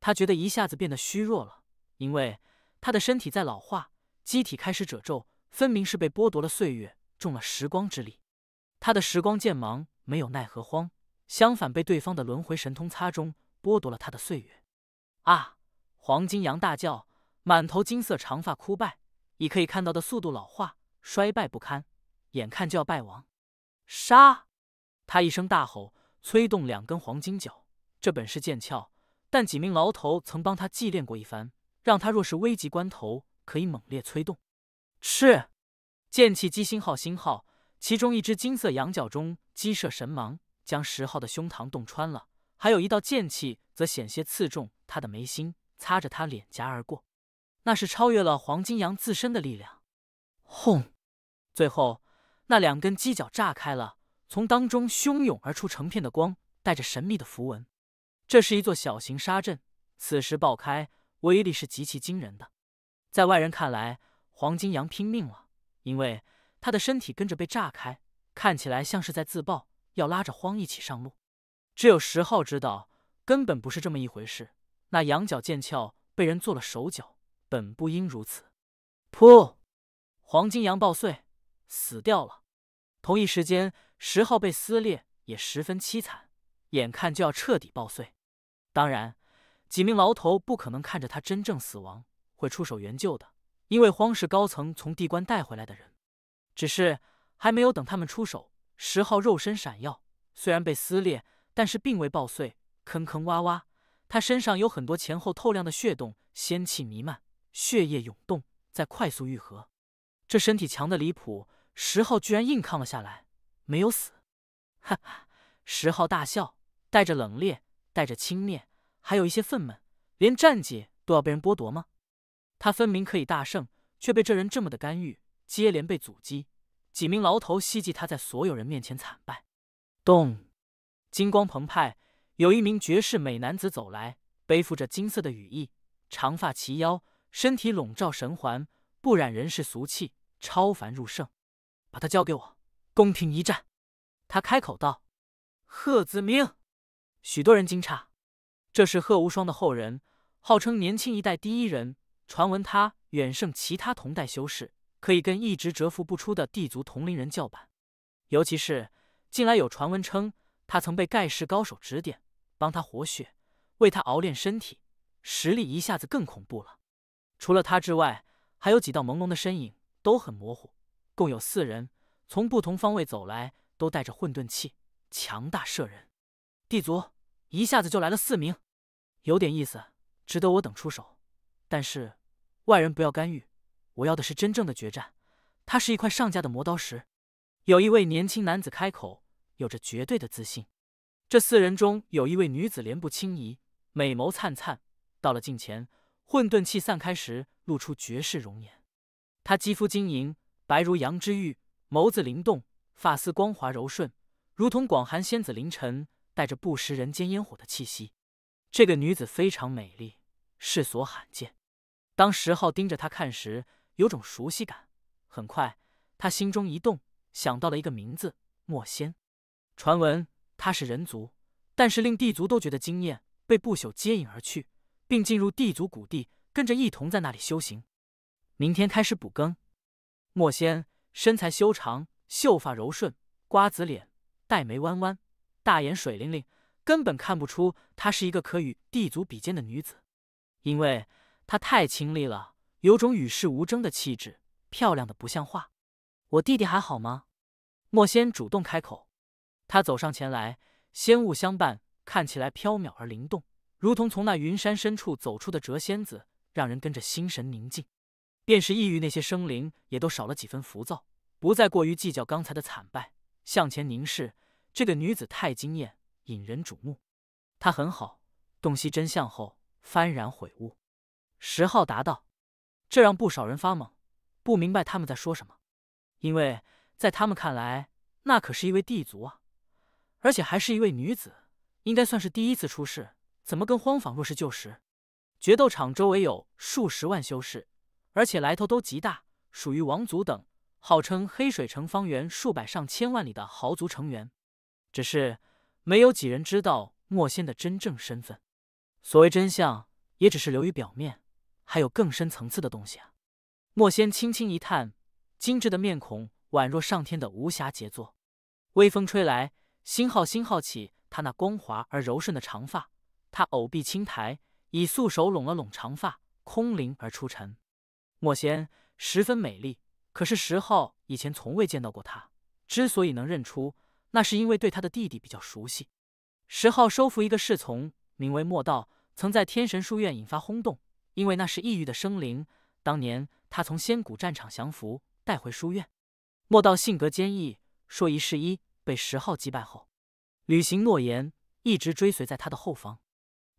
他觉得一下子变得虚弱了，因为他的身体在老化，机体开始褶皱，分明是被剥夺了岁月，中了时光之力。他的时光剑芒没有奈何荒，相反被对方的轮回神通擦中，剥夺了他的岁月。啊！黄金羊大叫，满头金色长发枯败，以可以看到的速度老化衰败不堪，眼看就要败亡。杀！他一声大吼，催动两根黄金角，这本是剑鞘。但几名牢头曾帮他祭炼过一番，让他若是危急关头可以猛烈催动。是剑气鸡星号星号，其中一只金色羊角中激射神芒，将十号的胸膛洞穿了；还有一道剑气则险些刺中他的眉心，擦着他脸颊而过。那是超越了黄金羊自身的力量。轰！最后那两根犄角炸开了，从当中汹涌而出成片的光，带着神秘的符文。这是一座小型沙阵，此时爆开威力是极其惊人的。在外人看来，黄金羊拼命了，因为他的身体跟着被炸开，看起来像是在自爆，要拉着荒一起上路。只有石昊知道，根本不是这么一回事。那羊角剑鞘被人做了手脚，本不应如此。噗！黄金羊爆碎，死掉了。同一时间，石昊被撕裂，也十分凄惨，眼看就要彻底爆碎。当然，几名牢头不可能看着他真正死亡，会出手援救的。因为荒氏高层从地关带回来的人，只是还没有等他们出手，十号肉身闪耀，虽然被撕裂，但是并未爆碎，坑坑洼洼。他身上有很多前后透亮的血洞，仙气弥漫，血液涌动，在快速愈合。这身体强的离谱，十号居然硬抗了下来，没有死！哈哈，十号大笑，带着冷冽。带着轻蔑，还有一些愤懑，连战绩都要被人剥夺吗？他分明可以大胜，却被这人这么的干预，接连被阻击。几名牢头希冀他在所有人面前惨败。咚！金光澎湃，有一名绝世美男子走来，背负着金色的羽翼，长发齐腰，身体笼罩神环，不染人世俗气，超凡入圣。把他交给我，公平一战。他开口道：“贺子明。”许多人惊诧，这是贺无双的后人，号称年轻一代第一人。传闻他远胜其他同代修士，可以跟一直蛰伏不出的地族同龄人叫板。尤其是近来有传闻称，他曾被盖世高手指点，帮他活血，为他熬炼身体，实力一下子更恐怖了。除了他之外，还有几道朦胧的身影，都很模糊，共有四人从不同方位走来，都带着混沌气，强大摄人，地族。一下子就来了四名，有点意思，值得我等出手。但是外人不要干预，我要的是真正的决战。他是一块上佳的磨刀石。有一位年轻男子开口，有着绝对的自信。这四人中有一位女子，脸部轻移，美眸灿灿。到了近前，混沌气散开时，露出绝世容颜。她肌肤晶莹，白如羊脂玉，眸子灵动，发丝光滑柔顺，如同广寒仙子凌晨。带着不食人间烟火的气息，这个女子非常美丽，世所罕见。当石昊盯着她看时，有种熟悉感。很快，他心中一动，想到了一个名字——墨仙。传闻她是人族，但是令地族都觉得惊艳，被不朽接引而去，并进入地族谷地，跟着一同在那里修行。明天开始补更。墨仙身材修长，秀发柔顺，瓜子脸，黛眉弯弯。大眼水灵灵，根本看不出她是一个可与地族比肩的女子，因为她太清丽了，有种与世无争的气质，漂亮的不像话。我弟弟还好吗？墨仙主动开口，她走上前来，仙雾相伴，看起来飘渺而灵动，如同从那云山深处走出的谪仙子，让人跟着心神宁静。便是异域那些生灵，也都少了几分浮躁，不再过于计较刚才的惨败，向前凝视。这个女子太惊艳，引人瞩目。她很好，洞悉真相后幡然悔悟。石浩答道，这让不少人发懵，不明白他们在说什么。因为在他们看来，那可是一位帝族啊，而且还是一位女子，应该算是第一次出世，怎么跟荒坊若是旧时？决斗场周围有数十万修士，而且来头都极大，属于王族等，号称黑水城方圆数百上千万里的豪族成员。只是没有几人知道墨仙的真正身份，所谓真相也只是流于表面，还有更深层次的东西啊！墨仙轻轻一叹，精致的面孔宛若上天的无暇杰作。微风吹来，星号星号起，他那光滑而柔顺的长发，他偶臂轻抬，以素手拢了拢长发，空灵而出尘。墨仙十分美丽，可是石浩以前从未见到过她，之所以能认出。那是因为对他的弟弟比较熟悉。石浩收服一个侍从，名为莫道，曾在天神书院引发轰动，因为那是异域的生灵。当年他从仙古战场降服，带回书院。莫道性格坚毅，说一是一。被石浩击败后，履行诺言，一直追随在他的后方。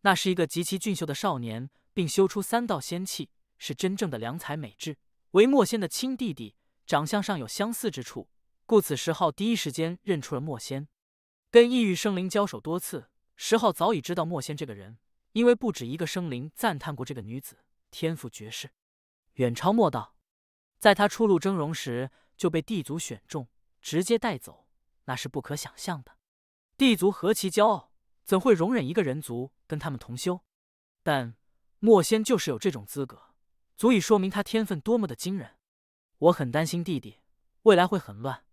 那是一个极其俊秀的少年，并修出三道仙气，是真正的良才美质，为墨仙的亲弟弟，长相上有相似之处。故此，石昊第一时间认出了墨仙。跟异域生灵交手多次，石昊早已知道墨仙这个人。因为不止一个生灵赞叹过这个女子天赋绝世，远超墨道。在他初入峥嵘时就被地族选中，直接带走，那是不可想象的。地族何其骄傲，怎会容忍一个人族跟他们同修？但墨仙就是有这种资格，足以说明他天分多么的惊人。我很担心弟弟未来会很乱。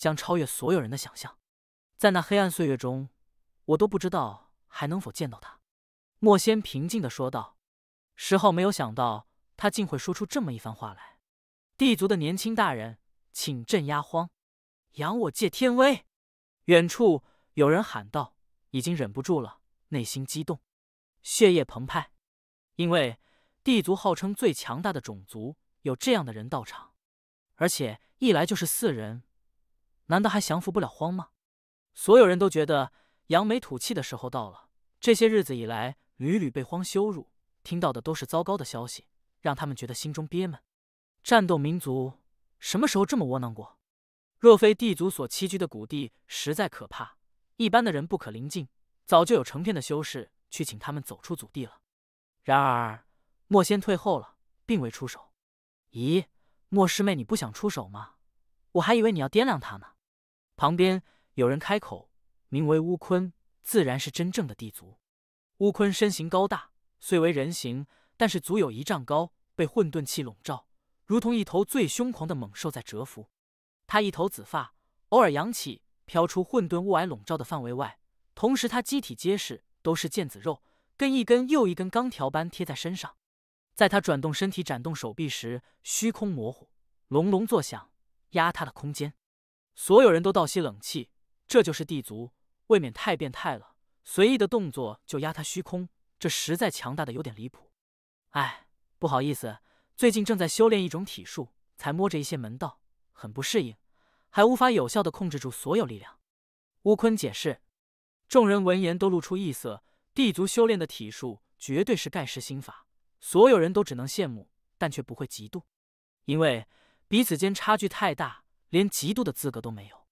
将超越所有人的想象，在那黑暗岁月中，我都不知道还能否见到他。莫仙平静的说道。石浩没有想到他竟会说出这么一番话来。地族的年轻大人，请镇压荒，扬我界天威。远处有人喊道：“已经忍不住了，内心激动，血液澎湃，因为地族号称最强大的种族，有这样的人到场，而且一来就是四人。”难道还降服不了荒吗？所有人都觉得扬眉吐气的时候到了。这些日子以来，屡屡被荒羞辱，听到的都是糟糕的消息，让他们觉得心中憋闷。战斗民族什么时候这么窝囊过？若非地族所栖居的谷地实在可怕，一般的人不可临近，早就有成片的修士去请他们走出祖地了。然而莫仙退后了，并未出手。咦，莫师妹，你不想出手吗？我还以为你要掂量他呢。旁边有人开口，名为乌坤，自然是真正的地族。乌坤身形高大，虽为人形，但是足有一丈高，被混沌气笼罩，如同一头最凶狂的猛兽在蛰伏。他一头紫发，偶尔扬起，飘出混沌雾霭笼罩的范围外。同时，他机体结实，都是腱子肉，跟一根又一根钢条般贴在身上。在他转动身体、展动手臂时，虚空模糊，隆隆作响，压塌了空间。所有人都倒吸冷气，这就是地族，未免太变态了！随意的动作就压他虚空，这实在强大的有点离谱。哎，不好意思，最近正在修炼一种体术，才摸着一些门道，很不适应，还无法有效的控制住所有力量。乌坤解释，众人闻言都露出异色，地族修炼的体术绝对是盖世心法，所有人都只能羡慕，但却不会嫉妒，因为彼此间差距太大。连嫉妒的资格都没有。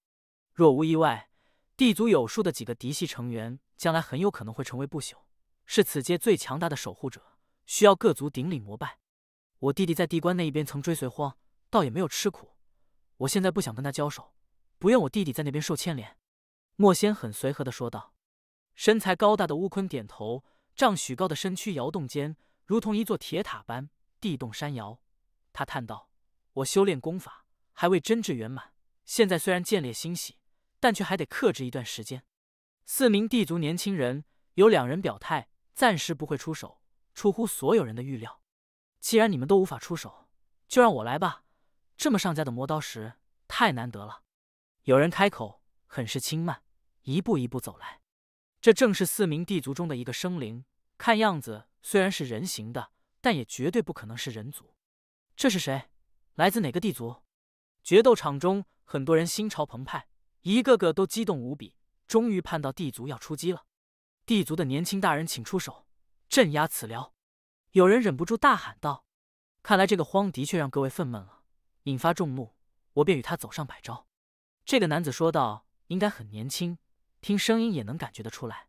若无意外，地族有数的几个嫡系成员将来很有可能会成为不朽，是此界最强大的守护者，需要各族顶礼膜拜。我弟弟在地关那一边曾追随荒，倒也没有吃苦。我现在不想跟他交手，不愿我弟弟在那边受牵连。”墨仙很随和的说道。身材高大的乌坤点头，丈许高的身躯摇动间，如同一座铁塔般地动山摇。他叹道：“我修炼功法。”还未真挚圆满，现在虽然见烈欣喜，但却还得克制一段时间。四名地族年轻人有两人表态，暂时不会出手，出乎所有人的预料。既然你们都无法出手，就让我来吧。这么上佳的磨刀石太难得了。有人开口，很是轻慢，一步一步走来。这正是四名地族中的一个生灵。看样子虽然是人形的，但也绝对不可能是人族。这是谁？来自哪个地族？决斗场中，很多人心潮澎湃，一个个都激动无比。终于盼到帝族要出击了！帝族的年轻大人，请出手镇压此撩！有人忍不住大喊道：“看来这个荒的确让各位愤懑了，引发众怒，我便与他走上百招。”这个男子说道：“应该很年轻，听声音也能感觉得出来。”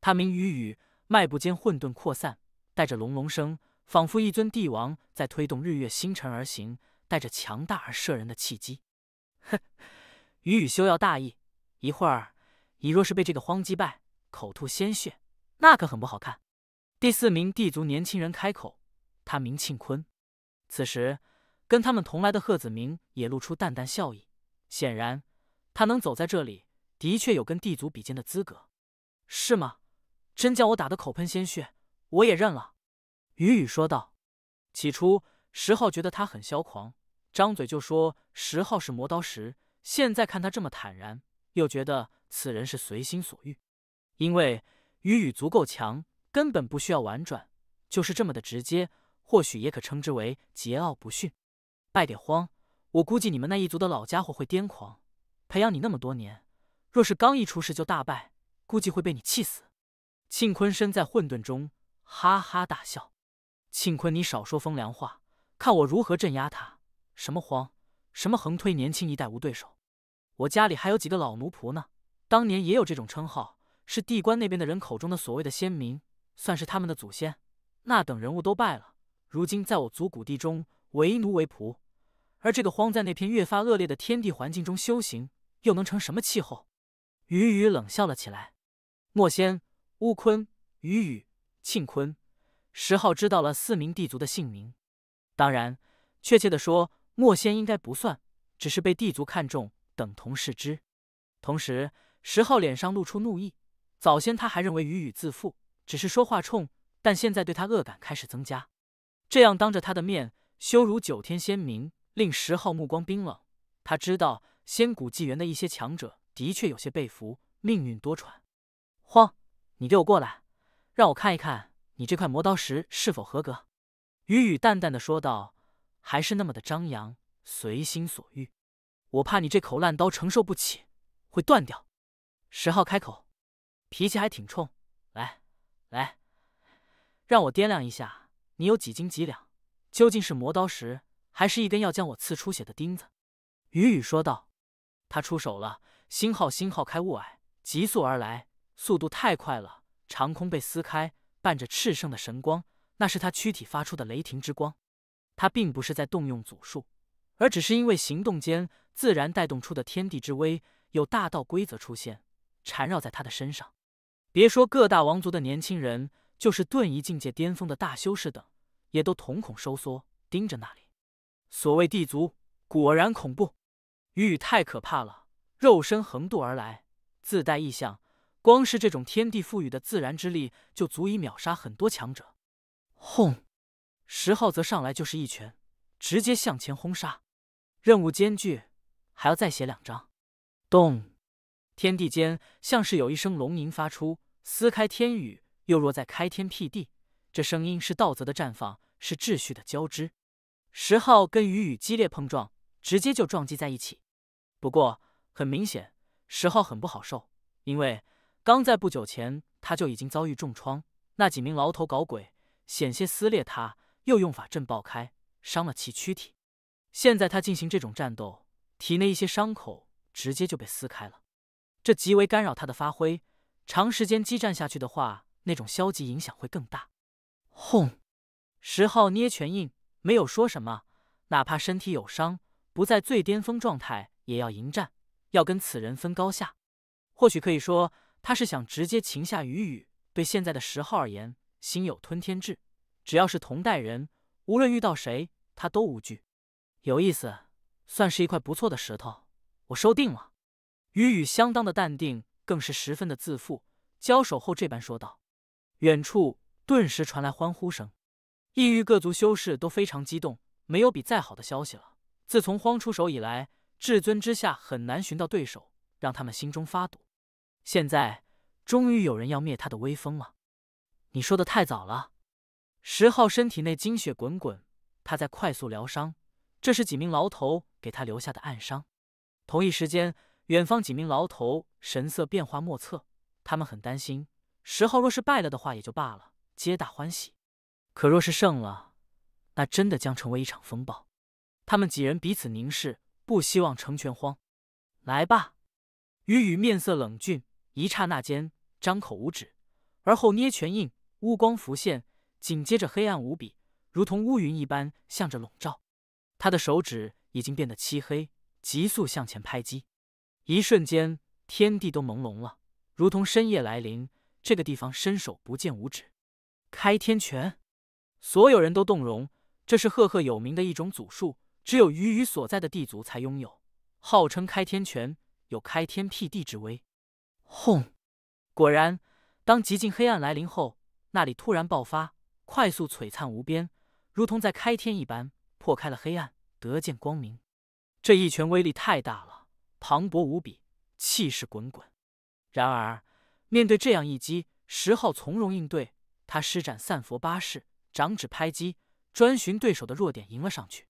他名雨雨，迈步间混沌扩散，带着隆隆声，仿佛一尊帝王在推动日月星辰而行。带着强大而慑人的气机，哼，雨宇休要大意。一会儿，你若是被这个荒击败，口吐鲜血，那可很不好看。第四名地族年轻人开口，他名庆坤。此时，跟他们同来的贺子明也露出淡淡笑意，显然他能走在这里，的确有跟地族比肩的资格。是吗？真将我打得口喷鲜血，我也认了。雨雨说道。起初，石浩觉得他很嚣狂。张嘴就说十号是磨刀石，现在看他这么坦然，又觉得此人是随心所欲，因为语羽足够强，根本不需要婉转，就是这么的直接，或许也可称之为桀骜不驯。败点荒，我估计你们那一族的老家伙会癫狂，培养你那么多年，若是刚一出世就大败，估计会被你气死。庆坤身在混沌中，哈哈大笑。庆坤，你少说风凉话，看我如何镇压他。什么荒？什么横推年轻一代无对手？我家里还有几个老奴仆呢，当年也有这种称号，是地关那边的人口中的所谓的先民，算是他们的祖先。那等人物都败了，如今在我族古地中为奴为仆。而这个荒在那片越发恶劣的天地环境中修行，又能成什么气候？雨雨冷笑了起来。墨仙、乌坤、雨雨、庆坤、石昊知道了四名地族的姓名，当然，确切的说。墨仙应该不算，只是被帝族看中，等同视之。同时，石浩脸上露出怒意。早先他还认为雨雨自负，只是说话冲，但现在对他恶感开始增加。这样当着他的面羞辱九天仙明，令石浩目光冰冷。他知道仙古纪元的一些强者的确有些被俘，命运多舛。慌，你给我过来，让我看一看你这块磨刀石是否合格。雨雨淡淡的说道。还是那么的张扬，随心所欲。我怕你这口烂刀承受不起，会断掉。十号开口，脾气还挺冲。来，来，让我掂量一下，你有几斤几两，究竟是磨刀石，还是一根要将我刺出血的钉子？雨雨说道。他出手了，星号星号开雾霭，急速而来，速度太快了，长空被撕开，伴着炽盛的神光，那是他躯体发出的雷霆之光。他并不是在动用祖术，而只是因为行动间自然带动出的天地之威，有大道规则出现，缠绕在他的身上。别说各大王族的年轻人，就是遁一境界巅峰的大修士等，也都瞳孔收缩，盯着那里。所谓帝族果然恐怖，羽羽太可怕了，肉身横渡而来，自带异象，光是这种天地赋予的自然之力，就足以秒杀很多强者。轰！十号则上来就是一拳，直接向前轰杀。任务艰巨，还要再写两张。咚！天地间像是有一声龙吟发出，撕开天宇，又若在开天辟地。这声音是道泽的绽放，是秩序的交织。十号跟雨雨激烈碰撞，直接就撞击在一起。不过很明显，十号很不好受，因为刚在不久前他就已经遭遇重创，那几名牢头搞鬼，险些撕裂他。又用法阵爆开，伤了其躯体。现在他进行这种战斗，体内一些伤口直接就被撕开了，这极为干扰他的发挥。长时间激战下去的话，那种消极影响会更大。轰！十号捏拳印，没有说什么，哪怕身体有伤，不在最巅峰状态，也要迎战，要跟此人分高下。或许可以说，他是想直接擒下雨雨。对现在的十号而言，心有吞天志。只要是同代人，无论遇到谁，他都无惧。有意思，算是一块不错的石头，我收定了。雨雨相当的淡定，更是十分的自负。交手后这般说道。远处顿时传来欢呼声，异域各族修士都非常激动，没有比再好的消息了。自从荒出手以来，至尊之下很难寻到对手，让他们心中发堵。现在终于有人要灭他的威风了。你说的太早了。十号身体内精血滚滚，他在快速疗伤。这是几名牢头给他留下的暗伤。同一时间，远方几名牢头神色变化莫测，他们很担心。十号若是败了的话也就罢了，皆大欢喜；可若是胜了，那真的将成为一场风暴。他们几人彼此凝视，不希望成全荒。来吧，雨雨面色冷峻，一刹那间张口无止，而后捏拳印，乌光浮现。紧接着，黑暗无比，如同乌云一般向着笼罩。他的手指已经变得漆黑，急速向前拍击。一瞬间，天地都朦胧了，如同深夜来临。这个地方伸手不见五指。开天拳，所有人都动容。这是赫赫有名的一种祖术，只有鱼鱼所在的地族才拥有，号称开天拳，有开天辟地之威。轰！果然，当极尽黑暗来临后，那里突然爆发。快速璀璨无边，如同在开天一般，破开了黑暗，得见光明。这一拳威力太大了，磅礴无比，气势滚滚。然而，面对这样一击，石昊从容应对，他施展散佛八式，掌指拍击，专寻对手的弱点迎了上去。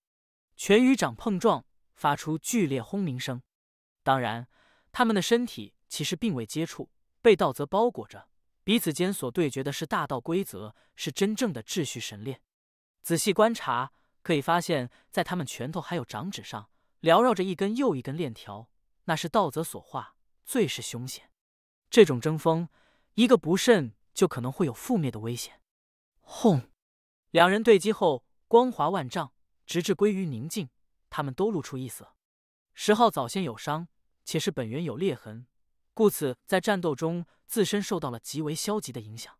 拳与掌碰撞，发出剧烈轰鸣声。当然，他们的身体其实并未接触，被道则包裹着。彼此间所对决的是大道规则，是真正的秩序神链。仔细观察，可以发现，在他们拳头还有掌指上缭绕着一根又一根链条，那是道则所化，最是凶险。这种争锋，一个不慎，就可能会有覆灭的危险。轰！两人对击后，光华万丈，直至归于宁静。他们都露出异色。十号早先有伤，且是本源有裂痕。故此，在战斗中自身受到了极为消极的影响。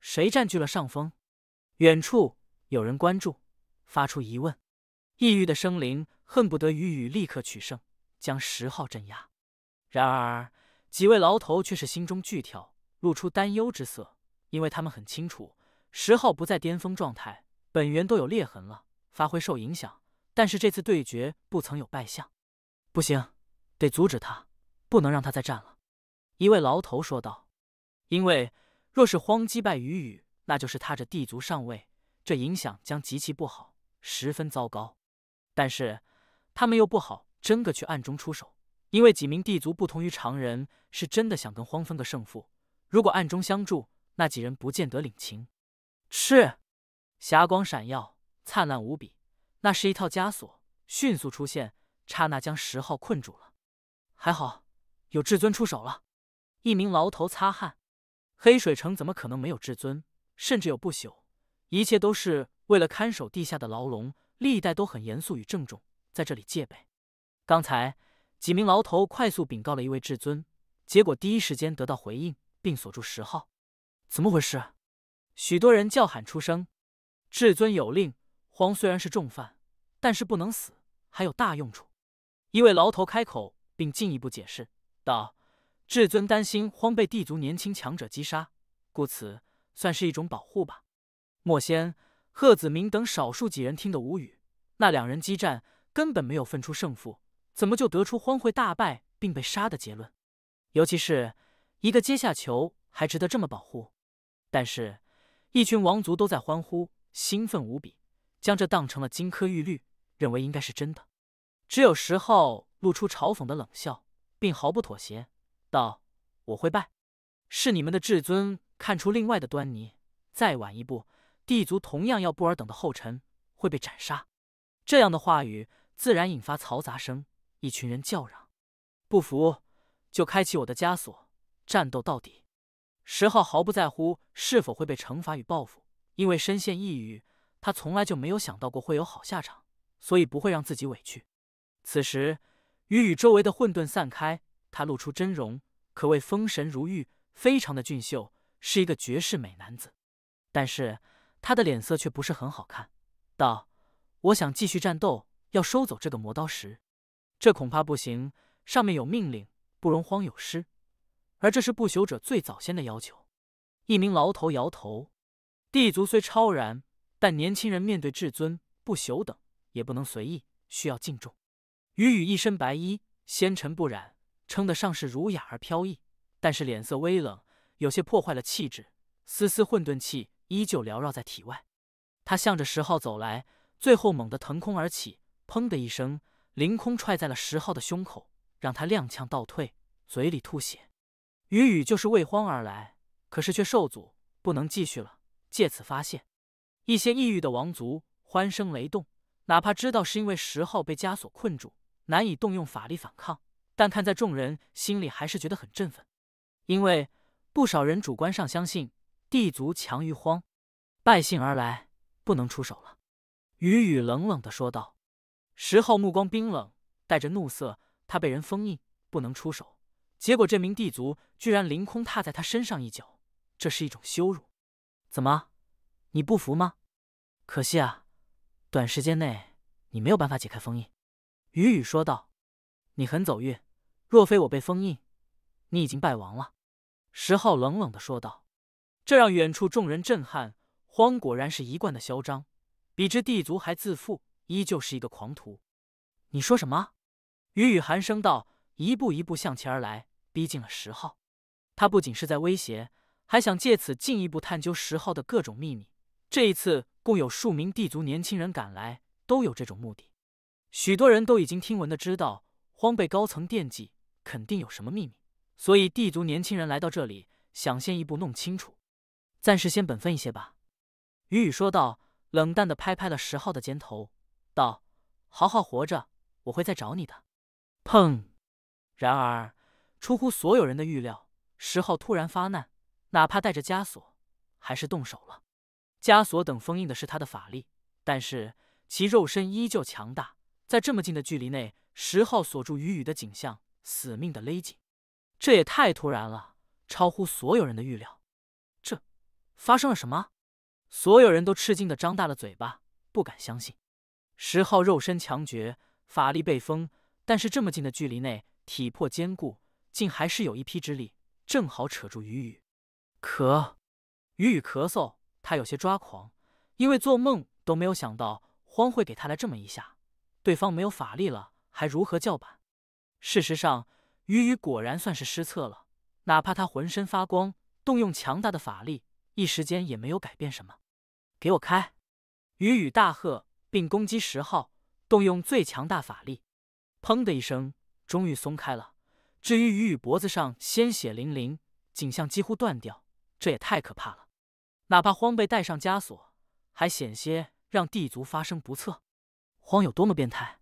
谁占据了上风？远处有人关注，发出疑问。异域的生灵恨不得雨雨立刻取胜，将十号镇压。然而，几位牢头却是心中巨跳，露出担忧之色，因为他们很清楚，十号不在巅峰状态，本源都有裂痕了，发挥受影响。但是这次对决不曾有败相。不行，得阻止他，不能让他再战了。一位牢头说道：“因为若是荒击败雨雨，那就是踏着地族上位，这影响将极其不好，十分糟糕。但是他们又不好真个去暗中出手，因为几名地族不同于常人，是真的想跟荒分个胜负。如果暗中相助，那几人不见得领情。”是，霞光闪耀，灿烂无比。那是一套枷锁，迅速出现，刹那将十号困住了。还好有至尊出手了。一名牢头擦汗，黑水城怎么可能没有至尊，甚至有不朽？一切都是为了看守地下的牢笼，历代都很严肃与郑重，在这里戒备。刚才几名牢头快速禀告了一位至尊，结果第一时间得到回应，并锁住十号。怎么回事？许多人叫喊出声。至尊有令，荒虽然是重犯，但是不能死，还有大用处。一位牢头开口，并进一步解释道。至尊担心荒被地族年轻强者击杀，故此算是一种保护吧。莫仙、贺子明等少数几人听得无语。那两人激战根本没有分出胜负，怎么就得出荒会大败并被杀的结论？尤其是一个阶下囚还值得这么保护？但是，一群王族都在欢呼，兴奋无比，将这当成了金科玉律，认为应该是真的。只有石昊露出嘲讽的冷笑，并毫不妥协。道：“我会败，是你们的至尊看出另外的端倪。再晚一步，帝族同样要布尔等的后尘，会被斩杀。”这样的话语自然引发嘈杂声，一群人叫嚷：“不服就开启我的枷锁，战斗到底！”石浩毫不在乎是否会被惩罚与报复，因为深陷抑郁，他从来就没有想到过会有好下场，所以不会让自己委屈。此时，雨与周围的混沌散开。他露出真容，可谓丰神如玉，非常的俊秀，是一个绝世美男子。但是他的脸色却不是很好看，道：“我想继续战斗，要收走这个磨刀石，这恐怕不行。上面有命令，不容荒有失。而这是不朽者最早先的要求。”一名牢头摇头：“地族虽超然，但年轻人面对至尊、不朽等，也不能随意，需要敬重。”雨雨一身白衣，纤尘不染。称得上是儒雅而飘逸，但是脸色微冷，有些破坏了气质。丝丝混沌气依旧缭绕在体外。他向着十号走来，最后猛地腾空而起，砰的一声，凌空踹在了十号的胸口，让他踉跄倒退，嘴里吐血。雨雨就是为荒而来，可是却受阻，不能继续了，借此发泄。一些异域的王族欢声雷动，哪怕知道是因为十号被枷锁困住，难以动用法力反抗。但看在众人心里，还是觉得很振奋，因为不少人主观上相信地族强于荒，败兴而来，不能出手了。雨雨冷冷的说道。石昊目光冰冷，带着怒色，他被人封印，不能出手，结果这名地族居然凌空踏在他身上一脚，这是一种羞辱。怎么，你不服吗？可惜啊，短时间内你没有办法解开封印。雨雨说道：“你很走运。”若非我被封印，你已经败亡了。”石昊冷冷的说道。这让远处众人震撼。荒果然是一贯的嚣张，比之地族还自负，依旧是一个狂徒。你说什么？”雨雨寒声道，一步一步向前而来，逼近了石浩。他不仅是在威胁，还想借此进一步探究石浩的各种秘密。这一次，共有数名地族年轻人赶来，都有这种目的。许多人都已经听闻的知道，荒被高层惦记。肯定有什么秘密，所以地族年轻人来到这里，想先一步弄清楚。暂时先本分一些吧。”雨雨说道，冷淡的拍拍了石浩的肩头，道：“好好活着，我会再找你的。”砰！然而，出乎所有人的预料，石浩突然发难，哪怕带着枷锁，还是动手了。枷锁等封印的是他的法力，但是其肉身依旧强大，在这么近的距离内，石浩锁住雨雨的景象。死命的勒紧，这也太突然了，超乎所有人的预料。这发生了什么？所有人都吃惊的张大了嘴巴，不敢相信。石浩肉身强绝，法力被封，但是这么近的距离内，体魄坚固，竟还是有一批之力，正好扯住雨雨。咳，雨雨咳嗽，他有些抓狂，因为做梦都没有想到荒会给他来这么一下。对方没有法力了，还如何叫板？事实上，雨雨果然算是失策了。哪怕他浑身发光，动用强大的法力，一时间也没有改变什么。给我开！雨雨大喝，并攻击十号，动用最强大法力。砰的一声，终于松开了。至于雨雨脖子上鲜血淋淋，景象几乎断掉，这也太可怕了。哪怕荒被带上枷锁，还险些让地族发生不测。荒有多么变态？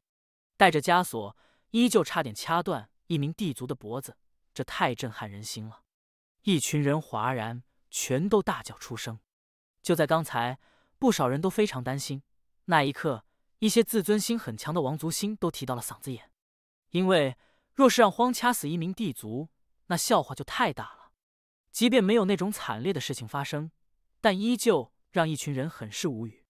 带着枷锁。依旧差点掐断一名地族的脖子，这太震撼人心了！一群人哗然，全都大叫出声。就在刚才，不少人都非常担心。那一刻，一些自尊心很强的王族心都提到了嗓子眼，因为若是让荒掐死一名地族，那笑话就太大了。即便没有那种惨烈的事情发生，但依旧让一群人很是无语。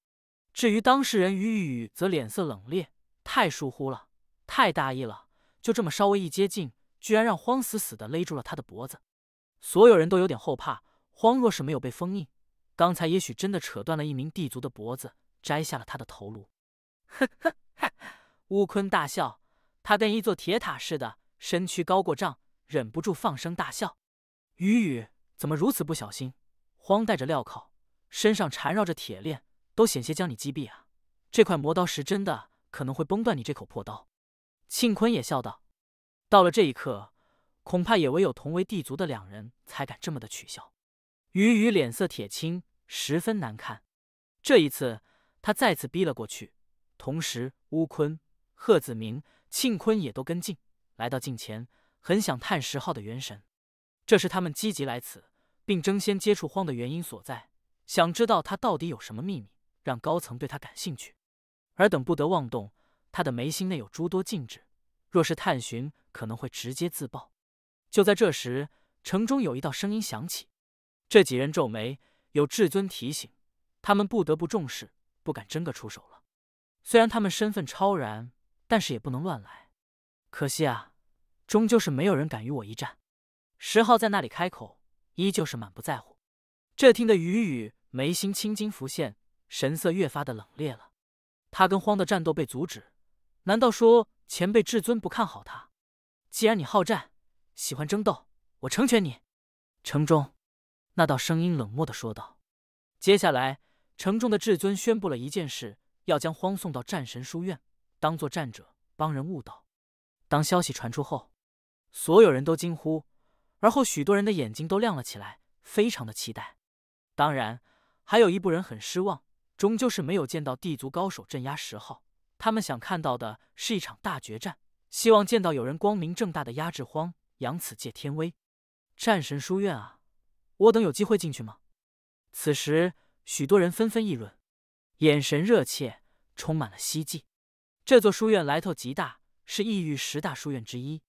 至于当事人余雨，则脸色冷冽，太疏忽了。太大意了，就这么稍微一接近，居然让荒死死的勒住了他的脖子。所有人都有点后怕。荒若是没有被封印，刚才也许真的扯断了一名地族的脖子，摘下了他的头颅。哈哈！乌坤大笑，他跟一座铁塔似的，身躯高过丈，忍不住放声大笑。雨雨，怎么如此不小心？荒带着镣铐，身上缠绕着铁链，都险些将你击毙啊！这块磨刀石真的可能会崩断你这口破刀。庆坤也笑道：“到了这一刻，恐怕也唯有同为帝族的两人才敢这么的取笑。”鱼鱼脸色铁青，十分难看。这一次，他再次逼了过去，同时乌坤、贺子明、庆坤也都跟进，来到近前，很想探石昊的元神。这是他们积极来此，并争先接触荒的原因所在，想知道他到底有什么秘密，让高层对他感兴趣。尔等不得妄动。他的眉心内有诸多禁制，若是探寻，可能会直接自爆。就在这时，城中有一道声音响起。这几人皱眉，有至尊提醒，他们不得不重视，不敢真个出手了。虽然他们身份超然，但是也不能乱来。可惜啊，终究是没有人敢与我一战。石浩在那里开口，依旧是满不在乎。这听得雨雨眉心青筋浮现，神色越发的冷冽了。他跟荒的战斗被阻止。难道说前辈至尊不看好他？既然你好战，喜欢争斗，我成全你。城中那道声音冷漠的说道。接下来，城中的至尊宣布了一件事：要将荒送到战神书院，当做战者帮人悟道。当消息传出后，所有人都惊呼，而后许多人的眼睛都亮了起来，非常的期待。当然，还有一部人很失望，终究是没有见到地族高手镇压十号。他们想看到的是一场大决战，希望见到有人光明正大的压制荒扬，此界天威。战神书院啊，我等有机会进去吗？此时，许多人纷纷议论，眼神热切，充满了希冀。这座书院来头极大，是异域十大书院之一。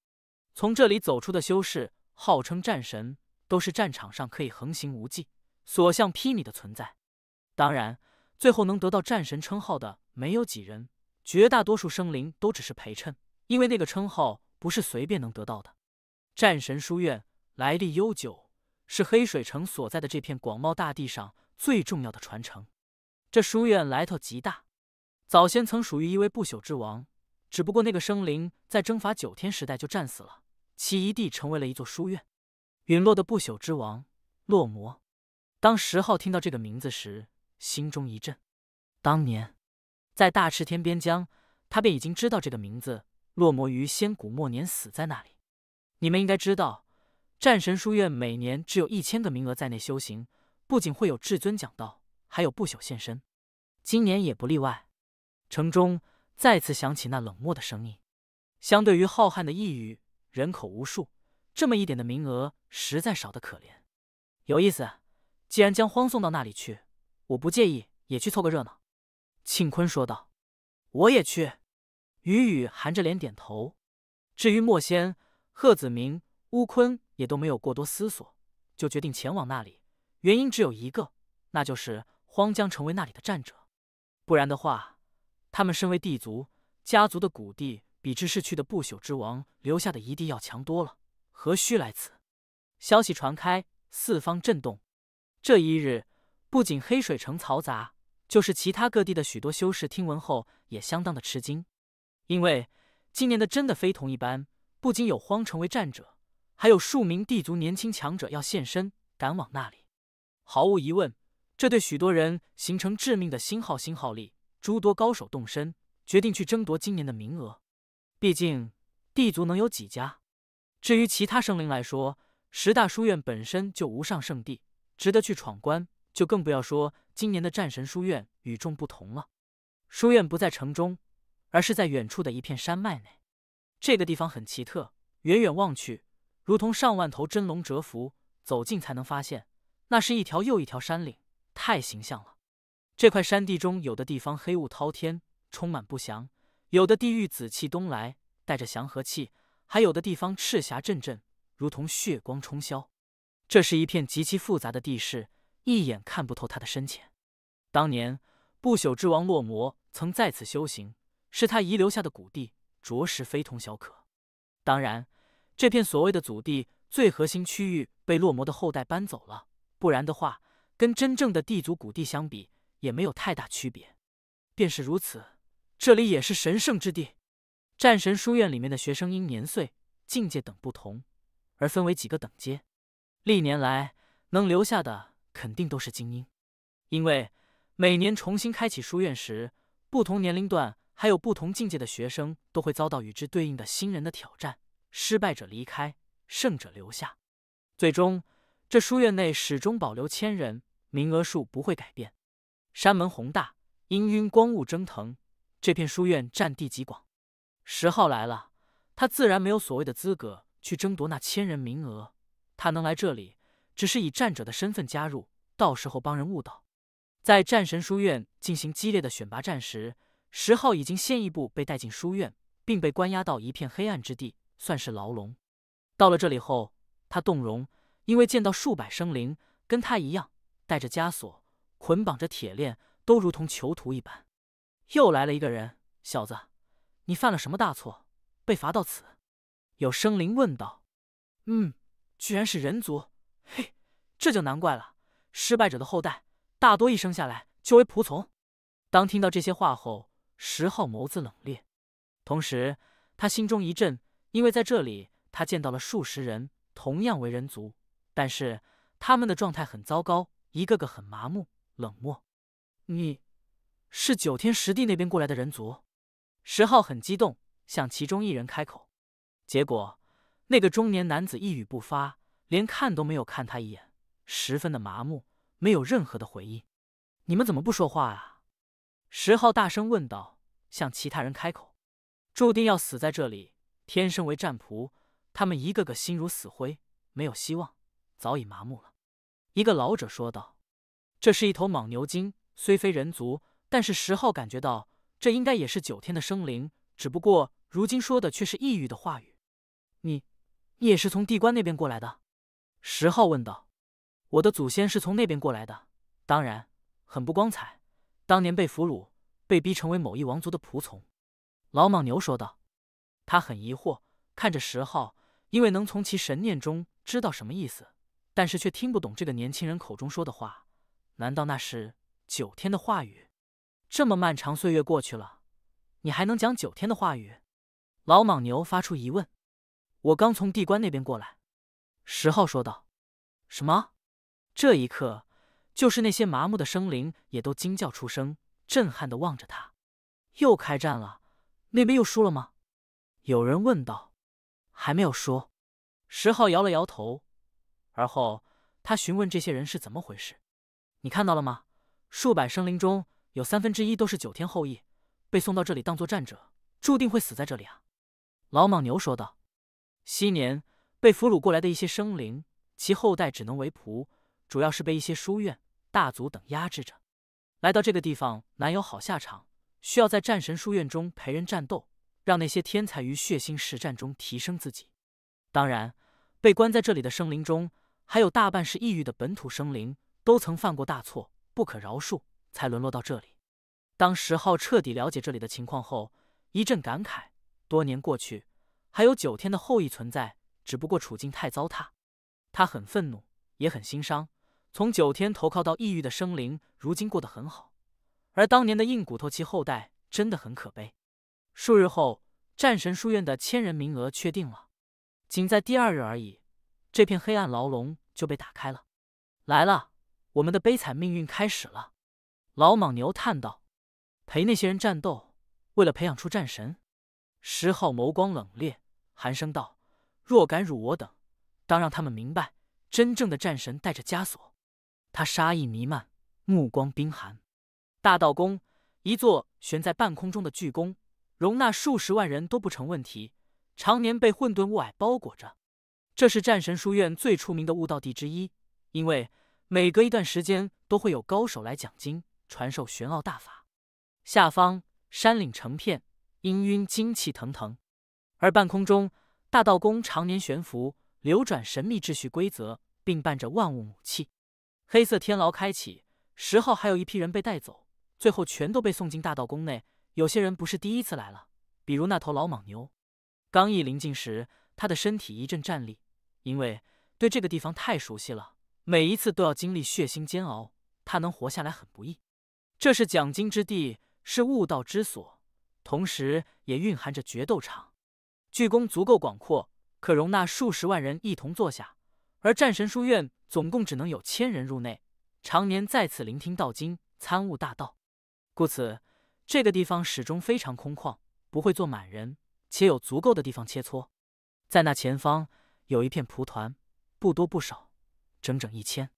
从这里走出的修士，号称战神，都是战场上可以横行无忌、所向披靡的存在。当然，最后能得到战神称号的没有几人。绝大多数生灵都只是陪衬，因为那个称号不是随便能得到的。战神书院来历悠久，是黑水城所在的这片广袤大地上最重要的传承。这书院来头极大，早先曾属于一位不朽之王，只不过那个生灵在征伐九天时代就战死了，其遗地成为了一座书院。陨落的不朽之王，洛魔。当十号听到这个名字时，心中一震。当年。在大赤天边疆，他便已经知道这个名字。落魔于仙古末年死在那里。你们应该知道，战神书院每年只有一千个名额在内修行，不仅会有至尊讲道，还有不朽现身。今年也不例外。城中再次响起那冷漠的声音。相对于浩瀚的异域，人口无数，这么一点的名额实在少得可怜。有意思，既然将荒送到那里去，我不介意也去凑个热闹。庆坤说道：“我也去。”雨雨含着脸点头。至于莫仙、贺子明、乌坤也都没有过多思索，就决定前往那里。原因只有一个，那就是荒将成为那里的战者。不然的话，他们身为帝族家族的古地，比之逝去的不朽之王留下的遗地要强多了，何须来此？消息传开，四方震动。这一日，不仅黑水城嘈杂。就是其他各地的许多修士听闻后也相当的吃惊，因为今年的真的非同一般，不仅有荒成为战者，还有数名地族年轻强者要现身赶往那里。毫无疑问，这对许多人形成致命的星号星号力。诸多高手动身，决定去争夺今年的名额。毕竟地族能有几家？至于其他生灵来说，十大书院本身就无上圣地，值得去闯关。就更不要说今年的战神书院与众不同了。书院不在城中，而是在远处的一片山脉内。这个地方很奇特，远远望去如同上万头真龙蛰伏，走近才能发现，那是一条又一条山岭，太形象了。这块山地中，有的地方黑雾滔天，充满不祥；有的地域紫气东来，带着祥和气；还有的地方赤霞阵阵，如同血光冲霄。这是一片极其复杂的地势。一眼看不透他的深浅。当年不朽之王洛魔曾在此修行，是他遗留下的古地，着实非同小可。当然，这片所谓的祖地最核心区域被洛魔的后代搬走了，不然的话，跟真正的帝族古地相比也没有太大区别。便是如此，这里也是神圣之地。战神书院里面的学生因年岁、境界等不同而分为几个等阶。历年来能留下的。肯定都是精英，因为每年重新开启书院时，不同年龄段还有不同境界的学生都会遭到与之对应的新人的挑战，失败者离开，胜者留下。最终，这书院内始终保留千人名额数不会改变。山门宏大，氤氲光雾蒸腾，这片书院占地极广。石昊来了，他自然没有所谓的资格去争夺那千人名额，他能来这里。只是以战者的身份加入，到时候帮人悟道。在战神书院进行激烈的选拔战时，石浩已经先一步被带进书院，并被关押到一片黑暗之地，算是牢笼。到了这里后，他动容，因为见到数百生灵跟他一样，带着枷锁，捆绑着铁链，都如同囚徒一般。又来了一个人，小子，你犯了什么大错，被罚到此？有生灵问道。嗯，居然是人族。嘿，这就难怪了。失败者的后代大多一生下来就为仆从。当听到这些话后，石浩眸子冷冽，同时他心中一震，因为在这里他见到了数十人，同样为人族，但是他们的状态很糟糕，一个个很麻木冷漠。你是九天十地那边过来的人族？石浩很激动，向其中一人开口，结果那个中年男子一语不发。连看都没有看他一眼，十分的麻木，没有任何的回应。你们怎么不说话啊？石浩大声问道，向其他人开口。注定要死在这里，天生为战仆，他们一个个心如死灰，没有希望，早已麻木了。一个老者说道：“这是一头莽牛精，虽非人族，但是石浩感觉到这应该也是九天的生灵，只不过如今说的却是异域的话语。你，你也是从地关那边过来的？”十号问道：“我的祖先是从那边过来的，当然很不光彩。当年被俘虏，被逼成为某一王族的仆从。”老莽牛说道。他很疑惑，看着十号，因为能从其神念中知道什么意思，但是却听不懂这个年轻人口中说的话。难道那是九天的话语？这么漫长岁月过去了，你还能讲九天的话语？老莽牛发出疑问。我刚从地关那边过来。十号说道：“什么？这一刻，就是那些麻木的生灵也都惊叫出声，震撼的望着他。又开战了？那边又输了吗？”有人问道。“还没有输。”十号摇了摇头，而后他询问这些人是怎么回事：“你看到了吗？数百生灵中，有三分之一都是九天后裔，被送到这里当作战者，注定会死在这里啊！”老莽牛说道：“昔年。”被俘虏过来的一些生灵，其后代只能为仆，主要是被一些书院、大族等压制着。来到这个地方，难有好下场，需要在战神书院中陪人战斗，让那些天才于血腥实战中提升自己。当然，被关在这里的生灵中，还有大半是异域的本土生灵，都曾犯过大错，不可饶恕，才沦落到这里。当十号彻底了解这里的情况后，一阵感慨：多年过去，还有九天的后裔存在。只不过处境太糟蹋，他很愤怒，也很心伤。从九天投靠到异域的生灵，如今过得很好，而当年的硬骨头其后代真的很可悲。数日后，战神书院的千人名额确定了，仅在第二日而已，这片黑暗牢笼就被打开了。来了，我们的悲惨命运开始了。老莽牛叹道：“陪那些人战斗，为了培养出战神。”石浩眸光冷冽，寒声道。若敢辱我等，当让他们明白，真正的战神带着枷锁。他杀意弥漫，目光冰寒。大道宫，一座悬在半空中的巨宫，容纳数十万人都不成问题。常年被混沌雾霭包裹着，这是战神书院最出名的悟道地之一。因为每隔一段时间，都会有高手来讲经，传授玄奥大法。下方山岭成片，氤氲金气腾腾，而半空中。大道宫常年悬浮，流转神秘秩序规则，并伴着万物母气。黑色天牢开启，十号还有一批人被带走，最后全都被送进大道宫内。有些人不是第一次来了，比如那头老莽牛。刚一临近时，他的身体一阵战栗，因为对这个地方太熟悉了，每一次都要经历血腥煎熬，他能活下来很不易。这是讲经之地，是悟道之所，同时也蕴含着决斗场。巨宫足够广阔，可容纳数十万人一同坐下，而战神书院总共只能有千人入内，常年在此聆听道经，参悟大道，故此，这个地方始终非常空旷，不会坐满人，且有足够的地方切磋。在那前方有一片蒲团，不多不少，整整一千。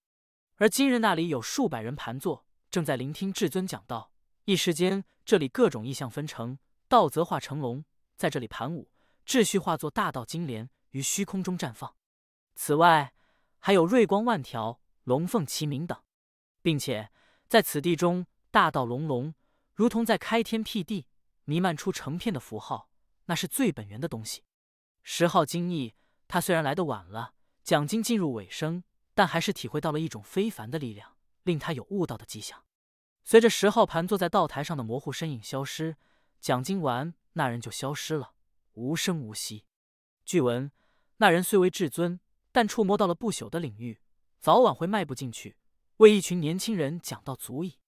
而今日那里有数百人盘坐，正在聆听至尊讲道。一时间，这里各种异象纷呈，道则化成龙，在这里盘舞。秩序化作大道金莲，于虚空中绽放。此外，还有瑞光万条，龙凤齐鸣等，并且在此地中，大道隆隆，如同在开天辟地，弥漫出成片的符号，那是最本源的东西。十号惊异，他虽然来的晚了，奖金进入尾声，但还是体会到了一种非凡的力量，令他有悟道的迹象。随着十号盘坐在道台上的模糊身影消失，讲金完，那人就消失了。无声无息。据闻，那人虽为至尊，但触摸到了不朽的领域，早晚会迈不进去。为一群年轻人讲道足矣。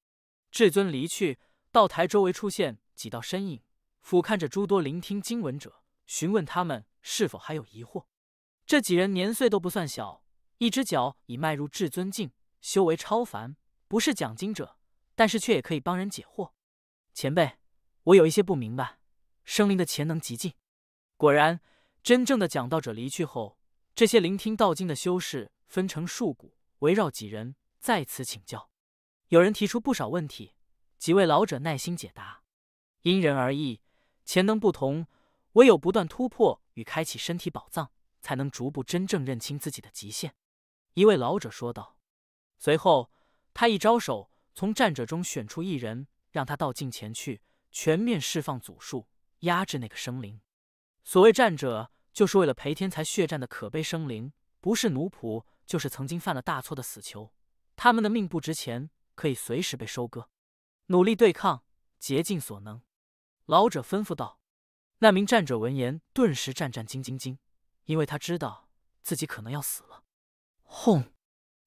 至尊离去，道台周围出现几道身影，俯瞰着诸多聆听经文者，询问他们是否还有疑惑。这几人年岁都不算小，一只脚已迈入至尊境，修为超凡，不是讲经者，但是却也可以帮人解惑。前辈，我有一些不明白，生灵的潜能极尽。果然，真正的讲道者离去后，这些聆听道经的修士分成数股，围绕几人在此请教。有人提出不少问题，几位老者耐心解答。因人而异，潜能不同，唯有不断突破与开启身体宝藏，才能逐步真正认清自己的极限。一位老者说道。随后，他一招手，从战者中选出一人，让他到近前去，全面释放祖术，压制那个生灵。所谓战者，就是为了陪天才血战的可悲生灵，不是奴仆，就是曾经犯了大错的死囚。他们的命不值钱，可以随时被收割。努力对抗，竭尽所能。老者吩咐道。那名战者闻言，顿时战战兢兢兢，因为他知道自己可能要死了。轰！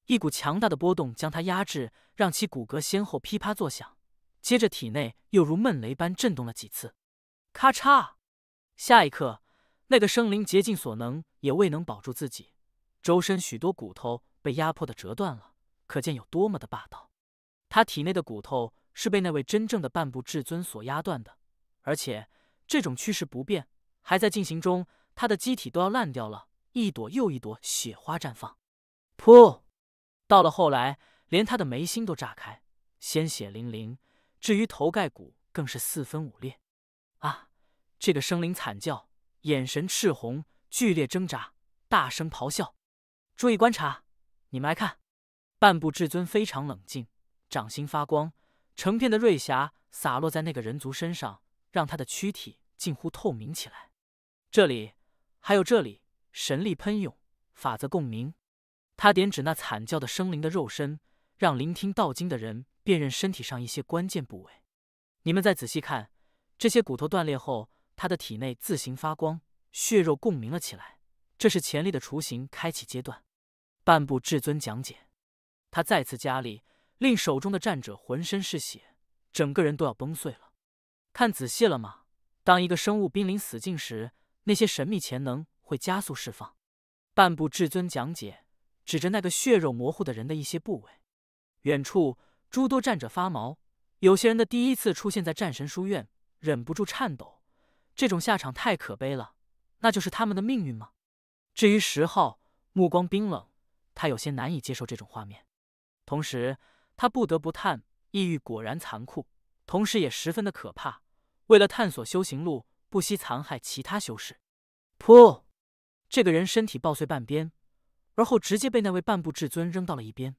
一股强大的波动将他压制，让其骨骼先后噼啪作响，接着体内又如闷雷般震动了几次。咔嚓！下一刻，那个生灵竭尽所能也未能保住自己，周身许多骨头被压迫的折断了，可见有多么的霸道。他体内的骨头是被那位真正的半步至尊所压断的，而且这种趋势不变，还在进行中。他的机体都要烂掉了，一朵又一朵雪花绽放，噗。到了后来，连他的眉心都炸开，鲜血淋淋。至于头盖骨，更是四分五裂。啊！这个生灵惨叫，眼神赤红，剧烈挣扎，大声咆哮。注意观察，你们来看。半步至尊非常冷静，掌心发光，成片的瑞霞洒落在那个人族身上，让他的躯体近乎透明起来。这里，还有这里，神力喷涌，法则共鸣。他点指那惨叫的生灵的肉身，让聆听道经的人辨认身体上一些关键部位。你们再仔细看，这些骨头断裂后。他的体内自行发光，血肉共鸣了起来。这是潜力的雏形，开启阶段。半步至尊讲解，他再次加力，令手中的战者浑身是血，整个人都要崩碎了。看仔细了吗？当一个生物濒临死境时，那些神秘潜能会加速释放。半步至尊讲解，指着那个血肉模糊的人的一些部位。远处诸多战者发毛，有些人的第一次出现在战神书院，忍不住颤抖。这种下场太可悲了，那就是他们的命运吗？至于十号，目光冰冷，他有些难以接受这种画面。同时，他不得不叹，抑郁果然残酷，同时也十分的可怕。为了探索修行路，不惜残害其他修士。噗！这个人身体爆碎半边，而后直接被那位半步至尊扔到了一边。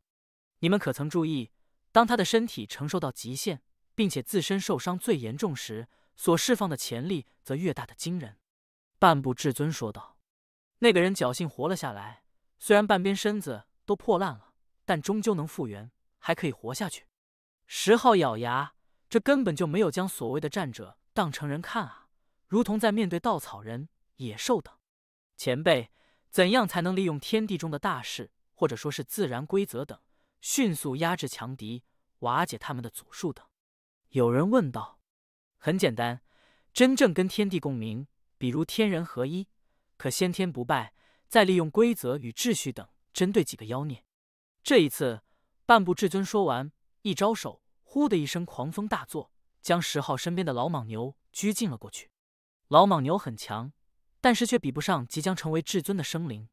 你们可曾注意，当他的身体承受到极限，并且自身受伤最严重时？所释放的潜力则越大的惊人，半步至尊说道：“那个人侥幸活了下来，虽然半边身子都破烂了，但终究能复原，还可以活下去。”十号咬牙：“这根本就没有将所谓的战者当成人看啊，如同在面对稻草人、野兽等。”前辈，怎样才能利用天地中的大事，或者说是自然规则等，迅速压制强敌，瓦解他们的组数等？有人问道。很简单，真正跟天地共鸣，比如天人合一，可先天不败，再利用规则与秩序等，针对几个妖孽。这一次，半步至尊说完，一招手，呼的一声，狂风大作，将十号身边的老莽牛拘禁了过去。老莽牛很强，但是却比不上即将成为至尊的生灵。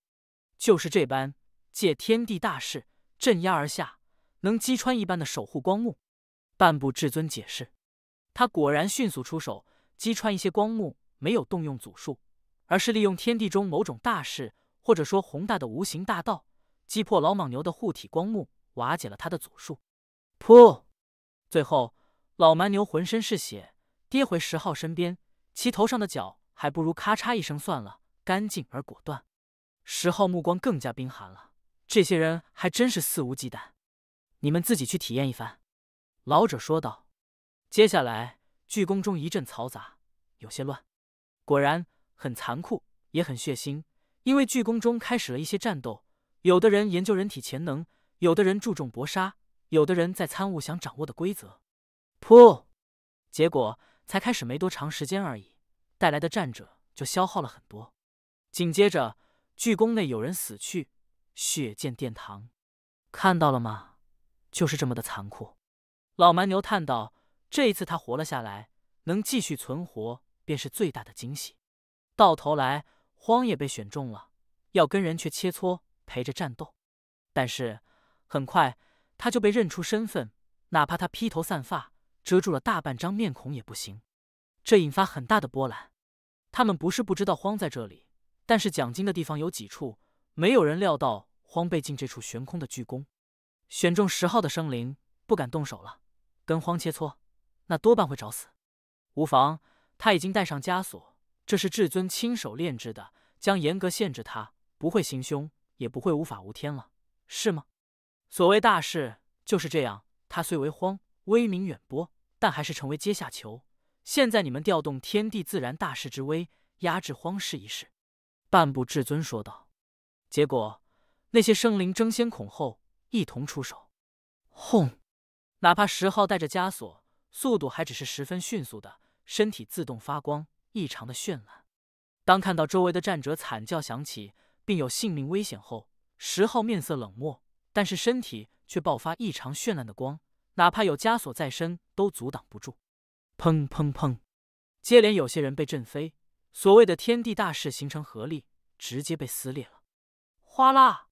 就是这般，借天地大势镇压而下，能击穿一般的守护光幕。半步至尊解释。他果然迅速出手，击穿一些光幕，没有动用祖术，而是利用天地中某种大事，或者说宏大的无形大道，击破老莽牛的护体光幕，瓦解了他的祖术。噗！最后，老蛮牛浑身是血，跌回十号身边，其头上的角还不如咔嚓一声算了，干净而果断。十号目光更加冰寒了，这些人还真是肆无忌惮，你们自己去体验一番。”老者说道。接下来，巨宫中一阵嘈杂，有些乱。果然，很残酷，也很血腥。因为巨宫中开始了一些战斗，有的人研究人体潜能，有的人注重搏杀，有的人在参悟想掌握的规则。噗！结果才开始没多长时间而已，带来的战者就消耗了很多。紧接着，巨宫内有人死去，血溅殿堂。看到了吗？就是这么的残酷。老蛮牛叹道。这一次他活了下来，能继续存活便是最大的惊喜。到头来，荒也被选中了，要跟人去切磋，陪着战斗。但是很快他就被认出身份，哪怕他披头散发，遮住了大半张面孔也不行。这引发很大的波澜。他们不是不知道荒在这里，但是讲经的地方有几处，没有人料到荒被进这处悬空的巨宫。选中十号的生灵不敢动手了，跟荒切磋。那多半会找死，无妨，他已经带上枷锁，这是至尊亲手炼制的，将严格限制他，不会行凶，也不会无法无天了，是吗？所谓大事就是这样，他虽为荒，威名远播，但还是成为阶下囚。现在你们调动天地自然大势之威，压制荒世一事。半步至尊说道。结果，那些生灵争先恐后，一同出手，轰！哪怕十号带着枷锁。速度还只是十分迅速的，身体自动发光，异常的绚烂。当看到周围的战者惨叫响起，并有性命危险后，十号面色冷漠，但是身体却爆发异常绚烂的光，哪怕有枷锁在身，都阻挡不住。砰砰砰！接连有些人被震飞，所谓的天地大势形成合力，直接被撕裂了。哗啦！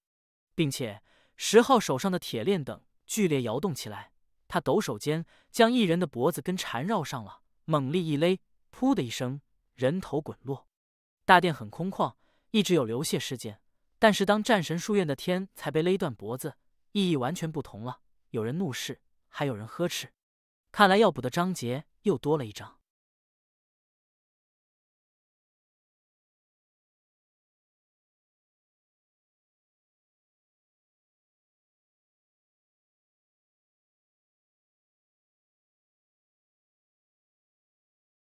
并且十号手上的铁链等剧烈摇动起来。他抖手间，将一人的脖子跟缠绕上了，猛力一勒，噗的一声，人头滚落。大殿很空旷，一直有流血事件，但是当战神书院的天才被勒断脖子，意义完全不同了。有人怒视，还有人呵斥，看来要补的章节又多了一章。